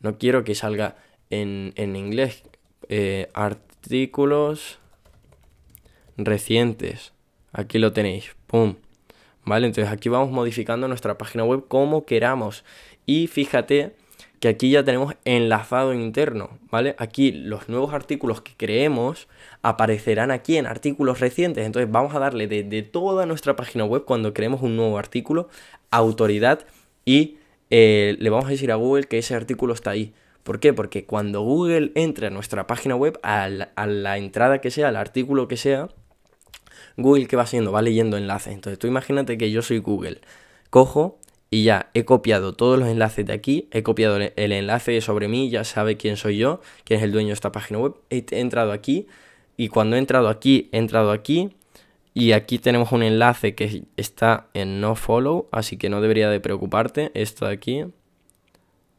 No quiero que salga en, inglés eh, artículos recientes. Aquí lo tenéis. ¡Pum! ¿Vale? Entonces aquí vamos modificando nuestra página web como queramos. Y fíjate que aquí ya tenemos enlazado interno, ¿vale? Aquí los nuevos artículos que creemos, aparecerán aquí en artículos recientes. Entonces vamos a darle desde de toda nuestra página web cuando creemos un nuevo artículo, autoridad y eh, le vamos a decir a Google que ese artículo está ahí. ¿Por qué? Porque cuando Google entre a nuestra página web, a la, entrada que sea, al artículo que sea, Google ¿qué va haciendo? Va leyendo enlaces. Entonces tú imagínate que yo soy Google. Cojo y ya he copiado todos los enlaces de aquí, he copiado el enlace sobre mí, ya sabe quién soy yo, quién es el dueño de esta página web, he entrado aquí, y cuando he entrado aquí, he entrado aquí y aquí tenemos un enlace que está en no follow, así que no debería de preocuparte, esto de aquí.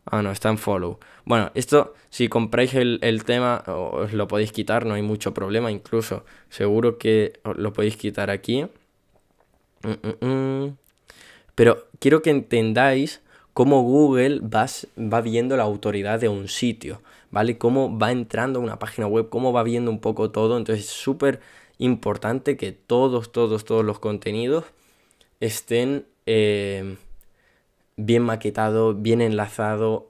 Ah, no, está en follow. Bueno, esto, si compráis el, tema, os lo podéis quitar, no hay mucho problema, incluso seguro que lo podéis quitar aquí. Mm, mm, mm. Pero quiero que entendáis cómo Google va viendo la autoridad de un sitio. ¿vale? Cómo va entrando una página web, cómo va viendo un poco todo. Entonces es súper importante que todos, todos, todos los contenidos estén eh, bien maquetados, bien enlazado,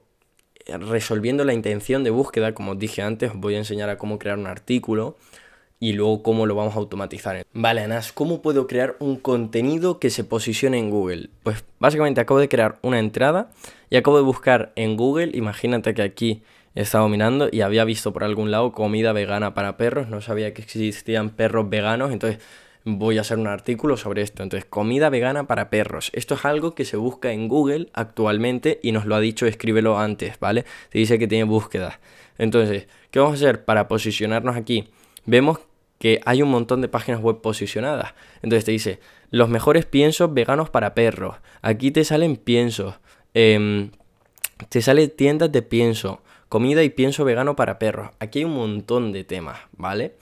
resolviendo la intención de búsqueda. Como os dije antes, os voy a enseñar a cómo crear un artículo y luego cómo lo vamos a automatizar. Vale, Anás, ¿cómo puedo crear un contenido que se posicione en Google? Pues básicamente acabo de crear una entrada y acabo de buscar en Google, imagínate que aquí estaba mirando y había visto por algún lado comida vegana para perros, no sabía que existían perros veganos, entonces voy a hacer un artículo sobre esto. Entonces, comida vegana para perros. Esto es algo que se busca en Google actualmente y nos lo ha dicho, escríbelo antes, ¿vale? Te dice que tiene búsqueda. Entonces, ¿qué vamos a hacer para posicionarnos aquí? Vemos que hay un montón de páginas web posicionadas. Entonces te dice, los mejores piensos veganos para perros. Aquí te salen piensos. Em, te sale tiendas de pienso comida y pienso vegano para perros. Aquí hay un montón de temas, ¿vale?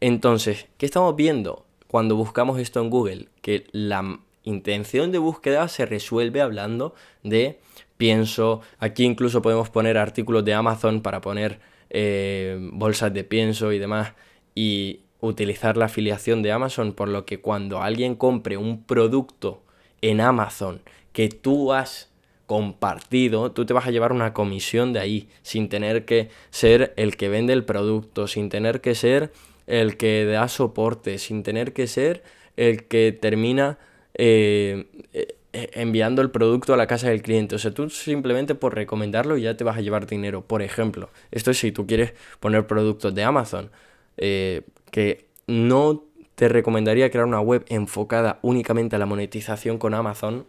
Entonces, ¿qué estamos viendo cuando buscamos esto en Google? Que la intención de búsqueda se resuelve hablando de pienso. Aquí incluso podemos poner artículos de Amazon para poner eh, bolsas de pienso y demás. Y utilizar la afiliación de Amazon, por lo que cuando alguien compre un producto en Amazon que tú has compartido, tú te vas a llevar una comisión de ahí, sin tener que ser el que vende el producto, sin tener que ser el que da soporte, sin tener que ser el que termina eh, eh, eh, enviando el producto a la casa del cliente. O sea, tú simplemente por recomendarlo ya te vas a llevar dinero. Por ejemplo, esto es si tú quieres poner productos de Amazon, que no te recomendaría crear una web enfocada únicamente a la monetización con Amazon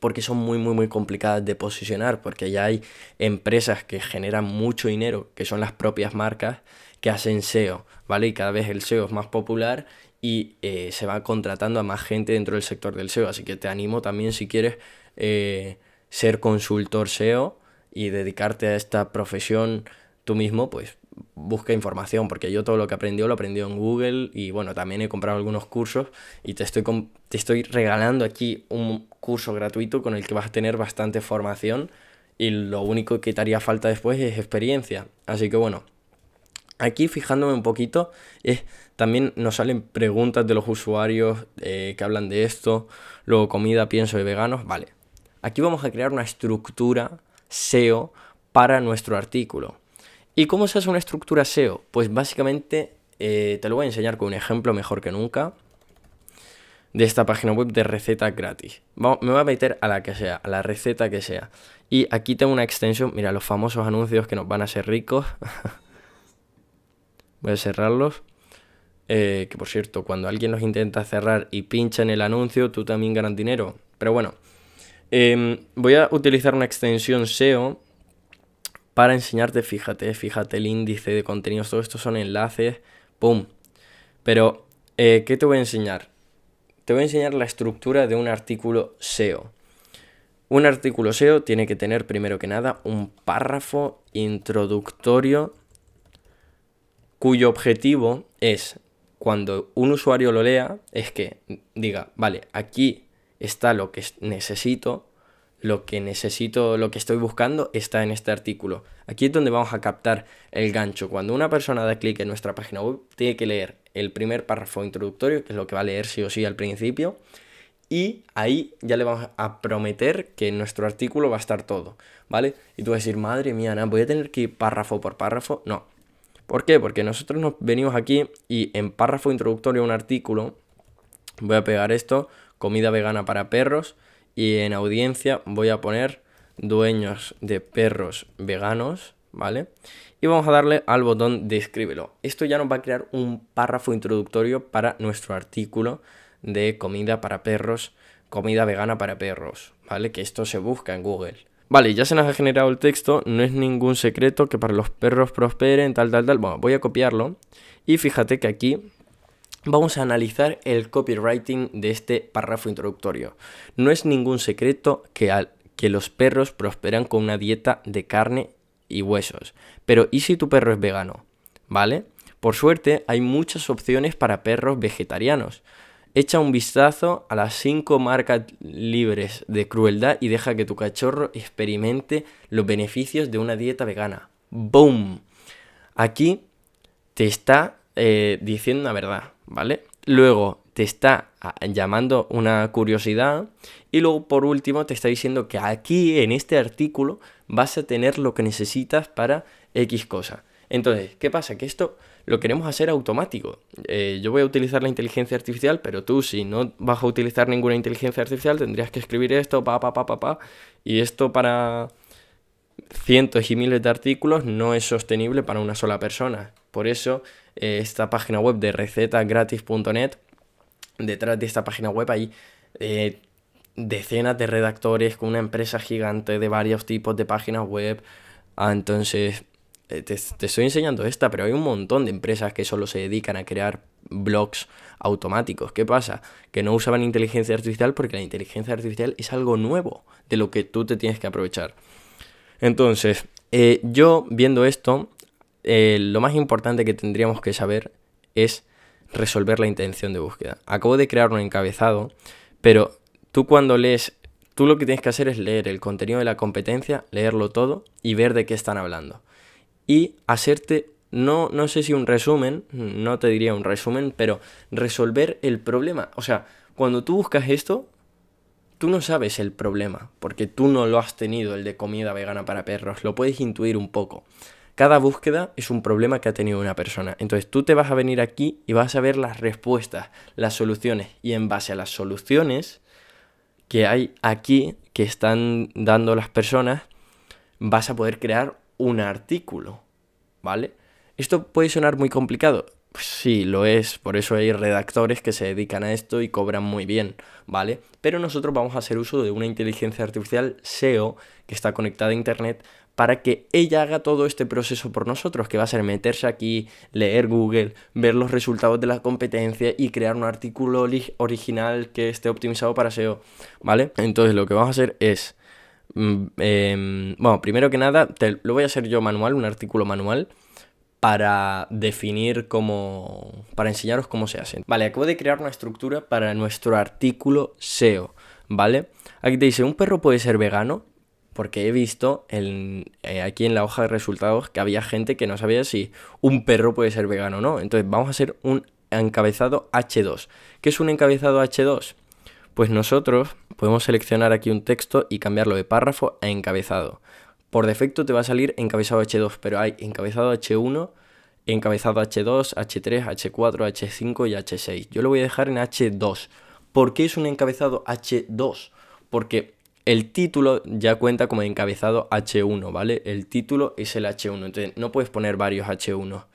porque son muy, muy, muy complicadas de posicionar, porque ya hay empresas que generan mucho dinero, que son las propias marcas, que hacen SEO, ¿vale? Y cada vez el SEO es más popular y eh, se va contratando a más gente dentro del sector del SEO. Así que te animo también si quieres eh, ser consultor SEO y dedicarte a esta profesión tú mismo, pues busca información, porque yo todo lo que aprendió lo aprendió en Google y bueno, también he comprado algunos cursos y te estoy, te estoy regalando aquí un curso gratuito con el que vas a tener bastante formación y lo único que te haría falta después es experiencia. Así que bueno, Aquí fijándome un poquito, es, también nos salen preguntas de los usuarios eh, que hablan de esto, luego comida, pienso de veganos, vale. Aquí vamos a crear una estructura SEO para nuestro artículo. ¿Y cómo se hace una estructura SEO? Pues básicamente eh, te lo voy a enseñar con un ejemplo mejor que nunca de esta página web de recetas gratis. me voy a meter a la que sea, a la receta que sea. Y aquí tengo una extensión, mira, los famosos anuncios que nos van a ser ricos. [LAUGHS] voy a cerrarlos. Eh, que por cierto, cuando alguien los intenta cerrar y pincha en el anuncio, tú también ganas dinero. Pero bueno, em, voy a utilizar una extensión SEO para enseñarte, fíjate, fíjate el índice de contenidos, todo esto son enlaces, ¡pum! Pero, eh, ¿qué te voy a enseñar? Te voy a enseñar la estructura de un artículo SEO. Un artículo SEO tiene que tener, primero que nada, un párrafo introductorio cuyo objetivo es, cuando un usuario lo lea, es que diga, vale, aquí está lo que necesito lo que necesito, lo que estoy buscando está en este artículo. Aquí es donde vamos a captar el gancho. Cuando una persona da clic en nuestra página web, tiene que leer el primer párrafo introductorio, que es lo que va a leer sí o sí al principio, y ahí ya le vamos a prometer que en nuestro artículo va a estar todo, ¿vale? Y tú vas a decir, madre mía, no voy a tener que ir párrafo por párrafo. No. ¿Por qué? Porque nosotros nos venimos aquí y en párrafo introductorio un artículo, voy a pegar esto, comida vegana para perros, y en audiencia voy a poner dueños de perros veganos, ¿vale? Y vamos a darle al botón de escríbelo. Esto ya nos va a crear un párrafo introductorio para nuestro artículo de comida para perros, comida vegana para perros, ¿vale? Que esto se busca en Google. Vale, ya se nos ha generado el texto, no es ningún secreto que para los perros prosperen, tal, tal, tal. Bueno, voy a copiarlo y fíjate que aquí vamos a analizar el copywriting de este párrafo introductorio. No es ningún secreto que, que los perros prosperan con una dieta de carne y huesos. Pero ¿y si tu perro es vegano? ¿Vale? Por suerte hay muchas opciones para perros vegetarianos. Echa un vistazo a las 5 marcas libres de crueldad y deja que tu cachorro experimente los beneficios de una dieta vegana. ¡Boom! Aquí te está eh, diciendo la verdad. ¿vale? Luego te está ah, llamando una curiosidad y luego por último te está diciendo que aquí en este artículo vas a tener lo que necesitas para X cosa. Entonces, ¿qué pasa? Que esto lo queremos hacer automático. Eh, yo voy a utilizar la inteligencia artificial, pero tú si no vas a utilizar ninguna inteligencia artificial tendrías que escribir esto, pa, pa, pa, pa, pa, y esto para cientos y miles de artículos no es sostenible para una sola persona. Por eso eh, esta página web de recetagratis.net. Detrás de esta página web hay eh, decenas de redactores con una empresa gigante de varios tipos de páginas web. Ah, entonces, eh, te, estoy enseñando esta, pero hay un montón de empresas que solo se dedican a crear blogs automáticos. ¿Qué pasa? Que no usaban inteligencia artificial porque la inteligencia artificial es algo nuevo de lo que tú te tienes que aprovechar. Entonces, yo viendo esto, eh, lo más importante que tendríamos que saber es resolver la intención de búsqueda. Acabo de crear un encabezado, pero tú cuando lees, tú lo que tienes que hacer es leer el contenido de la competencia, leerlo todo y ver de qué están hablando. Y hacerte, no, no sé si un resumen, no te diría un resumen, pero resolver el problema. O sea, cuando tú buscas esto, tú no sabes el problema, porque tú no lo has tenido, el de comida vegana para perros, lo puedes intuir un poco. Cada búsqueda es un problema que ha tenido una persona. Entonces tú te vas a venir aquí y vas a ver las respuestas, las soluciones. Y en base a las soluciones que hay aquí, que están dando las personas, vas a poder crear un artículo. ¿Vale? Esto puede sonar muy complicado. Pues sí, lo es, por eso hay redactores que se dedican a esto y cobran muy bien, ¿vale? Pero nosotros vamos a hacer uso de una inteligencia artificial SEO que está conectada a Internet para que ella haga todo este proceso por nosotros, que va a ser meterse aquí, leer Google, ver los resultados de la competencia y crear un artículo original que esté optimizado para SEO, ¿vale? Entonces lo que vamos a hacer es... Mm, em, bueno, primero que nada, lo voy a hacer yo manual, un artículo manual, para definir cómo. para enseñaros cómo se hacen. Vale, acabo de crear una estructura para nuestro artículo SEO, ¿vale? Aquí te dice: un perro puede ser vegano porque he visto eh, aquí en la hoja de resultados que había gente que no sabía si un perro puede ser vegano o no. Entonces vamos a hacer un encabezado H2. ¿Qué es un encabezado H2? Pues nosotros podemos seleccionar aquí un texto y cambiarlo de párrafo a encabezado. Por defecto te va a salir encabezado H2, pero hay encabezado H1, encabezado H2, H3, H4, H5 y H6. Yo lo voy a dejar en H2. ¿Por qué es un encabezado H2? Porque el título ya cuenta como encabezado H1, ¿vale? El título es el H1, entonces no puedes poner varios H1.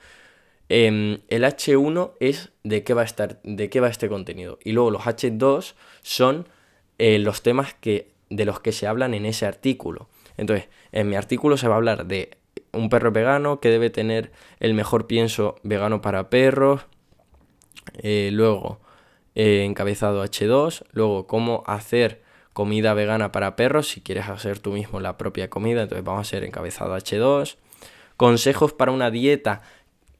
Em, el H1 es de qué va a estar, de qué va este contenido. Y luego los H2 son eh, los temas que, de los que se hablan en ese artículo. Entonces, en mi artículo se va a hablar de un perro vegano, que debe tener el mejor pienso vegano para perros. Eh, luego, eh, encabezado H2. Luego, cómo hacer comida vegana para perros si quieres hacer tú mismo la propia comida. Entonces vamos a hacer encabezado H2. Consejos para una dieta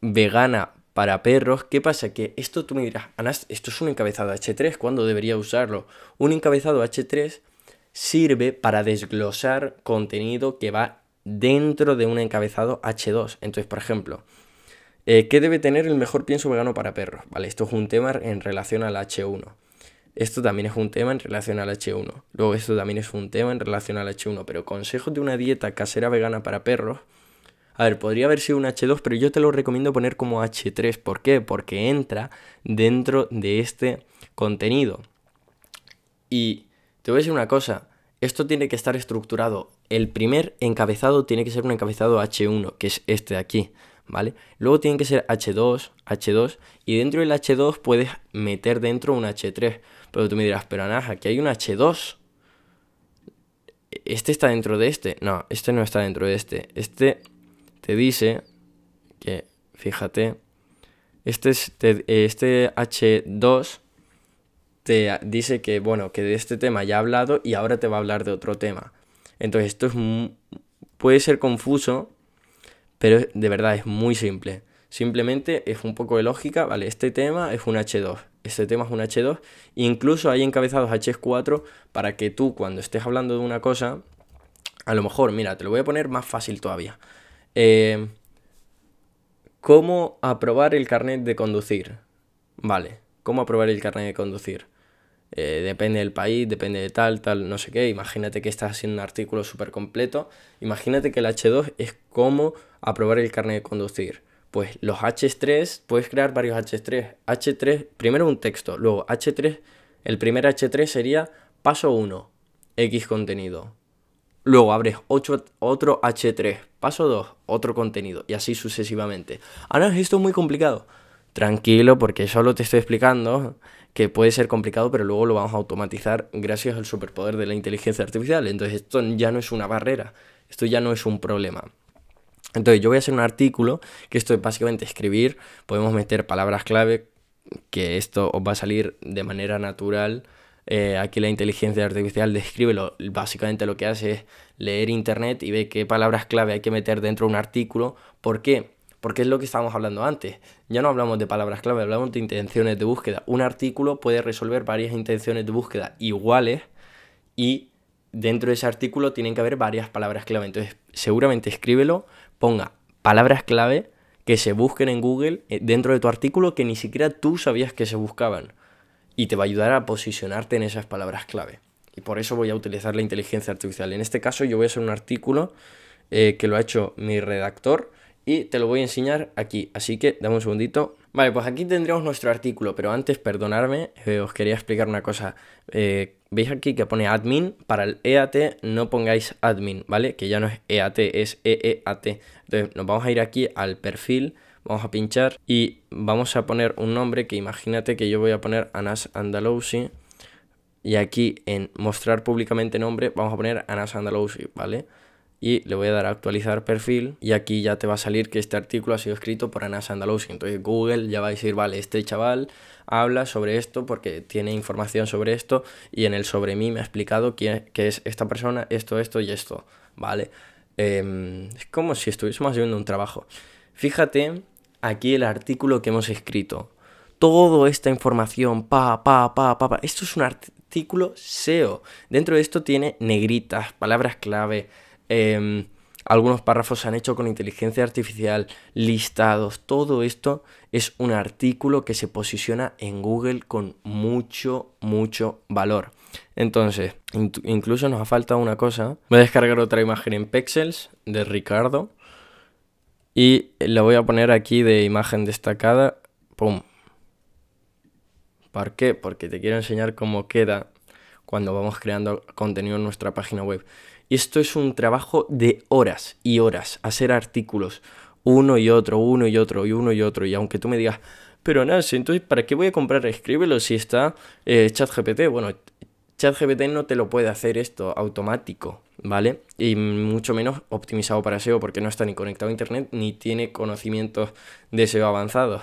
vegana para perros. ¿Qué pasa? Que esto tú me dirás, esto es un encabezado H3, ¿cuándo debería usarlo? Un encabezado H3 sirve para desglosar contenido que va dentro de un encabezado H2. Entonces, por ejemplo, eh, ¿qué debe tener el mejor pienso vegano para perros? Vale, esto es un tema en relación al H1. Esto también es un tema en relación al H1. Luego esto también es un tema en relación al H1. Pero consejos de una dieta casera vegana para perros. A ver, podría haber sido un H2, pero yo te lo recomiendo poner como H3. ¿Por qué? Porque entra dentro de este contenido. Y te voy a decir una cosa, esto tiene que estar estructurado. El primer encabezado tiene que ser un encabezado H1, que es este de aquí, ¿vale? Luego tiene que ser H2, H2, y dentro del H2 puedes meter dentro un H3. Pero tú me dirás, pero Anaja, aquí hay un H2. Este está dentro de este. No, este no está dentro de este. Este te dice que, fíjate, este, eh, este, H2 te dice que, bueno, que de este tema ya ha hablado y ahora te va a hablar de otro tema. Entonces, esto es puede ser confuso, pero de verdad es muy simple. Simplemente es un poco de lógica, ¿vale? Este tema es un H2 este tema es un H2, incluso hay encabezados H4 para que tú cuando estés hablando de una cosa, a lo mejor, mira, te lo voy a poner más fácil todavía. Em, ¿Cómo aprobar el carnet de conducir? Vale, ¿cómo aprobar el carnet de conducir? Eh, depende del país, depende de tal, tal, no sé qué. Imagínate que estás haciendo un artículo súper completo. Imagínate que el H2 es cómo aprobar el carnet de conducir. Pues los H3, puedes crear varios H3. H3, primero un texto, luego H3, el primer H3 sería paso 1, X contenido. Luego abres otro H3, paso 2, otro contenido, y así sucesivamente. Ahora, esto es muy complicado. Tranquilo, porque solo te estoy explicando que puede ser complicado, pero luego lo vamos a automatizar gracias al superpoder de la inteligencia artificial. Entonces esto ya no es una barrera, esto ya no es un problema. Entonces yo voy a hacer un artículo, que esto es básicamente escribir, podemos meter palabras clave, que esto os va a salir de manera natural. Eh, aquí la inteligencia artificial describe básicamente lo que hace es leer internet y ve qué palabras clave hay que meter dentro de un artículo. ¿Por qué? Porque es lo que estábamos hablando antes. Ya no hablamos de palabras clave, hablamos de intenciones de búsqueda. Un artículo puede resolver varias intenciones de búsqueda iguales y dentro de ese artículo tienen que haber varias palabras clave. Entonces, seguramente escríbelo, ponga palabras clave que se busquen en Google eh, dentro de tu artículo que ni siquiera tú sabías que se buscaban. Y te va a ayudar a posicionarte en esas palabras clave. Y por eso voy a utilizar la inteligencia artificial. En este caso yo voy a hacer un artículo eh, que lo ha hecho mi redactor y te lo voy a enseñar aquí, así que dame un segundito. Vale, pues aquí tendremos nuestro artículo, pero antes, perdonadme, eh, os quería explicar una cosa. Eh, veis aquí que pone admin, para el EAT no pongáis admin, ¿vale? Que ya no es EAT, es EEAT. Entonces nos vamos a ir aquí al perfil, vamos a pinchar y vamos a poner un nombre que imagínate que yo voy a poner Anas Andalousi. Y aquí en mostrar públicamente nombre vamos a poner Anas Andalousi, ¿vale? vale y le voy a dar a actualizar perfil y aquí ya te va a salir que este artículo ha sido escrito por Ana Sandalowski. Entonces Google ya va a decir, vale, este chaval habla sobre esto porque tiene información sobre esto y en el sobre mí me ha explicado quién, qué es esta persona, esto, esto y esto, ¿vale? Em, es como si estuviésemos haciendo un trabajo. Fíjate aquí el artículo que hemos escrito. Toda esta información, pa, pa, pa, pa, pa. Esto es un artículo SEO. Dentro de esto tiene negritas, palabras clave, Em, algunos párrafos se han hecho con inteligencia artificial, listados, todo esto es un artículo que se posiciona en Google con mucho, mucho valor. Entonces, incluso nos ha faltado una cosa. Voy a descargar otra imagen en Pexels de Ricardo y la voy a poner aquí de imagen destacada. ¡Pum! ¿Por qué? Porque te quiero enseñar cómo queda cuando vamos creando contenido en nuestra página web. Y esto es un trabajo de horas y horas, hacer artículos, uno y otro, uno y otro, y uno y otro. Y aunque tú me digas, pero nada, entonces, ¿para qué voy a comprar? Escríbelo si está eh, ChatGPT. Bueno, ChatGPT no te lo puede hacer esto automático, ¿vale? Y mucho menos optimizado para SEO porque no está ni conectado a Internet ni tiene conocimientos de SEO avanzados.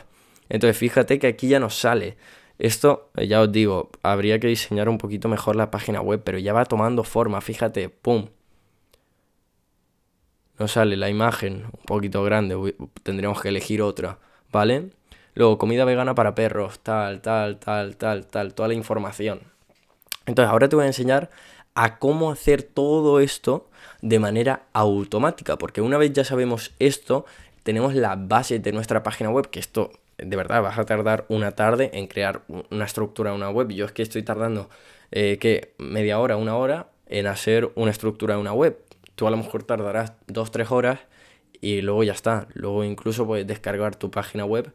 Entonces fíjate que aquí ya nos sale esto, eh, ya os digo, habría que diseñar un poquito mejor la página web, pero ya va tomando forma, fíjate, ¡pum! No sale la imagen, un poquito grande, tendremos que elegir otra, ¿vale? Luego, comida vegana para perros, tal, tal, tal, tal, tal, toda la información. Entonces, ahora te voy a enseñar a cómo hacer todo esto de manera automática, porque una vez ya sabemos esto, tenemos la base de nuestra página web, que esto de verdad, vas a tardar una tarde en crear una estructura, una web. Yo es que estoy tardando eh, que media hora, una hora en hacer una estructura de una web. Tú a lo mejor tardarás dos, tres horas y luego ya está. Luego incluso puedes descargar tu página web,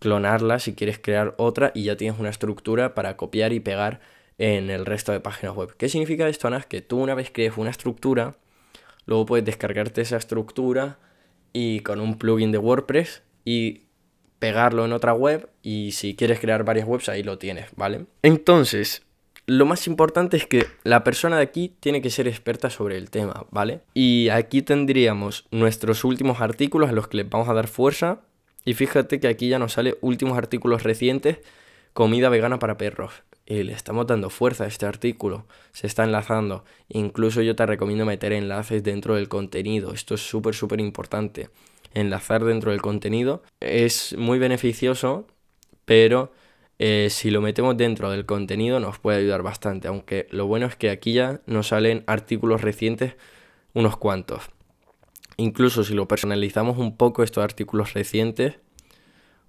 clonarla si quieres crear otra y ya tienes una estructura para copiar y pegar en el resto de páginas web. ¿Qué significa esto, Ana? Que tú una vez crees una estructura, luego puedes descargarte esa estructura y con un plugin de WordPress y pegarlo en otra web y si quieres crear varias webs ahí lo tienes, ¿vale? Entonces, lo más importante es que la persona de aquí tiene que ser experta sobre el tema, ¿vale? Y aquí tendríamos nuestros últimos artículos a los que les vamos a dar fuerza. Y fíjate que aquí ya nos sale últimos artículos recientes, comida vegana para perros. Y le estamos dando fuerza a este artículo, se está enlazando. Incluso yo te recomiendo meter enlaces dentro del contenido, esto es súper, súper importante enlazar dentro del contenido. Es muy beneficioso, pero eh, si lo metemos dentro del contenido nos puede ayudar bastante, aunque lo bueno es que aquí ya nos salen artículos recientes unos cuantos. Incluso si lo personalizamos un poco estos artículos recientes,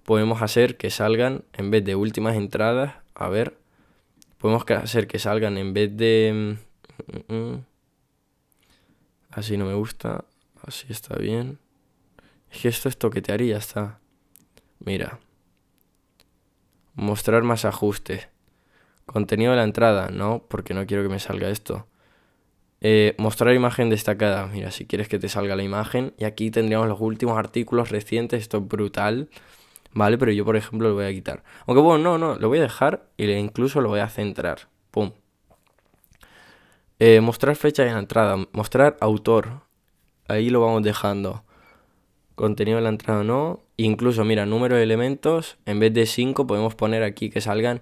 podemos hacer que salgan en vez de últimas entradas, a ver, podemos hacer que salgan en vez de... Mm, mm, mm. Así no me gusta, así está bien gesto esto que te haría ya está. Mira. Mostrar más ajustes. Contenido de la entrada, no, porque no quiero que me salga esto. Eh, mostrar imagen destacada. Mira, si quieres que te salga la imagen. Y aquí tendríamos los últimos artículos recientes. Esto es brutal. ¿Vale? Pero yo, por ejemplo, lo voy a quitar. Aunque bueno, no, no. Lo voy a dejar e incluso lo voy a centrar. Pum. Eh, mostrar fecha de entrada. Mostrar autor. Ahí lo vamos dejando contenido de la entrada o no. Incluso, mira, número de elementos, en vez de 5 podemos poner aquí que salgan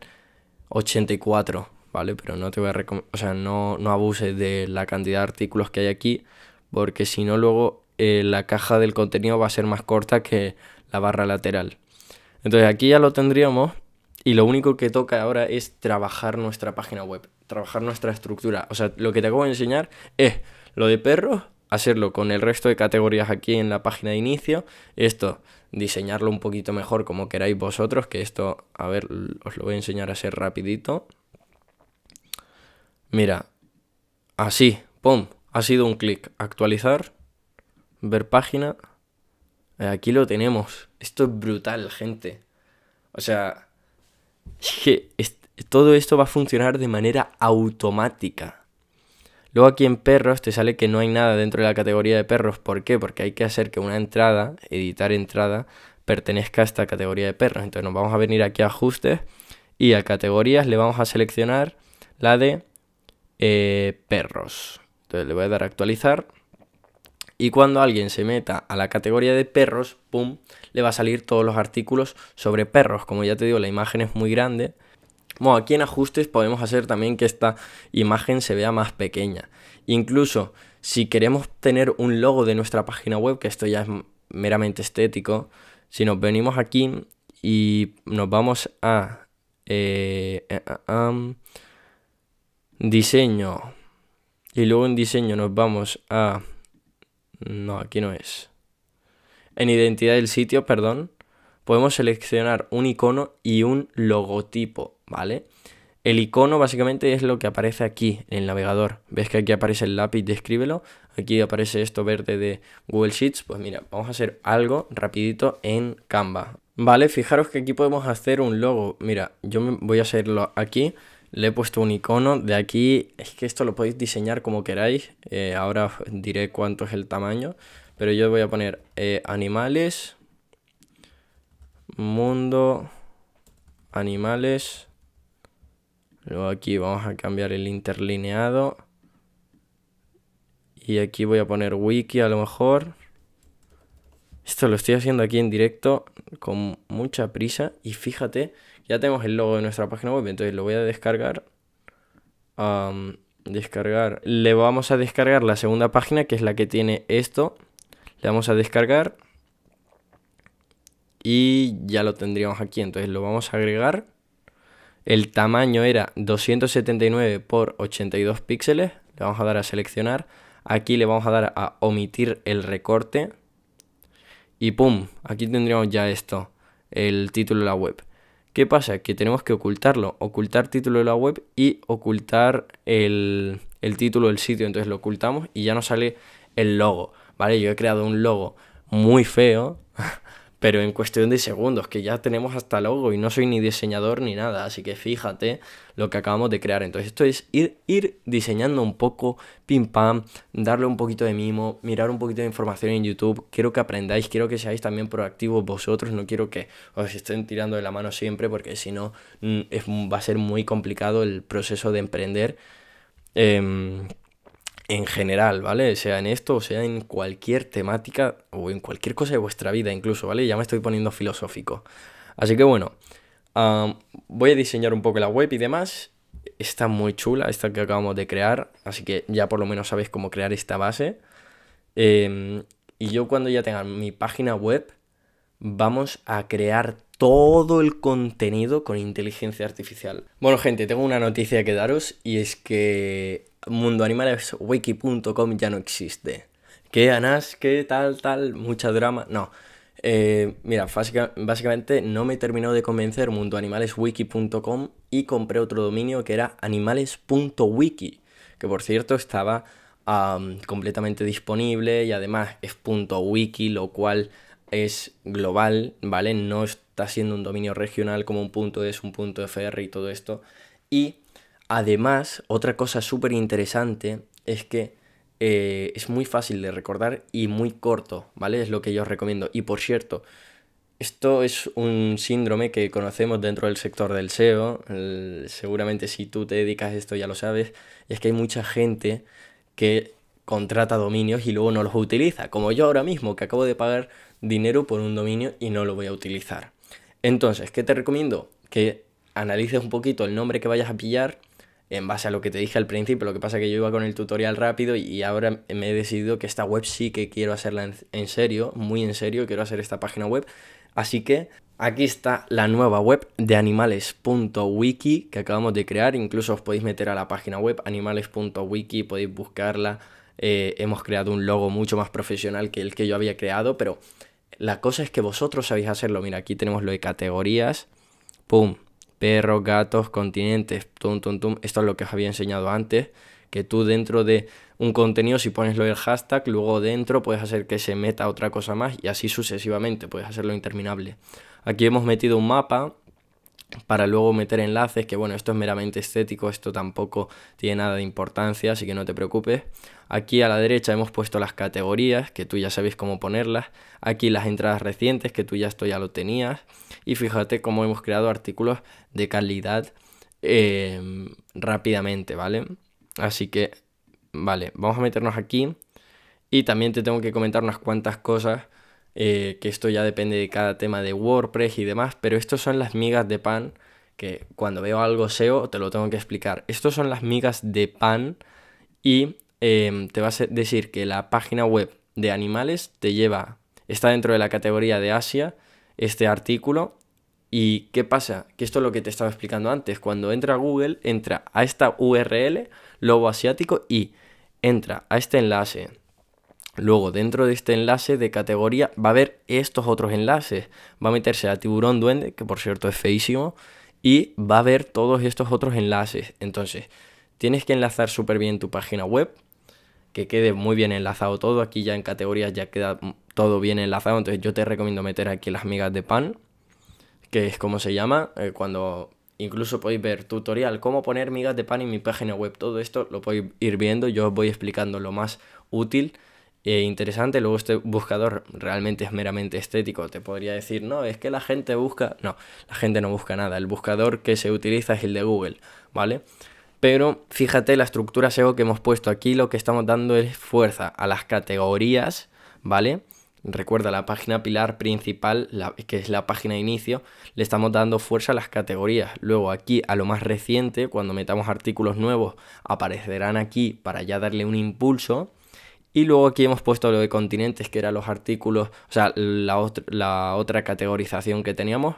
84, ¿vale? Pero no te voy a recomendar, o sea, no, no abuses de la cantidad de artículos que hay aquí, porque si no luego eh, la caja del contenido va a ser más corta que la barra lateral. Entonces aquí ya lo tendríamos y lo único que toca ahora es trabajar nuestra página web, trabajar nuestra estructura. O sea, lo que te acabo de enseñar es lo de perros hacerlo con el resto de categorías aquí en la página de inicio. Esto, diseñarlo un poquito mejor como queráis vosotros, que esto, a ver, os lo voy a enseñar a hacer rapidito. Mira, así, ¡pum! Ha sido un clic, actualizar, ver página. Eh, aquí lo tenemos. Esto es brutal, gente. O sea, es que todo esto va a funcionar de manera automática. Luego aquí en perros te sale que no hay nada dentro de la categoría de perros. ¿Por qué? Porque hay que hacer que una entrada, editar entrada, pertenezca a esta categoría de perros. Entonces nos vamos a venir aquí a ajustes y a categorías le vamos a seleccionar la de eh, perros. Entonces le voy a dar a actualizar. Y cuando alguien se meta a la categoría de perros, ¡pum!, le va a salir todos los artículos sobre perros. Como ya te digo, la imagen es muy grande. Bueno, aquí en ajustes podemos hacer también que esta imagen se vea más pequeña. Incluso si queremos tener un logo de nuestra página web, que esto ya es meramente estético, si nos venimos aquí y nos vamos a eh, um, diseño y luego en diseño nos vamos a... No, aquí no es. En identidad del sitio, perdón, podemos seleccionar un icono y un logotipo. ¿vale? El icono básicamente es lo que aparece aquí en el navegador. ¿Ves que aquí aparece el lápiz? Descríbelo. Aquí aparece esto verde de Google Sheets. Pues mira, vamos a hacer algo rapidito en Canva. Vale, fijaros que aquí podemos hacer un logo. Mira, yo voy a hacerlo aquí. Le he puesto un icono de aquí. Es que esto lo podéis diseñar como queráis. Eh, ahora os diré cuánto es el tamaño. Pero yo voy a poner eh, animales. Mundo. Animales Luego aquí vamos a cambiar el interlineado. Y aquí voy a poner wiki a lo mejor. Esto lo estoy haciendo aquí en directo con mucha prisa. Y fíjate, ya tenemos el logo de nuestra página web. Entonces lo voy a descargar. descargar. Le vamos a descargar la segunda página, que es la que tiene esto. Le vamos a descargar. Y ya lo tendríamos aquí. Entonces lo vamos a agregar. El tamaño era 279 por 82 píxeles. Le vamos a dar a seleccionar. Aquí le vamos a dar a omitir el recorte. Y pum, aquí tendríamos ya esto, el título de la web. ¿Qué pasa? Que tenemos que ocultarlo. Ocultar título de la web y ocultar el, el título del sitio. Entonces lo ocultamos y ya nos sale el logo. ¿Vale? Yo he creado un logo muy feo. [LAUGHS] pero en cuestión de segundos, que ya tenemos hasta luego y no soy ni diseñador ni nada, así que fíjate lo que acabamos de crear. Entonces esto es ir, ir diseñando un poco, pim pam, darle un poquito de mimo, mirar un poquito de información en YouTube, quiero que aprendáis, quiero que seáis también proactivos vosotros, no quiero que os estén tirando de la mano siempre porque si no mm, va a ser muy complicado el proceso de emprender. Em, en general, ¿vale? Sea en esto, o sea en cualquier temática o en cualquier cosa de vuestra vida incluso, ¿vale? Ya me estoy poniendo filosófico. Así que bueno, voy a diseñar un poco la web y demás. Está muy chula esta que acabamos de crear, así que ya por lo menos sabéis cómo crear esta base. Em, y yo cuando ya tenga mi página web, vamos a crear todo el contenido con inteligencia artificial. Bueno gente, tengo una noticia que daros y es que mundoanimaleswiki.com ya no existe. ¿Qué anás? ¿Qué tal, tal, mucha drama. No. Eh, mira, básicamente no me terminó de convencer mundoanimaleswiki.com y compré otro dominio que era animales.wiki, que por cierto estaba completamente disponible y además es .wiki, lo cual es global, ¿vale? No está siendo un dominio regional como un punto .es, un punto .fr y todo esto. Y Además, otra cosa súper interesante es que eh, es muy fácil de recordar y muy corto, ¿vale? Es lo que yo os recomiendo. Y por cierto, esto es un síndrome que conocemos dentro del sector del SEO. seguramente si tú te dedicas a esto ya lo sabes. es que hay mucha gente que contrata dominios y luego no los utiliza. Como yo ahora mismo, que acabo de pagar dinero por un dominio y no lo voy a utilizar. Entonces, ¿qué te recomiendo? Que analices un poquito el nombre que vayas a pillar en base a lo que te dije al principio. Lo que pasa es que yo iba con el tutorial rápido y ahora me he decidido que esta web sí que quiero hacerla en, serio, muy en serio, quiero hacer esta página web. Así que aquí está la nueva web de animales.wiki que acabamos de crear. Incluso os podéis meter a la página web animales.wiki, podéis buscarla. Eh, hemos creado un logo mucho más profesional que el que yo había creado, pero la cosa es que vosotros sabéis hacerlo. Mira, aquí tenemos lo de categorías. ¡Pum! perros, gatos, continentes, tum, tum, tum. Esto es lo que os había enseñado antes, que tú dentro de un contenido, si pones el hashtag, luego dentro puedes hacer que se meta otra cosa más y así sucesivamente, puedes hacerlo interminable. Aquí hemos metido un mapa para luego meter enlaces, que bueno, esto es meramente estético, esto tampoco tiene nada de importancia, así que no te preocupes. Aquí a la derecha hemos puesto las categorías, que tú ya sabéis cómo ponerlas. Aquí las entradas recientes, que tú ya esto ya lo tenías. Y fíjate cómo hemos creado artículos de calidad em, rápidamente, ¿vale? Así que, vale, vamos a meternos aquí. Y también te tengo que comentar unas cuantas cosas eh, que esto ya depende de cada tema de WordPress y demás, pero estos son las migas de pan que cuando veo algo SEO te lo tengo que explicar. Estos son las migas de pan y em, te vas a decir que la página web de animales te lleva, está dentro de la categoría de Asia este artículo. ¿Y qué pasa? Que esto es lo que te estaba explicando antes. Cuando entra a Google, entra a esta URL, lobo asiático, y entra a este enlace Luego, dentro de este enlace de categoría va a haber estos otros enlaces. Va a meterse a Tiburón Duende, que por cierto es feísimo, y va a ver todos estos otros enlaces. Entonces, tienes que enlazar súper bien tu página web, que quede muy bien enlazado todo. Aquí ya en categorías ya queda todo bien enlazado, entonces yo te recomiendo meter aquí las migas de pan, que es como se llama, eh, cuando Incluso podéis ver tutorial cómo poner migas de pan en mi página web. Todo esto lo podéis ir viendo. Yo os voy explicando lo más útil eh, interesante. Luego este buscador realmente es meramente estético. Te podría decir, no, es que la gente busca... No, la gente no busca nada. El buscador que se utiliza es el de Google, ¿vale? Pero fíjate la estructura SEO que hemos puesto aquí. Lo que estamos dando es fuerza a las categorías, ¿vale? Recuerda, la página pilar principal, que es la página de inicio, le estamos dando fuerza a las categorías. Luego aquí, a lo más reciente, cuando metamos artículos nuevos, aparecerán aquí para ya darle un impulso. Y luego aquí hemos puesto lo de continentes, que era los artículos, o sea, la, la otra categorización que teníamos,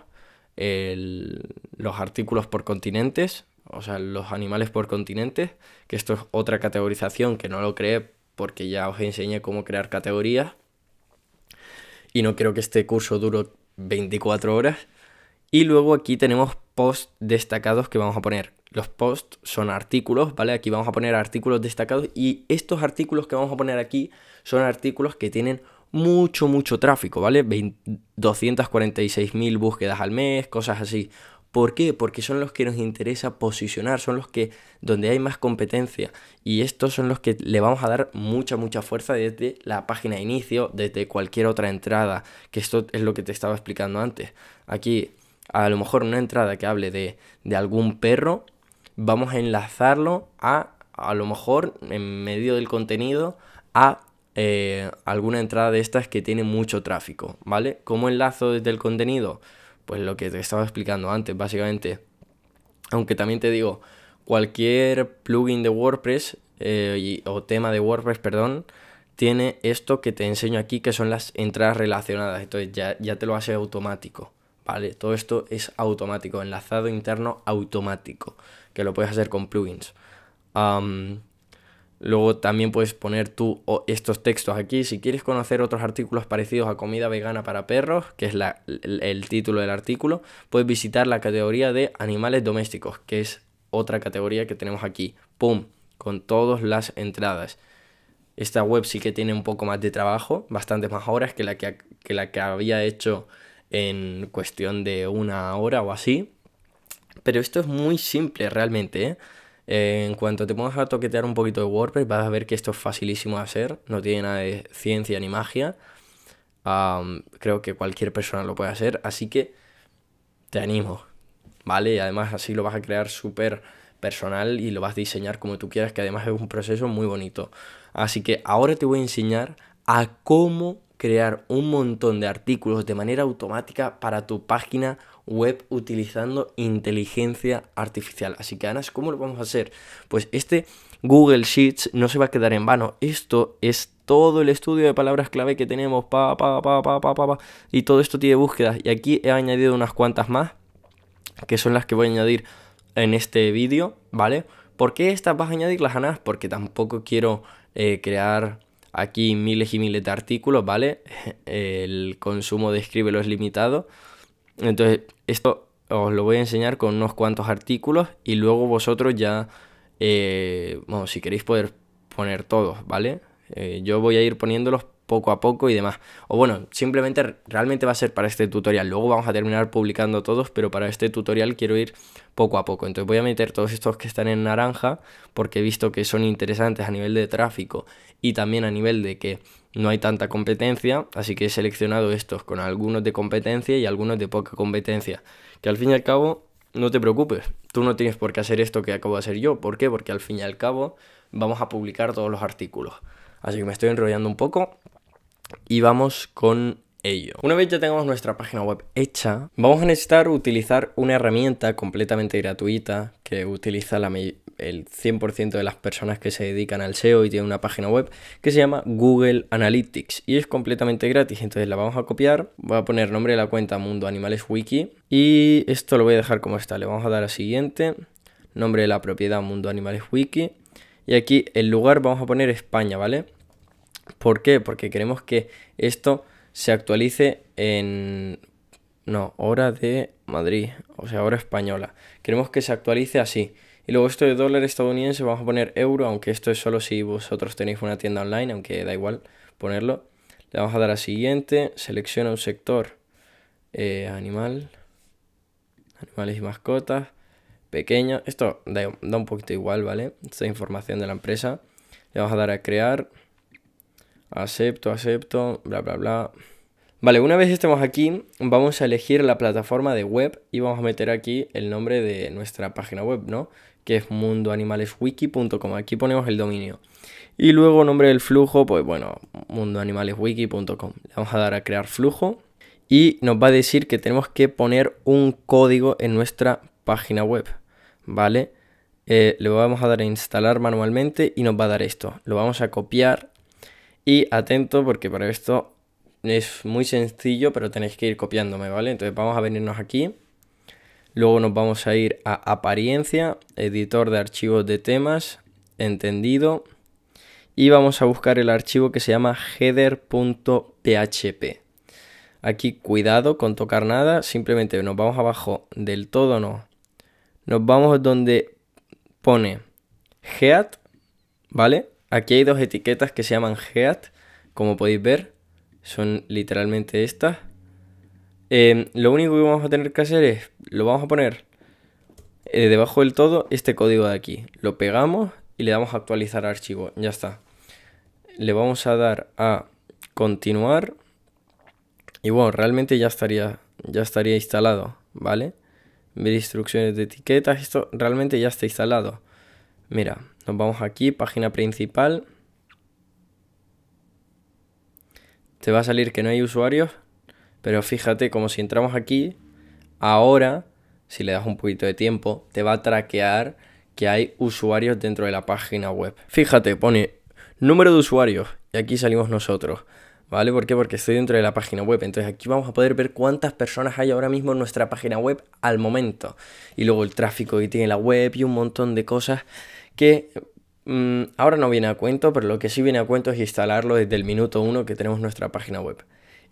los artículos por continentes, o sea, los animales por continentes, que esto es otra categorización que no lo creé porque ya os enseñé cómo crear categorías. Y no creo que este curso dure 24 horas. Y luego aquí tenemos post destacados que vamos a poner los posts son artículos, ¿vale? Aquí vamos a poner artículos destacados y estos artículos que vamos a poner aquí son artículos que tienen mucho, mucho tráfico, ¿vale? 246.000 búsquedas al mes, cosas así. ¿Por qué? Porque son los que nos interesa posicionar, son los que donde hay más competencia y estos son los que le vamos a dar mucha mucha fuerza desde la página de inicio, desde cualquier otra entrada, que esto es lo que te estaba explicando antes. Aquí a lo mejor una entrada que hable de, de algún perro vamos a enlazarlo a, a lo mejor, en medio del contenido, a eh, alguna entrada de estas que tiene mucho tráfico, ¿vale? ¿Cómo enlazo desde el contenido? Pues lo que te estaba explicando antes, básicamente. Aunque también te digo, cualquier plugin de WordPress eh, o tema de WordPress, perdón, tiene esto que te enseño aquí, que son las entradas relacionadas. Entonces ya, ya te lo hace automático, ¿vale? Todo esto es automático, enlazado interno automático que lo puedes hacer con plugins. luego también puedes poner tú estos textos aquí. Si quieres conocer otros artículos parecidos a comida vegana para perros, que es el, título del artículo, puedes visitar la categoría de animales domésticos, que es otra categoría que tenemos aquí. ¡Pum! Con todas las entradas. Esta web sí que tiene un poco más de trabajo, bastantes más horas que la que, la que había hecho en cuestión de una hora o así. Pero esto es muy simple realmente, ¿eh? Eh, En cuanto te pongas a toquetear un poquito de WordPress, vas a ver que esto es facilísimo de hacer, no tiene nada de ciencia ni magia. creo que cualquier persona lo puede hacer, así que te animo, ¿vale? Y además así lo vas a crear súper personal y lo vas a diseñar como tú quieras, que además es un proceso muy bonito. Así que ahora te voy a enseñar a cómo crear un montón de artículos de manera automática para tu página web utilizando inteligencia artificial. Así que, Anas, ¿cómo lo vamos a hacer? Pues este Google Sheets no se va a quedar en vano. Esto es todo el estudio de palabras clave que tenemos, pa, pa, pa, pa, pa, pa, y todo esto tiene búsquedas. Y aquí he añadido unas cuantas más, que son las que voy a añadir en este vídeo, ¿vale? ¿Por qué estas vas a añadir las Porque tampoco quiero eh, crear aquí miles y miles de artículos, ¿vale? [LAUGHS] El consumo de escribelo es limitado. Entonces, esto os lo voy a enseñar con unos cuantos artículos y luego vosotros ya, eh, bueno, si queréis poder poner todos, ¿vale? Eh, yo voy a ir poniéndolos poco a poco y demás. O bueno, simplemente realmente va a ser para este tutorial. Luego vamos a terminar publicando todos, pero para este tutorial quiero ir poco a poco. Entonces voy a meter todos estos que están en naranja porque he visto que son interesantes a nivel de tráfico y también a nivel de que no hay tanta competencia, así que he seleccionado estos con algunos de competencia y algunos de poca competencia. Que al fin y al cabo, no te preocupes, tú no tienes por qué hacer esto que acabo de hacer yo. ¿Por qué? Porque al fin y al cabo vamos a publicar todos los artículos. Así que me estoy enrollando un poco y vamos con ello. Una vez ya tengamos nuestra página web hecha, vamos a necesitar utilizar una herramienta completamente gratuita que utiliza la, el 100% de las personas que se dedican al SEO y tienen una página web que se llama Google Analytics y es completamente gratis. Entonces la vamos a copiar, voy a poner nombre de la cuenta Mundo Animales Wiki y esto lo voy a dejar como está. Le vamos a dar a siguiente, nombre de la propiedad Mundo Animales Wiki y aquí el lugar vamos a poner España, ¿vale? ¿Por qué? Porque queremos que esto se actualice en... No, hora de Madrid, o sea, hora española. Queremos que se actualice así. Y luego esto de dólar estadounidense, vamos a poner euro, aunque esto es solo si vosotros tenéis una tienda online, aunque da igual ponerlo. Le vamos a dar a siguiente, selecciona un sector, eh, animal, animales y mascotas, pequeño. Esto da, un poquito igual, ¿vale? Esta información de la empresa. Le vamos a dar a crear, acepto, acepto, bla, bla, bla. Vale, una vez estemos aquí, vamos a elegir la plataforma de web y vamos a meter aquí el nombre de nuestra página web, ¿no? que es mundoanimaleswiki.com. Aquí ponemos el dominio. Y luego nombre del flujo, pues bueno, mundoanimaleswiki.com. Le vamos a dar a crear flujo y nos va a decir que tenemos que poner un código en nuestra página web, ¿vale? Eh, le vamos a dar a instalar manualmente y nos va a dar esto. Lo vamos a copiar y atento porque para esto es muy sencillo, pero tenéis que ir copiándome, ¿vale? Entonces vamos a venirnos aquí Luego nos vamos a ir a apariencia, editor de archivos de temas, entendido. Y vamos a buscar el archivo que se llama header.php. Aquí cuidado con tocar nada, simplemente nos vamos abajo del todo no. Nos vamos donde pone head, ¿vale? Aquí hay dos etiquetas que se llaman head, como podéis ver, son literalmente estas. Em, lo único que vamos a tener que hacer es, lo vamos a poner eh, debajo del todo este código de aquí. Lo pegamos y le damos a actualizar archivo. Ya está. Le vamos a dar a continuar. Y bueno, realmente ya estaría, ya estaría instalado, ¿vale? Ver instrucciones de etiquetas, esto realmente ya está instalado. Mira, nos vamos aquí, página principal. Te va a salir que no hay usuarios, pero fíjate, como si entramos aquí, ahora, si le das un poquito de tiempo, te va a traquear que hay usuarios dentro de la página web. Fíjate, pone número de usuarios y aquí salimos nosotros. ¿Vale? ¿Por qué? Porque estoy dentro de la página web. Entonces aquí vamos a poder ver cuántas personas hay ahora mismo en nuestra página web al momento. Y luego el tráfico que tiene la web y un montón de cosas que mm, ahora no viene a cuento, pero lo que sí viene a cuento es instalarlo desde el minuto uno que tenemos nuestra página web.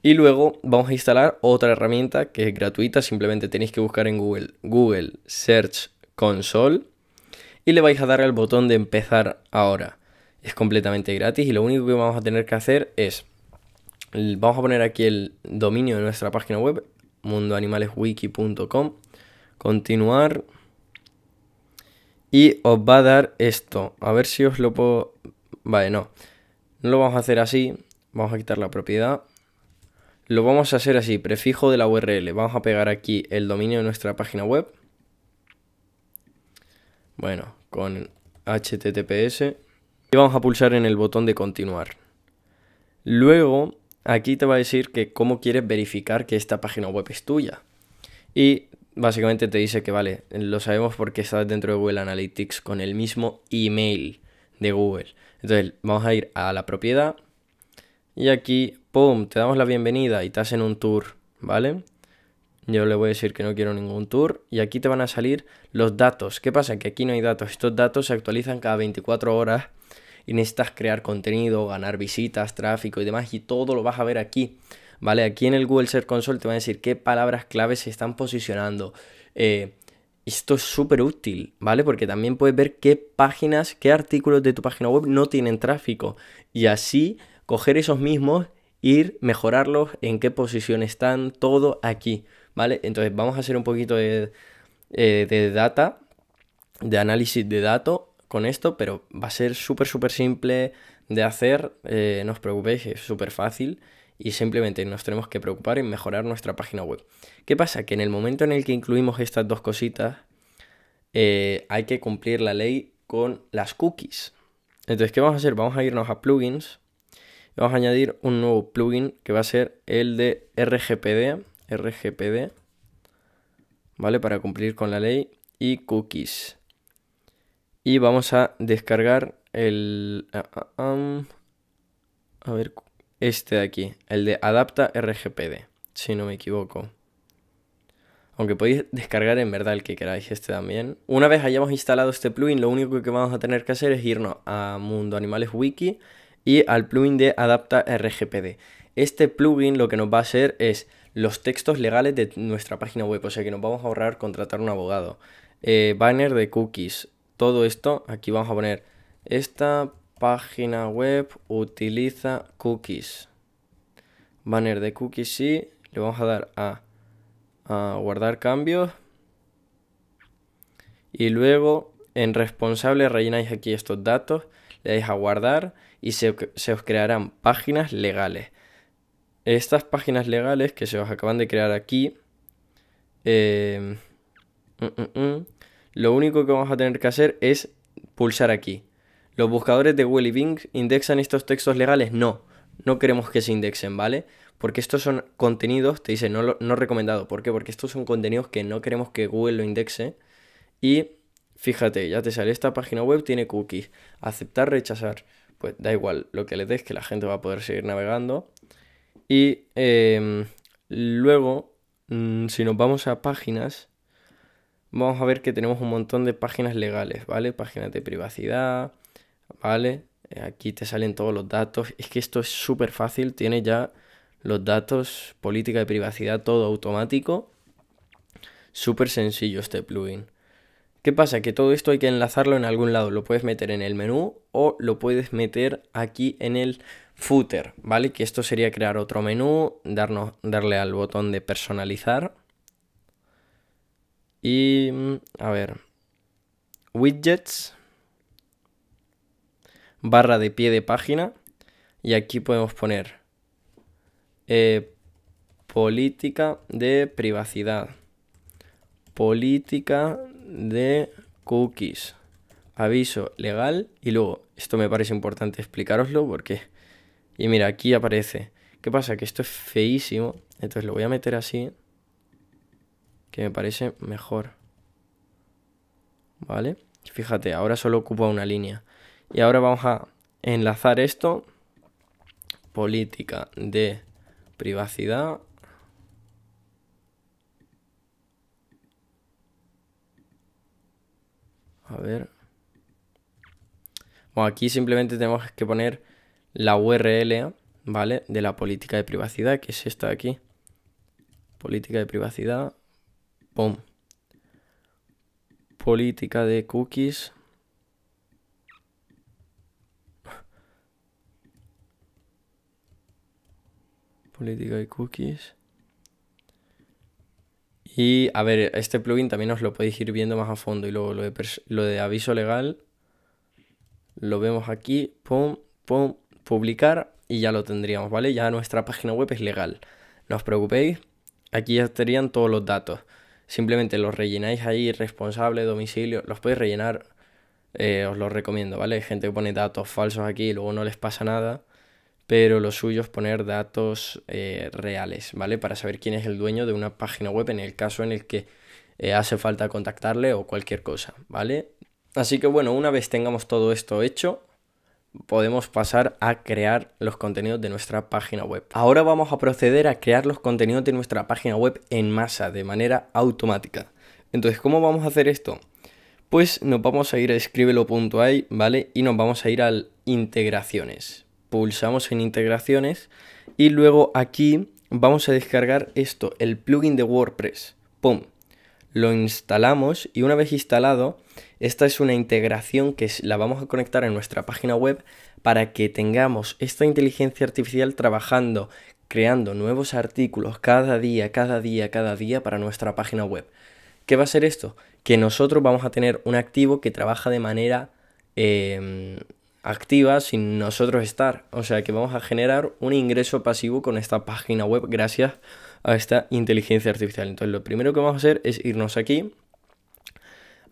Y luego vamos a instalar otra herramienta que es gratuita, simplemente tenéis que buscar en Google Google Search Console y le vais a dar al botón de empezar ahora. Es completamente gratis y lo único que vamos a tener que hacer es, vamos a poner aquí el dominio de nuestra página web, mundoanimaleswiki.com, continuar y os va a dar esto. A ver si os lo puedo... Vale, no. No lo vamos a hacer así. Vamos a quitar la propiedad. Lo vamos a hacer así, prefijo de la URL. Vamos a pegar aquí el dominio de nuestra página web. Bueno, con HTTPS. Y vamos a pulsar en el botón de continuar. Luego, aquí te va a decir que cómo quieres verificar que esta página web es tuya. Y básicamente te dice que vale, lo sabemos porque estás dentro de Google Analytics con el mismo email de Google. Entonces, vamos a ir a la propiedad y aquí, ¡pum!, te damos la bienvenida y te hacen un tour, ¿vale? Yo le voy a decir que no quiero ningún tour y aquí te van a salir los datos. ¿Qué pasa? Que aquí no hay datos. Estos datos se actualizan cada 24 horas y necesitas crear contenido, ganar visitas, tráfico y demás y todo lo vas a ver aquí. ¿Vale? Aquí en el Google Search Console te van a decir qué palabras clave se están posicionando. Eh, esto es súper útil, ¿vale? Porque también puedes ver qué páginas, qué artículos de tu página web no tienen tráfico. Y así coger esos mismos, ir, mejorarlos, en qué posición están, todo aquí, ¿vale? Entonces vamos a hacer un poquito de, eh, de data, de análisis de datos con esto, pero va a ser súper, súper simple de hacer, eh, no os preocupéis, es súper fácil y simplemente nos tenemos que preocupar en mejorar nuestra página web. ¿Qué pasa? Que en el momento en el que incluimos estas dos cositas, eh, hay que cumplir la ley con las cookies. Entonces, ¿qué vamos a hacer? Vamos a irnos a plugins Vamos a añadir un nuevo plugin que va a ser el de RGPD, RGPD, ¿vale? Para cumplir con la ley y cookies. Y vamos a descargar el... Ah, ah, a ver, este de aquí, el de Adapta RGPD, si no me equivoco. Aunque podéis descargar en verdad el que queráis, este también. Una vez hayamos instalado este plugin, lo único que vamos a tener que hacer es irnos a Mundo Animales Wiki y al plugin de Adapta RGPD. Este plugin lo que nos va a hacer es los textos legales de nuestra página web, o sea que nos vamos a ahorrar contratar un abogado. Eh, banner de cookies, todo esto, aquí vamos a poner, esta página web utiliza cookies. Banner de cookies sí, le vamos a dar a, a guardar cambios. Y luego en responsable rellenáis aquí estos datos, le dais a guardar y se, os crearán páginas legales. Estas páginas legales que se os acaban de crear aquí, eh, mm, mm, mm, lo único que vamos a tener que hacer es pulsar aquí. ¿Los buscadores de Google y Bing indexan estos textos legales? No, no queremos que se indexen, ¿vale? Porque estos son contenidos, te dice, no, no recomendado. ¿Por qué? Porque estos son contenidos que no queremos que Google lo indexe. Y fíjate, ya te sale esta página web, tiene cookies. Aceptar, rechazar pues da igual lo que le des, que la gente va a poder seguir navegando. Y em, luego, mm, si nos vamos a páginas, vamos a ver que tenemos un montón de páginas legales, ¿vale? Páginas de privacidad, ¿vale? Eh, aquí te salen todos los datos. Es que esto es súper fácil, tiene ya los datos, política de privacidad, todo automático. Súper sencillo este plugin. ¿Qué pasa? Que todo esto hay que enlazarlo en algún lado. Lo puedes meter en el menú o lo puedes meter aquí en el footer, ¿vale? Que esto sería crear otro menú, darnos, darle al botón de personalizar. Y, mm, a ver, widgets, barra de pie de página. Y aquí podemos poner eh, política de privacidad política de cookies. Aviso legal y luego, esto me parece importante explicaroslo porque... Y mira, aquí aparece. ¿Qué pasa? Que esto es feísimo. Entonces lo voy a meter así. Que me parece mejor. ¿Vale? Fíjate, ahora solo ocupa una línea. Y ahora vamos a enlazar esto. Política de privacidad A ver. Bueno, aquí simplemente tenemos que poner la URL, ¿vale? De la política de privacidad, que es esta de aquí. Política de privacidad. ¡Pum! Política de cookies. Política de cookies. Y a ver, este plugin también os lo podéis ir viendo más a fondo. Y luego lo de, aviso legal, lo vemos aquí, pum, pum, publicar y ya lo tendríamos, ¿vale? Ya nuestra página web es legal. No os preocupéis, aquí ya estarían todos los datos. Simplemente los rellenáis ahí, responsable, domicilio, los podéis rellenar, eh, os lo recomiendo, ¿vale? Hay gente que pone datos falsos aquí y luego no les pasa nada pero lo suyo es poner datos eh, reales, ¿vale? Para saber quién es el dueño de una página web en el caso en el que eh, hace falta contactarle o cualquier cosa, ¿vale? Así que bueno, una vez tengamos todo esto hecho, podemos pasar a crear los contenidos de nuestra página web. Ahora vamos a proceder a crear los contenidos de nuestra página web en masa, de manera automática. Entonces, ¿cómo vamos a hacer esto? Pues nos vamos a ir a escribelo.ai, ¿vale? Y nos vamos a ir al integraciones pulsamos en integraciones y luego aquí vamos a descargar esto, el plugin de WordPress. ¡Pum! Lo instalamos y una vez instalado, esta es una integración que la vamos a conectar en nuestra página web para que tengamos esta inteligencia artificial trabajando, creando nuevos artículos cada día, cada día, cada día para nuestra página web. ¿Qué va a ser esto? Que nosotros vamos a tener un activo que trabaja de manera eh, activa sin nosotros estar. O sea que vamos a generar un ingreso pasivo con esta página web gracias a esta inteligencia artificial. Entonces lo primero que vamos a hacer es irnos aquí,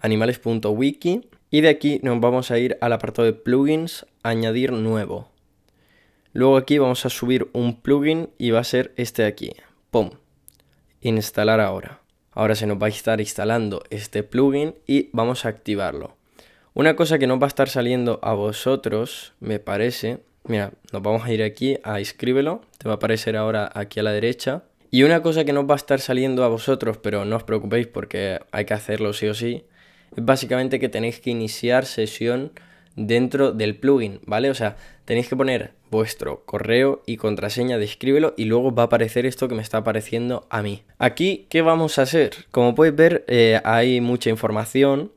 animales.wiki, y de aquí nos vamos a ir al apartado de plugins, añadir nuevo. Luego aquí vamos a subir un plugin y va a ser este de aquí. ¡Pum! Instalar ahora. Ahora se nos va a estar instalando este plugin y vamos a activarlo. Una cosa que no va a estar saliendo a vosotros, me parece, mira, nos vamos a ir aquí a escríbelo, te va a aparecer ahora aquí a la derecha. Y una cosa que no va a estar saliendo a vosotros, pero no os preocupéis porque hay que hacerlo sí o sí, es básicamente que tenéis que iniciar sesión dentro del plugin, ¿vale? O sea, tenéis que poner vuestro correo y contraseña de escríbelo y luego va a aparecer esto que me está apareciendo a mí. Aquí, ¿qué vamos a hacer? Como podéis ver, eh, hay mucha información.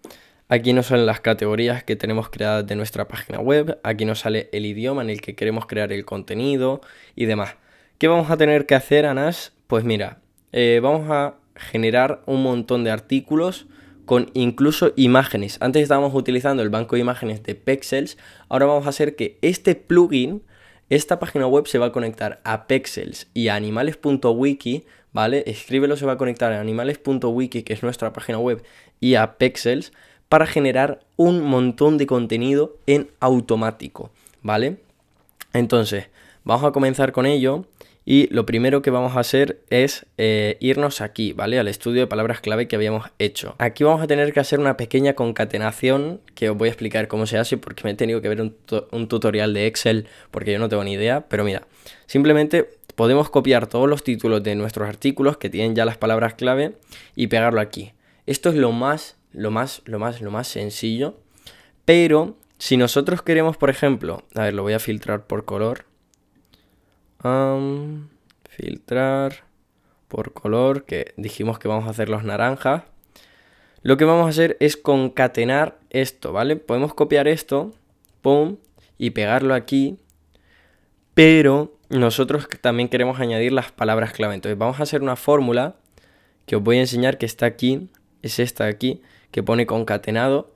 Aquí nos salen las categorías que tenemos creadas de nuestra página web, aquí nos sale el idioma en el que queremos crear el contenido y demás. ¿Qué vamos a tener que hacer, Anas? Pues mira, eh, vamos a generar un montón de artículos con incluso imágenes. Antes estábamos utilizando el banco de imágenes de Pexels, ahora vamos a hacer que este plugin, esta página web se va a conectar a Pexels y a animales.wiki, ¿vale? Escríbelo, se va a conectar a animales.wiki, que es nuestra página web, y a Pexels para generar un montón de contenido en automático, ¿vale? Entonces, vamos a comenzar con ello y lo primero que vamos a hacer es eh, irnos aquí, ¿vale? Al estudio de palabras clave que habíamos hecho. Aquí vamos a tener que hacer una pequeña concatenación que os voy a explicar cómo se hace porque me he tenido que ver un, un tutorial de Excel porque yo no tengo ni idea, pero mira, simplemente podemos copiar todos los títulos de nuestros artículos que tienen ya las palabras clave y pegarlo aquí. Esto es lo más lo más, lo más, lo más sencillo. Pero si nosotros queremos, por ejemplo, a ver, lo voy a filtrar por color. filtrar por color, que dijimos que vamos a hacer los naranjas. Lo que vamos a hacer es concatenar esto, ¿vale? Podemos copiar esto, y pegarlo aquí. Pero nosotros también queremos añadir las palabras clave. Entonces vamos a hacer una fórmula que os voy a enseñar que está aquí, es esta de aquí, que pone concatenado.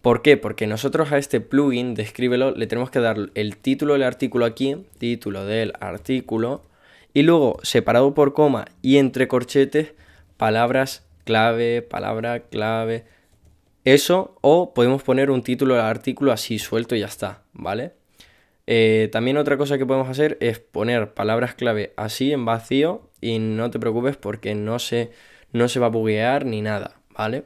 ¿Por qué? Porque nosotros a este plugin, descríbelo, le tenemos que dar el título del artículo aquí, título del artículo, y luego separado por coma y entre corchetes, palabras clave, palabra clave, eso, o podemos poner un título del artículo así suelto y ya está, ¿vale? Eh, también otra cosa que podemos hacer es poner palabras clave así en vacío y no te preocupes porque no se, no se va a buguear ni nada, ¿vale?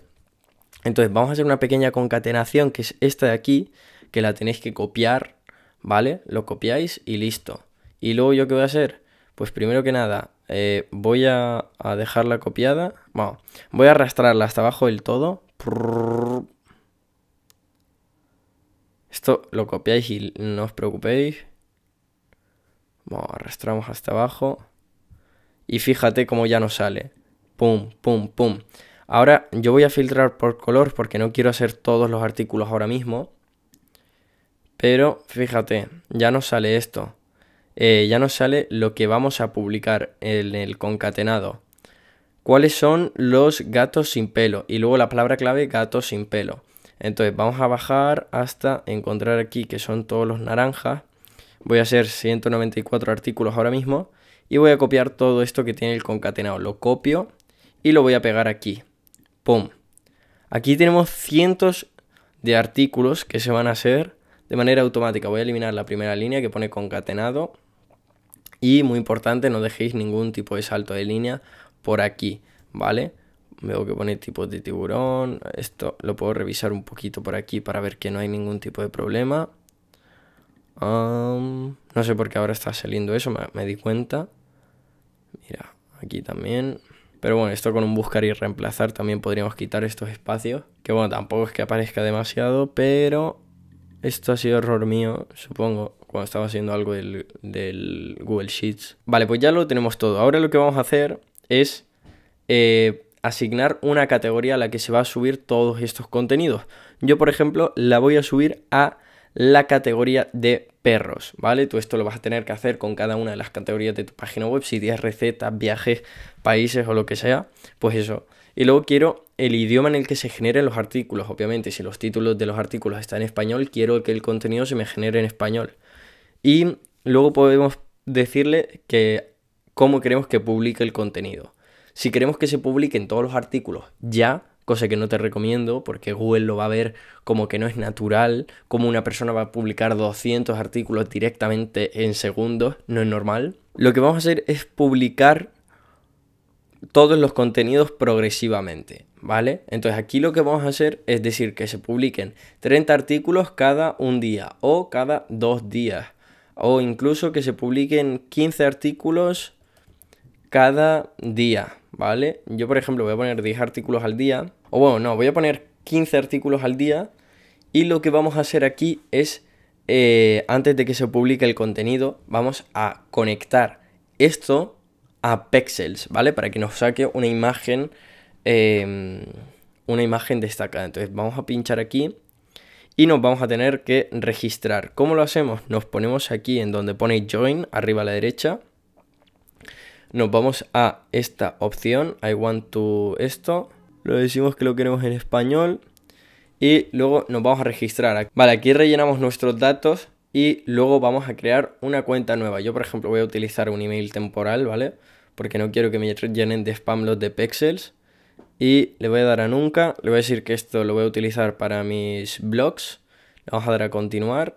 Entonces vamos a hacer una pequeña concatenación que es esta de aquí, que la tenéis que copiar, ¿vale? Lo copiáis y listo. Y luego yo qué voy a hacer? Pues primero que nada, eh, voy a, dejarla copiada. Bueno, voy a arrastrarla hasta abajo del todo. Esto lo copiáis y no os preocupéis. Bueno, arrastramos hasta abajo. Y fíjate cómo ya no sale. Pum, pum, pum. Ahora yo voy a filtrar por color porque no quiero hacer todos los artículos ahora mismo. Pero fíjate, ya nos sale esto. Eh, ya nos sale lo que vamos a publicar en el concatenado. ¿Cuáles son los gatos sin pelo? Y luego la palabra clave gatos sin pelo. Entonces vamos a bajar hasta encontrar aquí que son todos los naranjas. Voy a hacer 194 artículos ahora mismo y voy a copiar todo esto que tiene el concatenado. Lo copio y lo voy a pegar aquí. Pum, Aquí tenemos cientos de artículos que se van a hacer de manera automática. Voy a eliminar la primera línea que pone concatenado. Y muy importante, no dejéis ningún tipo de salto de línea por aquí, ¿vale? Veo que pone tipo de tiburón. Esto lo puedo revisar un poquito por aquí para ver que no hay ningún tipo de problema. no sé por qué ahora está saliendo eso, me di cuenta. Mira, aquí también. Pero bueno, esto con un buscar y reemplazar también podríamos quitar estos espacios. Que bueno, tampoco es que aparezca demasiado, pero esto ha sido error mío, supongo, cuando estaba haciendo algo del, Google Sheets. Vale, pues ya lo tenemos todo. Ahora lo que vamos a hacer es eh, asignar una categoría a la que se va a subir todos estos contenidos. Yo, por ejemplo, la voy a subir a la categoría de perros, ¿vale? Tú esto lo vas a tener que hacer con cada una de las categorías de tu página web, si tienes recetas, viajes, países o lo que sea, pues eso. Y luego quiero el idioma en el que se generen los artículos, obviamente, si los títulos de los artículos están en español, quiero que el contenido se me genere en español. Y luego podemos decirle que cómo queremos que publique el contenido. Si queremos que se publiquen todos los artículos ya, cosa que no te recomiendo porque Google lo va a ver como que no es natural, como una persona va a publicar 200 artículos directamente en segundos, no es normal. Lo que vamos a hacer es publicar todos los contenidos progresivamente, ¿vale? Entonces aquí lo que vamos a hacer es decir que se publiquen 30 artículos cada un día o cada dos días, o incluso que se publiquen 15 artículos cada día, ¿vale? Yo por ejemplo voy a poner 10 artículos al día o bueno, no, voy a poner 15 artículos al día y lo que vamos a hacer aquí es, eh, antes de que se publique el contenido, vamos a conectar esto a Pexels, ¿vale? Para que nos saque una imagen, em, una imagen destacada. Entonces vamos a pinchar aquí y nos vamos a tener que registrar. ¿Cómo lo hacemos? Nos ponemos aquí en donde pone Join, arriba a la derecha. Nos vamos a esta opción, I want to esto, lo decimos que lo queremos en español y luego nos vamos a registrar. Vale, aquí rellenamos nuestros datos y luego vamos a crear una cuenta nueva. Yo, por ejemplo, voy a utilizar un email temporal, ¿vale? Porque no quiero que me llenen de spam los de pixels. Y le voy a dar a nunca, le voy a decir que esto lo voy a utilizar para mis blogs. Le vamos a dar a continuar.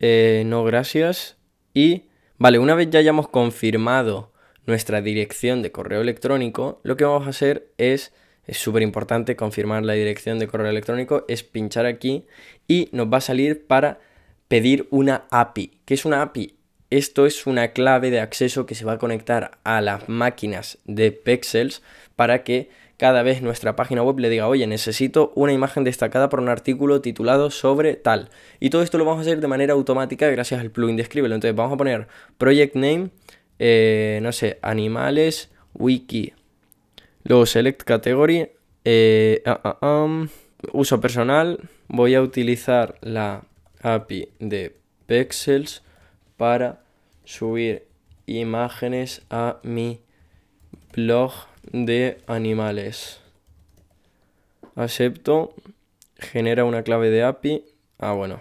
Eh, no, gracias. Y, vale, una vez ya hayamos confirmado nuestra dirección de correo electrónico, lo que vamos a hacer es es súper importante confirmar la dirección de correo electrónico, es pinchar aquí y nos va a salir para pedir una API. ¿Qué es una API? Esto es una clave de acceso que se va a conectar a las máquinas de Pexels para que cada vez nuestra página web le diga, oye, necesito una imagen destacada por un artículo titulado sobre tal. Y todo esto lo vamos a hacer de manera automática gracias al plugin de Entonces vamos a poner project name, eh, no sé, animales wiki Luego select category. Eh, ah, ah, ah, um, uso personal. Voy a utilizar la API de Pexels para subir imágenes a mi blog de animales. Acepto. Genera una clave de API. Ah, bueno.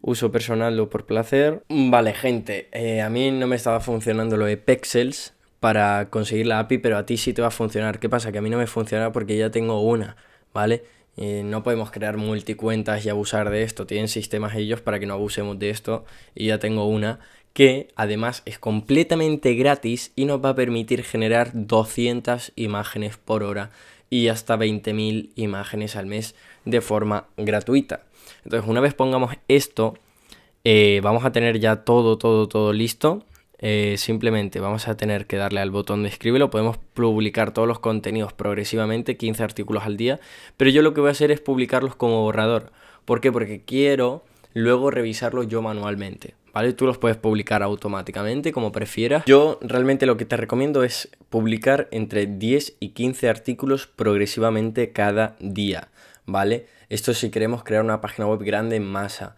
Uso personal lo por placer. Vale, gente. Eh, a mí no me estaba funcionando lo de Pexels para conseguir la API, pero a ti sí te va a funcionar. ¿Qué pasa? Que a mí no me funciona porque ya tengo una, ¿vale? no podemos crear multicuentas y abusar de esto. Tienen sistemas ellos para que no abusemos de esto. Y ya tengo una que además es completamente gratis y nos va a permitir generar 200 imágenes por hora y hasta 20.000 imágenes al mes de forma gratuita. Entonces, una vez pongamos esto, eh, vamos a tener ya todo, todo, todo listo. Eh, simplemente vamos a tener que darle al botón de escríbelo. Podemos publicar todos los contenidos progresivamente, 15 artículos al día. Pero yo lo que voy a hacer es publicarlos como borrador. ¿Por qué? Porque quiero luego revisarlo yo manualmente. ¿Vale? Tú los puedes publicar automáticamente como prefieras. Yo realmente lo que te recomiendo es publicar entre 10 y 15 artículos progresivamente cada día, ¿vale? Esto si queremos crear una página web grande en masa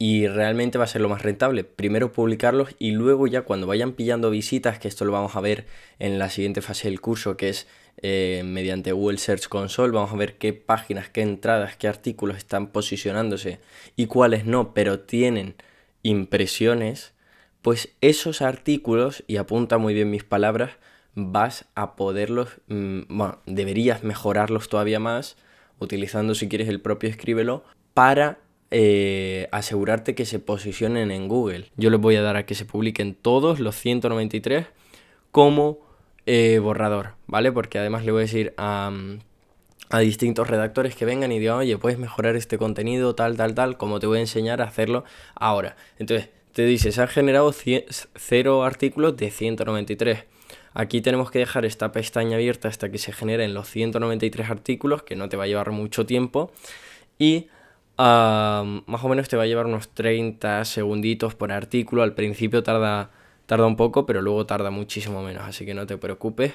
y realmente va a ser lo más rentable. Primero publicarlos y luego ya cuando vayan pillando visitas, que esto lo vamos a ver en la siguiente fase del curso, que es eh, mediante Google Search Console, vamos a ver qué páginas, qué entradas, qué artículos están posicionándose y cuáles no, pero tienen impresiones, pues esos artículos, y apunta muy bien mis palabras, vas a poderlos, mm, bueno, deberías mejorarlos todavía más, utilizando si quieres el propio escríbelo, para eh, asegurarte que se posicionen en Google. Yo les voy a dar a que se publiquen todos los 193 como eh, borrador, ¿vale? Porque además le voy a decir a, mm, a distintos redactores que vengan y digan, oye, puedes mejorar este contenido, tal, tal, tal, como te voy a enseñar a hacerlo ahora. Entonces, te dice, se han generado 0 artículos de 193. Aquí tenemos que dejar esta pestaña abierta hasta que se generen los 193 artículos, que no te va a llevar mucho tiempo. Y más o menos te va a llevar unos 30 segunditos por artículo. Al principio tarda, tarda un poco, pero luego tarda muchísimo menos. Así que no te preocupes,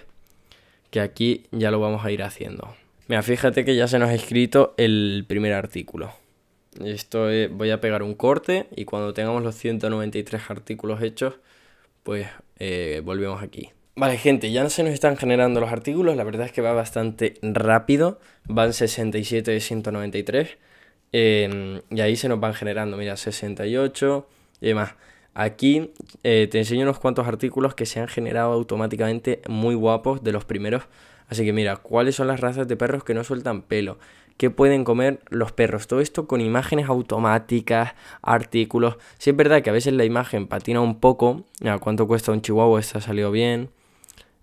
que aquí ya lo vamos a ir haciendo. Mira, fíjate que ya se nos ha escrito el primer artículo. Esto voy a pegar un corte y cuando tengamos los 193 artículos hechos, pues eh, volvemos aquí. Vale, gente, ya se nos están generando los artículos. La verdad es que va bastante rápido. Van 67 de 193. Em, y ahí se nos van generando, mira, 68 y demás. Aquí eh, te enseño unos cuantos artículos que se han generado automáticamente muy guapos de los primeros. Así que mira, ¿cuáles son las razas de perros que no sueltan pelo? ¿Qué pueden comer los perros? Todo esto con imágenes automáticas, artículos. Si es verdad que a veces la imagen patina un poco. Mira, ¿cuánto cuesta un chihuahua? Esta salido bien.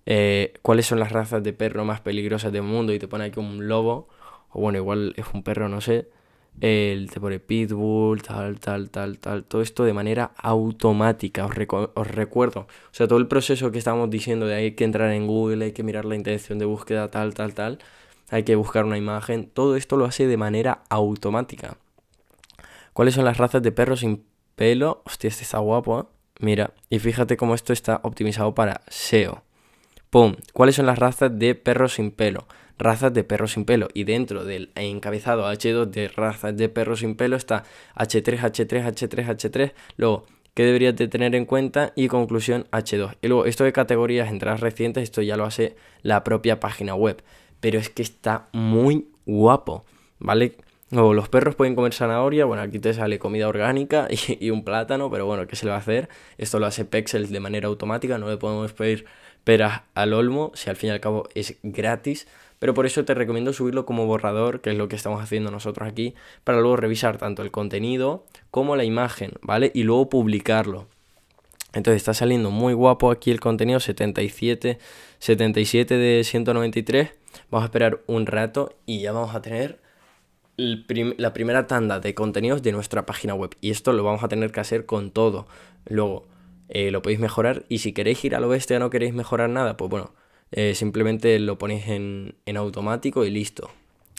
Eh, ¿Cuáles son las razas de perro más peligrosas del mundo? Y te pone aquí un lobo. O bueno, igual es un perro, no sé el, te pone Pitbull, tal, tal, tal, tal, todo esto de manera automática, os, recuerdo. O sea, todo el proceso que estábamos diciendo de hay que entrar en Google, hay que mirar la intención de búsqueda, tal, tal, tal, hay que buscar una imagen, todo esto lo hace de manera automática. ¿Cuáles son las razas de perros sin pelo? Hostia, este está guapo, ¿eh? Mira, y fíjate cómo esto está optimizado para SEO. ¡Pum! ¿Cuáles son las razas de perros sin pelo? razas de perros sin pelo. Y dentro del encabezado H2 de razas de perros sin pelo está H3, H3, H3, H3. Luego, ¿qué deberías de tener en cuenta? Y conclusión H2. Y luego, esto de categorías, entradas recientes, esto ya lo hace la propia página web. Pero es que está muy guapo, ¿vale? luego los perros pueden comer zanahoria, bueno, aquí te sale comida orgánica [LAUGHS] y, un plátano, pero bueno, ¿qué se le va a hacer? Esto lo hace Pexel de manera automática, no le podemos pedir peras al olmo, si al fin y al cabo es gratis, pero por eso te recomiendo subirlo como borrador, que es lo que estamos haciendo nosotros aquí, para luego revisar tanto el contenido como la imagen, ¿vale? Y luego publicarlo. Entonces está saliendo muy guapo aquí el contenido, 77, de 193. Vamos a esperar un rato y ya vamos a tener la primera tanda de contenidos de nuestra página web. Y esto lo vamos a tener que hacer con todo. Luego eh, lo podéis mejorar y si queréis ir al oeste o no queréis mejorar nada, pues bueno, eh, simplemente lo ponéis en, automático y listo.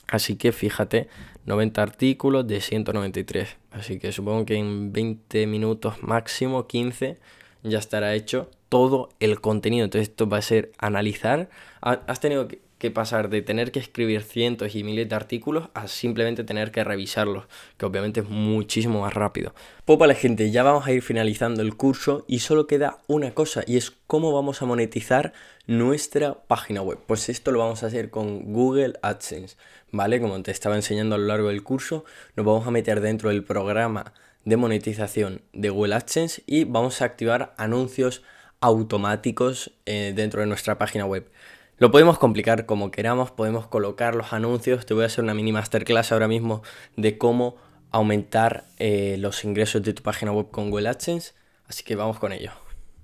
Así que fíjate, 90 artículos de 193. Así que supongo que en 20 minutos máximo, 15, ya estará hecho todo el contenido. Entonces esto va a ser analizar. Has tenido que pasar de tener que escribir cientos y miles de artículos a simplemente tener que revisarlos, que obviamente es muchísimo más rápido. popa la gente, ya vamos a ir finalizando el curso y solo queda una cosa y es cómo vamos a monetizar nuestra página web. Pues esto lo vamos a hacer con Google AdSense, ¿vale? Como te estaba enseñando a lo largo del curso, nos vamos a meter dentro del programa de monetización de Google AdSense y vamos a activar anuncios automáticos eh, dentro de nuestra página web. Lo podemos complicar como queramos, podemos colocar los anuncios. Te voy a hacer una mini masterclass ahora mismo de cómo aumentar eh, los ingresos de tu página web con Google AdSense. Así que vamos con ello.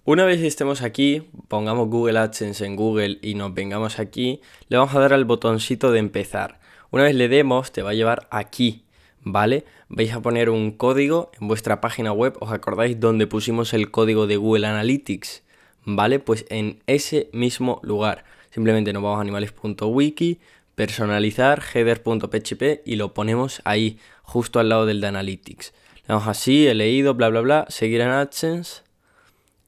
Una vez estemos aquí, pongamos Google AdSense en Google y nos vengamos aquí, le vamos a dar al botoncito de empezar. Una vez le demos, te va a llevar aquí, ¿vale? Vais a poner un código en vuestra página web, ¿os acordáis dónde pusimos el código de Google Analytics? ¿Vale? Pues en ese mismo lugar. Simplemente nos vamos a animales.wiki, personalizar, header.php y lo ponemos ahí, justo al lado del de Analytics. Le damos así, he leído, bla, bla, bla, seguir en AdSense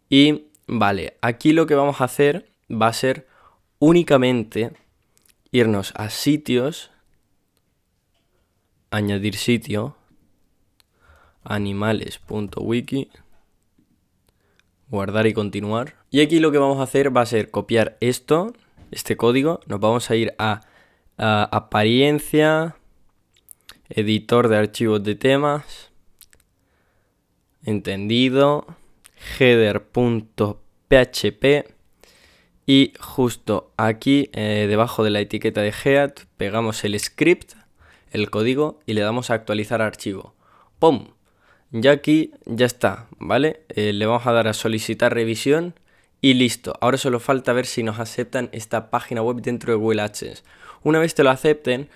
y vale, aquí lo que vamos a hacer va a ser únicamente irnos a sitios, añadir sitio, animales.wiki, guardar y continuar. Y aquí lo que vamos a hacer va a ser copiar esto, este código, nos vamos a ir a, apariencia, editor de archivos de temas, entendido, header.php y justo aquí eh, debajo de la etiqueta de head pegamos el script, el código y le damos a actualizar archivo. ¡Pum! Ya aquí ya está, ¿vale? Eh, le vamos a dar a solicitar revisión y listo. Ahora solo falta ver si nos aceptan esta página web dentro de Google AdSense. Una vez te lo acepten,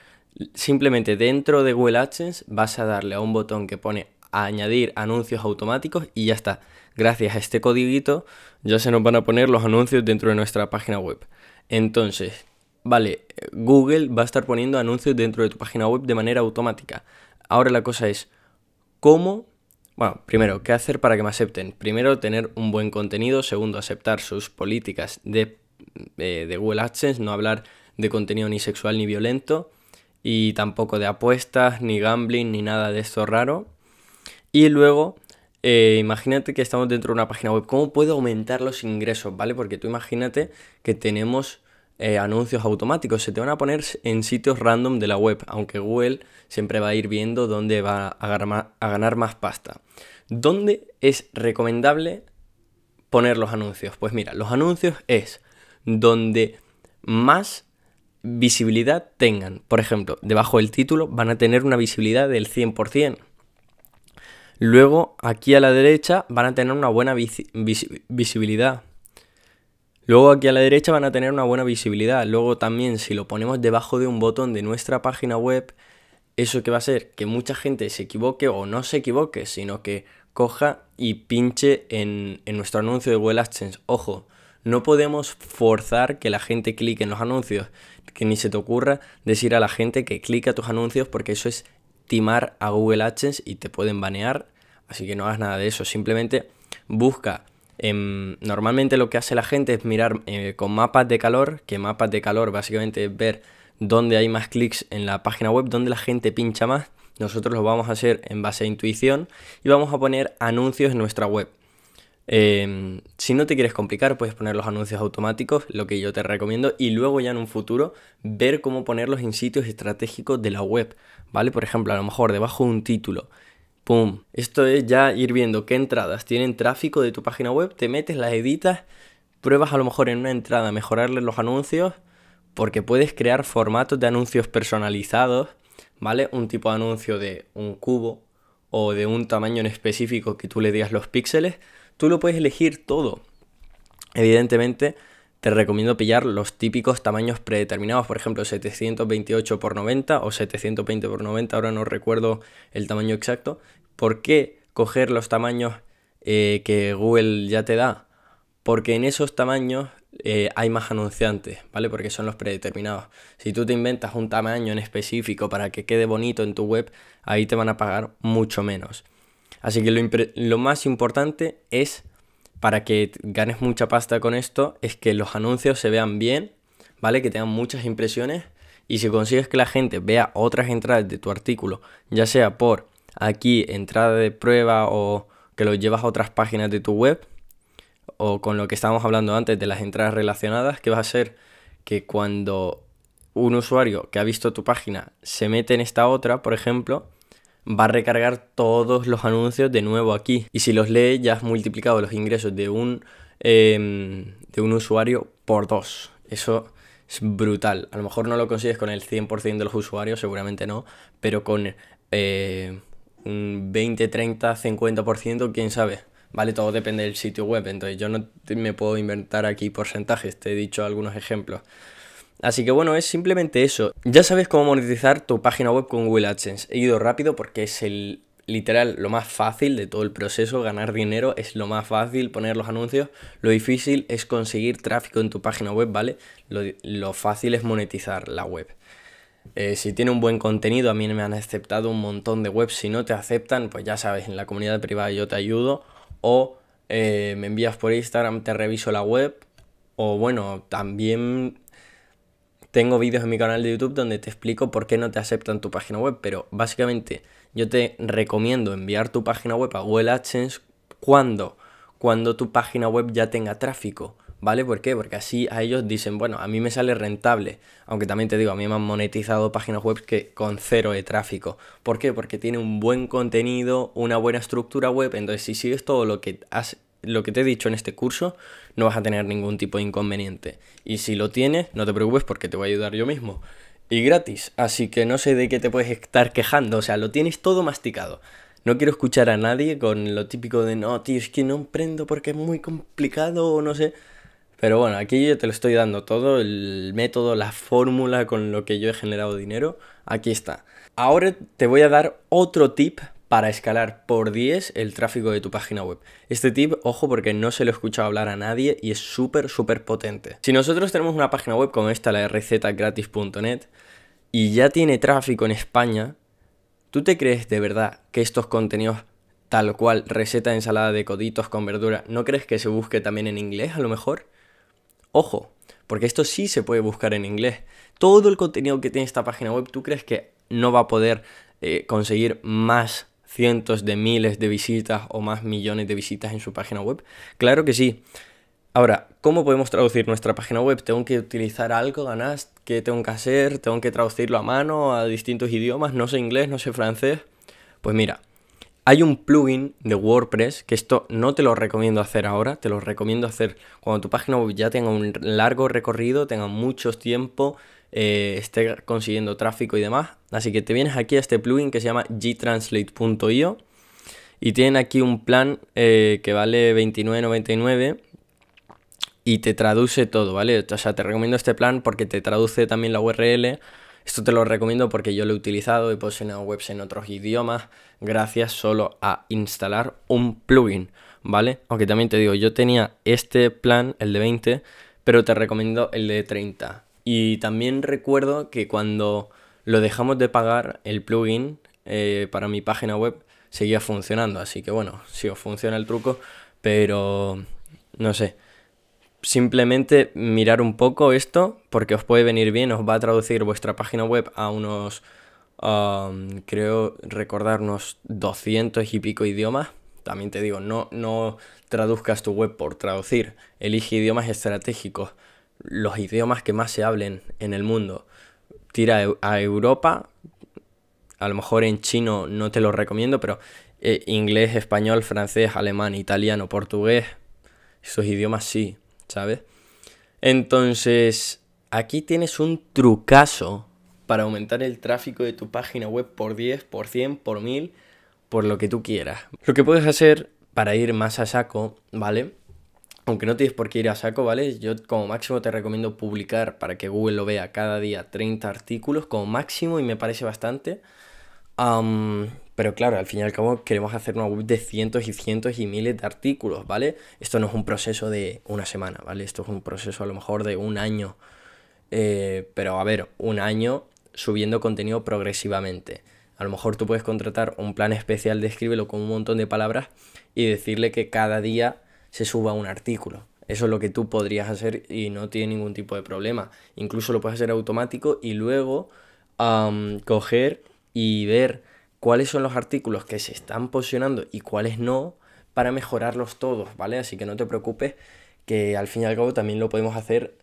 simplemente dentro de Google AdSense vas a darle a un botón que pone añadir anuncios automáticos y ya está gracias a este codiguito ya se nos van a poner los anuncios dentro de nuestra página web. Entonces, vale, Google va a estar poniendo anuncios dentro de tu página web de manera automática. Ahora la cosa es, ¿cómo bueno, primero, ¿qué hacer para que me acepten? Primero, tener un buen contenido. Segundo, aceptar sus políticas de, eh, Google AdSense, no hablar de contenido ni sexual ni violento. Y tampoco de apuestas, ni gambling, ni nada de esto raro. Y luego, eh, imagínate que estamos dentro de una página web. ¿Cómo puedo aumentar los ingresos? ¿Vale? Porque tú imagínate que tenemos eh, anuncios automáticos. Se te van a poner en sitios random de la web, aunque Google siempre va a ir viendo dónde va a ganar más, a ganar más pasta. ¿Dónde es recomendable poner los anuncios? Pues mira, los anuncios es donde más visibilidad tengan. Por ejemplo, debajo del título van a tener una visibilidad del 100%. Luego, aquí a la derecha van a tener una buena visibilidad. Luego aquí a la derecha van a tener una buena visibilidad. Luego también si lo ponemos debajo de un botón de nuestra página web, eso que va a ser que mucha gente se equivoque o no se equivoque, sino que coja y pinche en, nuestro anuncio de Google AdSense. Ojo, no podemos forzar que la gente clique en los anuncios, que ni se te ocurra decir a la gente que clique a tus anuncios porque eso es timar a Google AdSense y te pueden banear Así que no hagas nada de eso, simplemente busca. Em, normalmente lo que hace la gente es mirar eh, con mapas de calor, que mapas de calor básicamente es ver dónde hay más clics en la página web, dónde la gente pincha más. Nosotros lo vamos a hacer en base a intuición y vamos a poner anuncios en nuestra web. Em, si no te quieres complicar, puedes poner los anuncios automáticos, lo que yo te recomiendo, y luego ya en un futuro ver cómo ponerlos en sitios estratégicos de la web, ¿vale? Por ejemplo, a lo mejor debajo de un título, ¡Pum! Esto es ya ir viendo qué entradas tienen tráfico de tu página web, te metes, las editas, pruebas a lo mejor en una entrada mejorarle los anuncios, porque puedes crear formatos de anuncios personalizados, ¿vale? Un tipo de anuncio de un cubo o de un tamaño en específico que tú le digas los píxeles, tú lo puedes elegir todo. Evidentemente, te recomiendo pillar los típicos tamaños predeterminados, por ejemplo 728 x 90 o 720 x 90, ahora no recuerdo el tamaño exacto. ¿Por qué coger los tamaños eh, que Google ya te da? Porque en esos tamaños eh, hay más anunciantes, ¿vale? Porque son los predeterminados. Si tú te inventas un tamaño en específico para que quede bonito en tu web, ahí te van a pagar mucho menos. Así que lo más importante es para que ganes mucha pasta con esto es que los anuncios se vean bien, ¿vale? Que tengan muchas impresiones y si consigues que la gente vea otras entradas de tu artículo, ya sea por aquí entrada de prueba o que lo llevas a otras páginas de tu web o con lo que estábamos hablando antes de las entradas relacionadas, que va a ser que cuando un usuario que ha visto tu página se mete en esta otra, por ejemplo, va a recargar todos los anuncios de nuevo aquí. Y si los lee, ya has multiplicado los ingresos de un, em, de un usuario por dos. Eso es brutal. A lo mejor no lo consigues con el 100% de los usuarios, seguramente no, pero con eh, un 20, 30, 50%, quién sabe. Vale, todo depende del sitio web, entonces yo no me puedo inventar aquí porcentajes, te he dicho algunos ejemplos. Así que bueno, es simplemente eso. Ya sabes cómo monetizar tu página web con Google AdSense. He ido rápido porque es el literal lo más fácil de todo el proceso, ganar dinero es lo más fácil, poner los anuncios, lo difícil es conseguir tráfico en tu página web, ¿vale? Lo, fácil es monetizar la web. Eh, si tiene un buen contenido, a mí me han aceptado un montón de webs, si no te aceptan, pues ya sabes, en la comunidad privada yo te ayudo o eh, me envías por Instagram, te reviso la web o bueno, también tengo vídeos en mi canal de YouTube donde te explico por qué no te aceptan tu página web, pero básicamente yo te recomiendo enviar tu página web a Google AdSense cuando, cuando tu página web ya tenga tráfico. ¿Vale? ¿Por qué? Porque así a ellos dicen, bueno, a mí me sale rentable. Aunque también te digo, a mí me han monetizado páginas web que con cero de tráfico. ¿Por qué? Porque tiene un buen contenido, una buena estructura web. Entonces, si sigues todo lo que has lo que te he dicho en este curso, no vas a tener ningún tipo de inconveniente. Y si lo tienes, no te preocupes porque te voy a ayudar yo mismo. Y gratis, así que no sé de qué te puedes estar quejando, o sea, lo tienes todo masticado. No quiero escuchar a nadie con lo típico de no, tío, es que no emprendo porque es muy complicado o no sé. Pero bueno, aquí yo te lo estoy dando todo, el método, la fórmula con lo que yo he generado dinero, aquí está. Ahora te voy a dar otro tip para escalar por 10 el tráfico de tu página web. Este tip, ojo, porque no se lo he escuchado hablar a nadie y es súper, súper potente. Si nosotros tenemos una página web como esta, la rzgratis.net, y ya tiene tráfico en España, ¿tú te crees de verdad que estos contenidos tal cual, receta ensalada de coditos con verdura, ¿no crees que se busque también en inglés a lo mejor? Ojo, porque esto sí se puede buscar en inglés. Todo el contenido que tiene esta página web, ¿tú crees que no va a poder eh, conseguir más cientos de miles de visitas o más millones de visitas en su página web? Claro que sí. Ahora, ¿cómo podemos traducir nuestra página web? ¿Tengo que utilizar algo, ganas ¿Qué tengo que hacer? ¿Tengo que traducirlo a mano a distintos idiomas? No sé inglés, no sé francés. Pues mira, hay un plugin de WordPress que esto no te lo recomiendo hacer ahora, te lo recomiendo hacer cuando tu página web ya tenga un largo recorrido, tenga mucho tiempo, eh, esté consiguiendo tráfico y demás. Así que te vienes aquí a este plugin que se llama gtranslate.io y tienen aquí un plan eh, que vale 29.99 y te traduce todo, ¿vale? O sea, te recomiendo este plan porque te traduce también la URL. Esto te lo recomiendo porque yo lo he utilizado, y he pues posicionado webs en otros idiomas gracias solo a instalar un plugin, ¿vale? Aunque también te digo, yo tenía este plan, el de 20, pero te recomiendo el de 30. Y también recuerdo que cuando lo dejamos de pagar, el plugin eh, para mi página web seguía funcionando. Así que bueno, si os funciona el truco, pero no sé. Simplemente mirar un poco esto, porque os puede venir bien, os va a traducir vuestra página web a unos, creo recordar, unos 200 y pico idiomas. También te digo, no, no traduzcas tu web por traducir, elige idiomas estratégicos los idiomas que más se hablen en el mundo. Tira a Europa, a lo mejor en chino no te lo recomiendo, pero eh, inglés, español, francés, alemán, italiano, portugués, esos idiomas sí, ¿sabes? Entonces, aquí tienes un trucazo para aumentar el tráfico de tu página web por 10, por 100, por 1000, por lo que tú quieras. Lo que puedes hacer para ir más a saco, ¿vale? aunque no tienes por qué ir a saco, ¿vale? Yo como máximo te recomiendo publicar para que Google lo vea cada día 30 artículos como máximo y me parece bastante. pero claro, al fin y al cabo queremos hacer una web de cientos y cientos y miles de artículos, ¿vale? Esto no es un proceso de una semana, ¿vale? Esto es un proceso a lo mejor de un año. Eh, pero a ver, un año subiendo contenido progresivamente. A lo mejor tú puedes contratar un plan especial de escríbelo con un montón de palabras y decirle que cada día se suba un artículo. Eso es lo que tú podrías hacer y no tiene ningún tipo de problema. Incluso lo puedes hacer automático y luego coger y ver cuáles son los artículos que se están posicionando y cuáles no para mejorarlos todos, ¿vale? Así que no te preocupes que al fin y al cabo también lo podemos hacer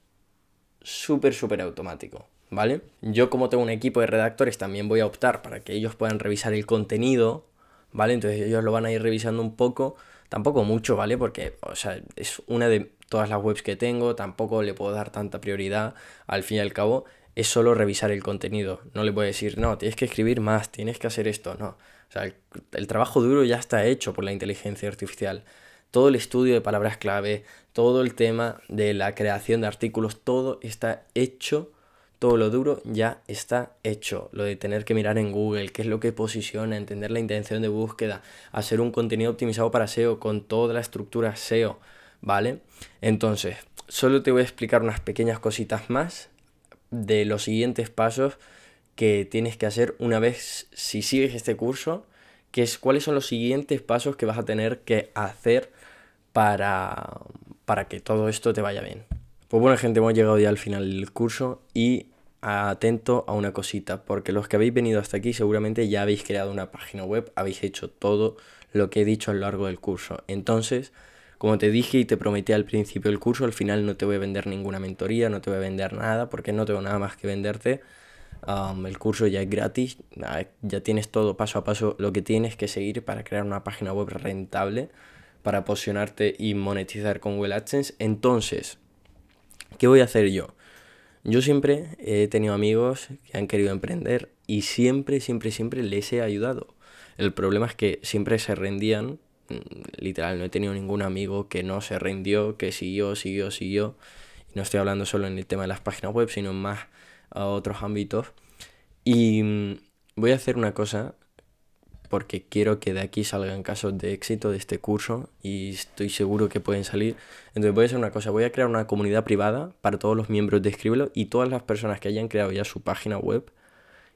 súper, súper automático, ¿vale? Yo como tengo un equipo de redactores también voy a optar para que ellos puedan revisar el contenido, ¿vale? Entonces ellos lo van a ir revisando un poco Tampoco mucho, ¿vale? Porque, o sea, es una de todas las webs que tengo, tampoco le puedo dar tanta prioridad. Al fin y al cabo, es solo revisar el contenido. No le puedo decir, no, tienes que escribir más, tienes que hacer esto, no. O sea, el, el trabajo duro ya está hecho por la inteligencia artificial. Todo el estudio de palabras clave, todo el tema de la creación de artículos, todo está hecho todo lo duro ya está hecho. Lo de tener que mirar en Google, qué es lo que posiciona, entender la intención de búsqueda, hacer un contenido optimizado para SEO con toda la estructura SEO, ¿vale? Entonces, solo te voy a explicar unas pequeñas cositas más de los siguientes pasos que tienes que hacer una vez si sigues este curso, que es cuáles son los siguientes pasos que vas a tener que hacer para, para que todo esto te vaya bien. Pues bueno gente, hemos llegado ya al final del curso y atento a una cosita, porque los que habéis venido hasta aquí seguramente ya habéis creado una página web, habéis hecho todo lo que he dicho a lo largo del curso. Entonces, como te dije y te prometí al principio del curso, al final no te voy a vender ninguna mentoría, no te voy a vender nada, porque no tengo nada más que venderte. Um, el curso ya es gratis, ah, ya tienes todo paso a paso lo que tienes que seguir para crear una página web rentable, para posicionarte y monetizar con Google AdSense. Entonces, ¿Qué voy a hacer yo? Yo siempre he tenido amigos que han querido emprender y siempre, siempre, siempre les he ayudado. El problema es que siempre se rendían. Mm, literal, no he tenido ningún amigo que no se rindió, que siguió, siguió, siguió. Y no estoy hablando solo en el tema de las páginas web, sino más a otros ámbitos. Y mm, voy a hacer una cosa porque quiero que de aquí salgan casos de éxito de este curso y estoy seguro que pueden salir. Entonces voy a hacer una cosa, voy a crear una comunidad privada para todos los miembros de Escríbelo y todas las personas que hayan creado ya su página web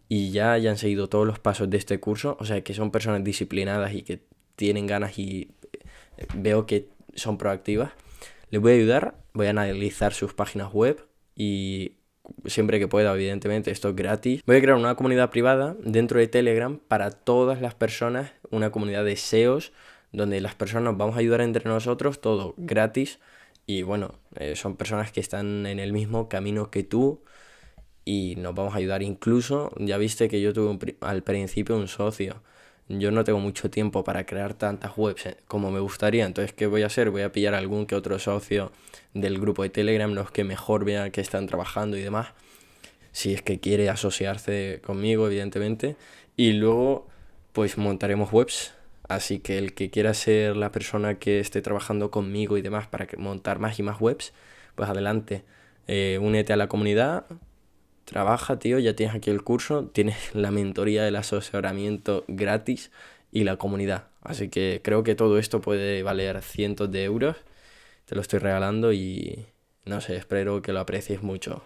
y ya hayan seguido todos los pasos de este curso, o sea, que son personas disciplinadas y que tienen ganas y eh, veo que son proactivas. Les voy a ayudar, voy a analizar sus páginas web y siempre que pueda, evidentemente, esto es gratis. Voy a crear una comunidad privada dentro de Telegram para todas las personas, una comunidad de SEOs, donde las personas vamos a ayudar entre nosotros, todo gratis. Y bueno, eh, son personas que están en el mismo camino que tú y nos vamos a ayudar. Incluso, ya viste que yo tuve al principio un socio yo no tengo mucho tiempo para crear tantas webs como me gustaría, entonces ¿qué voy a hacer? Voy a pillar algún que otro socio del grupo de Telegram, los que mejor vean que están trabajando y demás, si es que quiere asociarse conmigo, evidentemente, y luego pues montaremos webs. Así que el que quiera ser la persona que esté trabajando conmigo y demás para montar más y más webs, pues adelante, eh, únete a la comunidad, trabaja, tío, ya tienes aquí el curso, tienes la mentoría, el asesoramiento gratis y la comunidad. Así que creo que todo esto puede valer cientos de euros. Te lo estoy regalando y no sé, espero que lo aprecies mucho.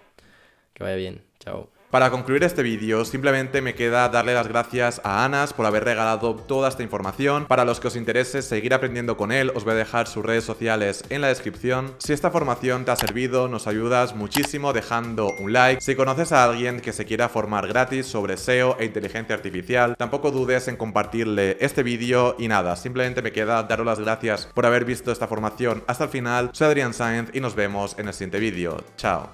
Que vaya bien. Chao. Para concluir este vídeo, simplemente me queda darle las gracias a Anas por haber regalado toda esta información. Para los que os interese seguir aprendiendo con él, os voy a dejar sus redes sociales en la descripción. Si esta formación te ha servido, nos ayudas muchísimo dejando un like. Si conoces a alguien que se quiera formar gratis sobre SEO e inteligencia artificial, tampoco dudes en compartirle este vídeo y nada, simplemente me queda daros las gracias por haber visto esta formación hasta el final. Soy Adrián Sáenz y nos vemos en el siguiente vídeo. Chao.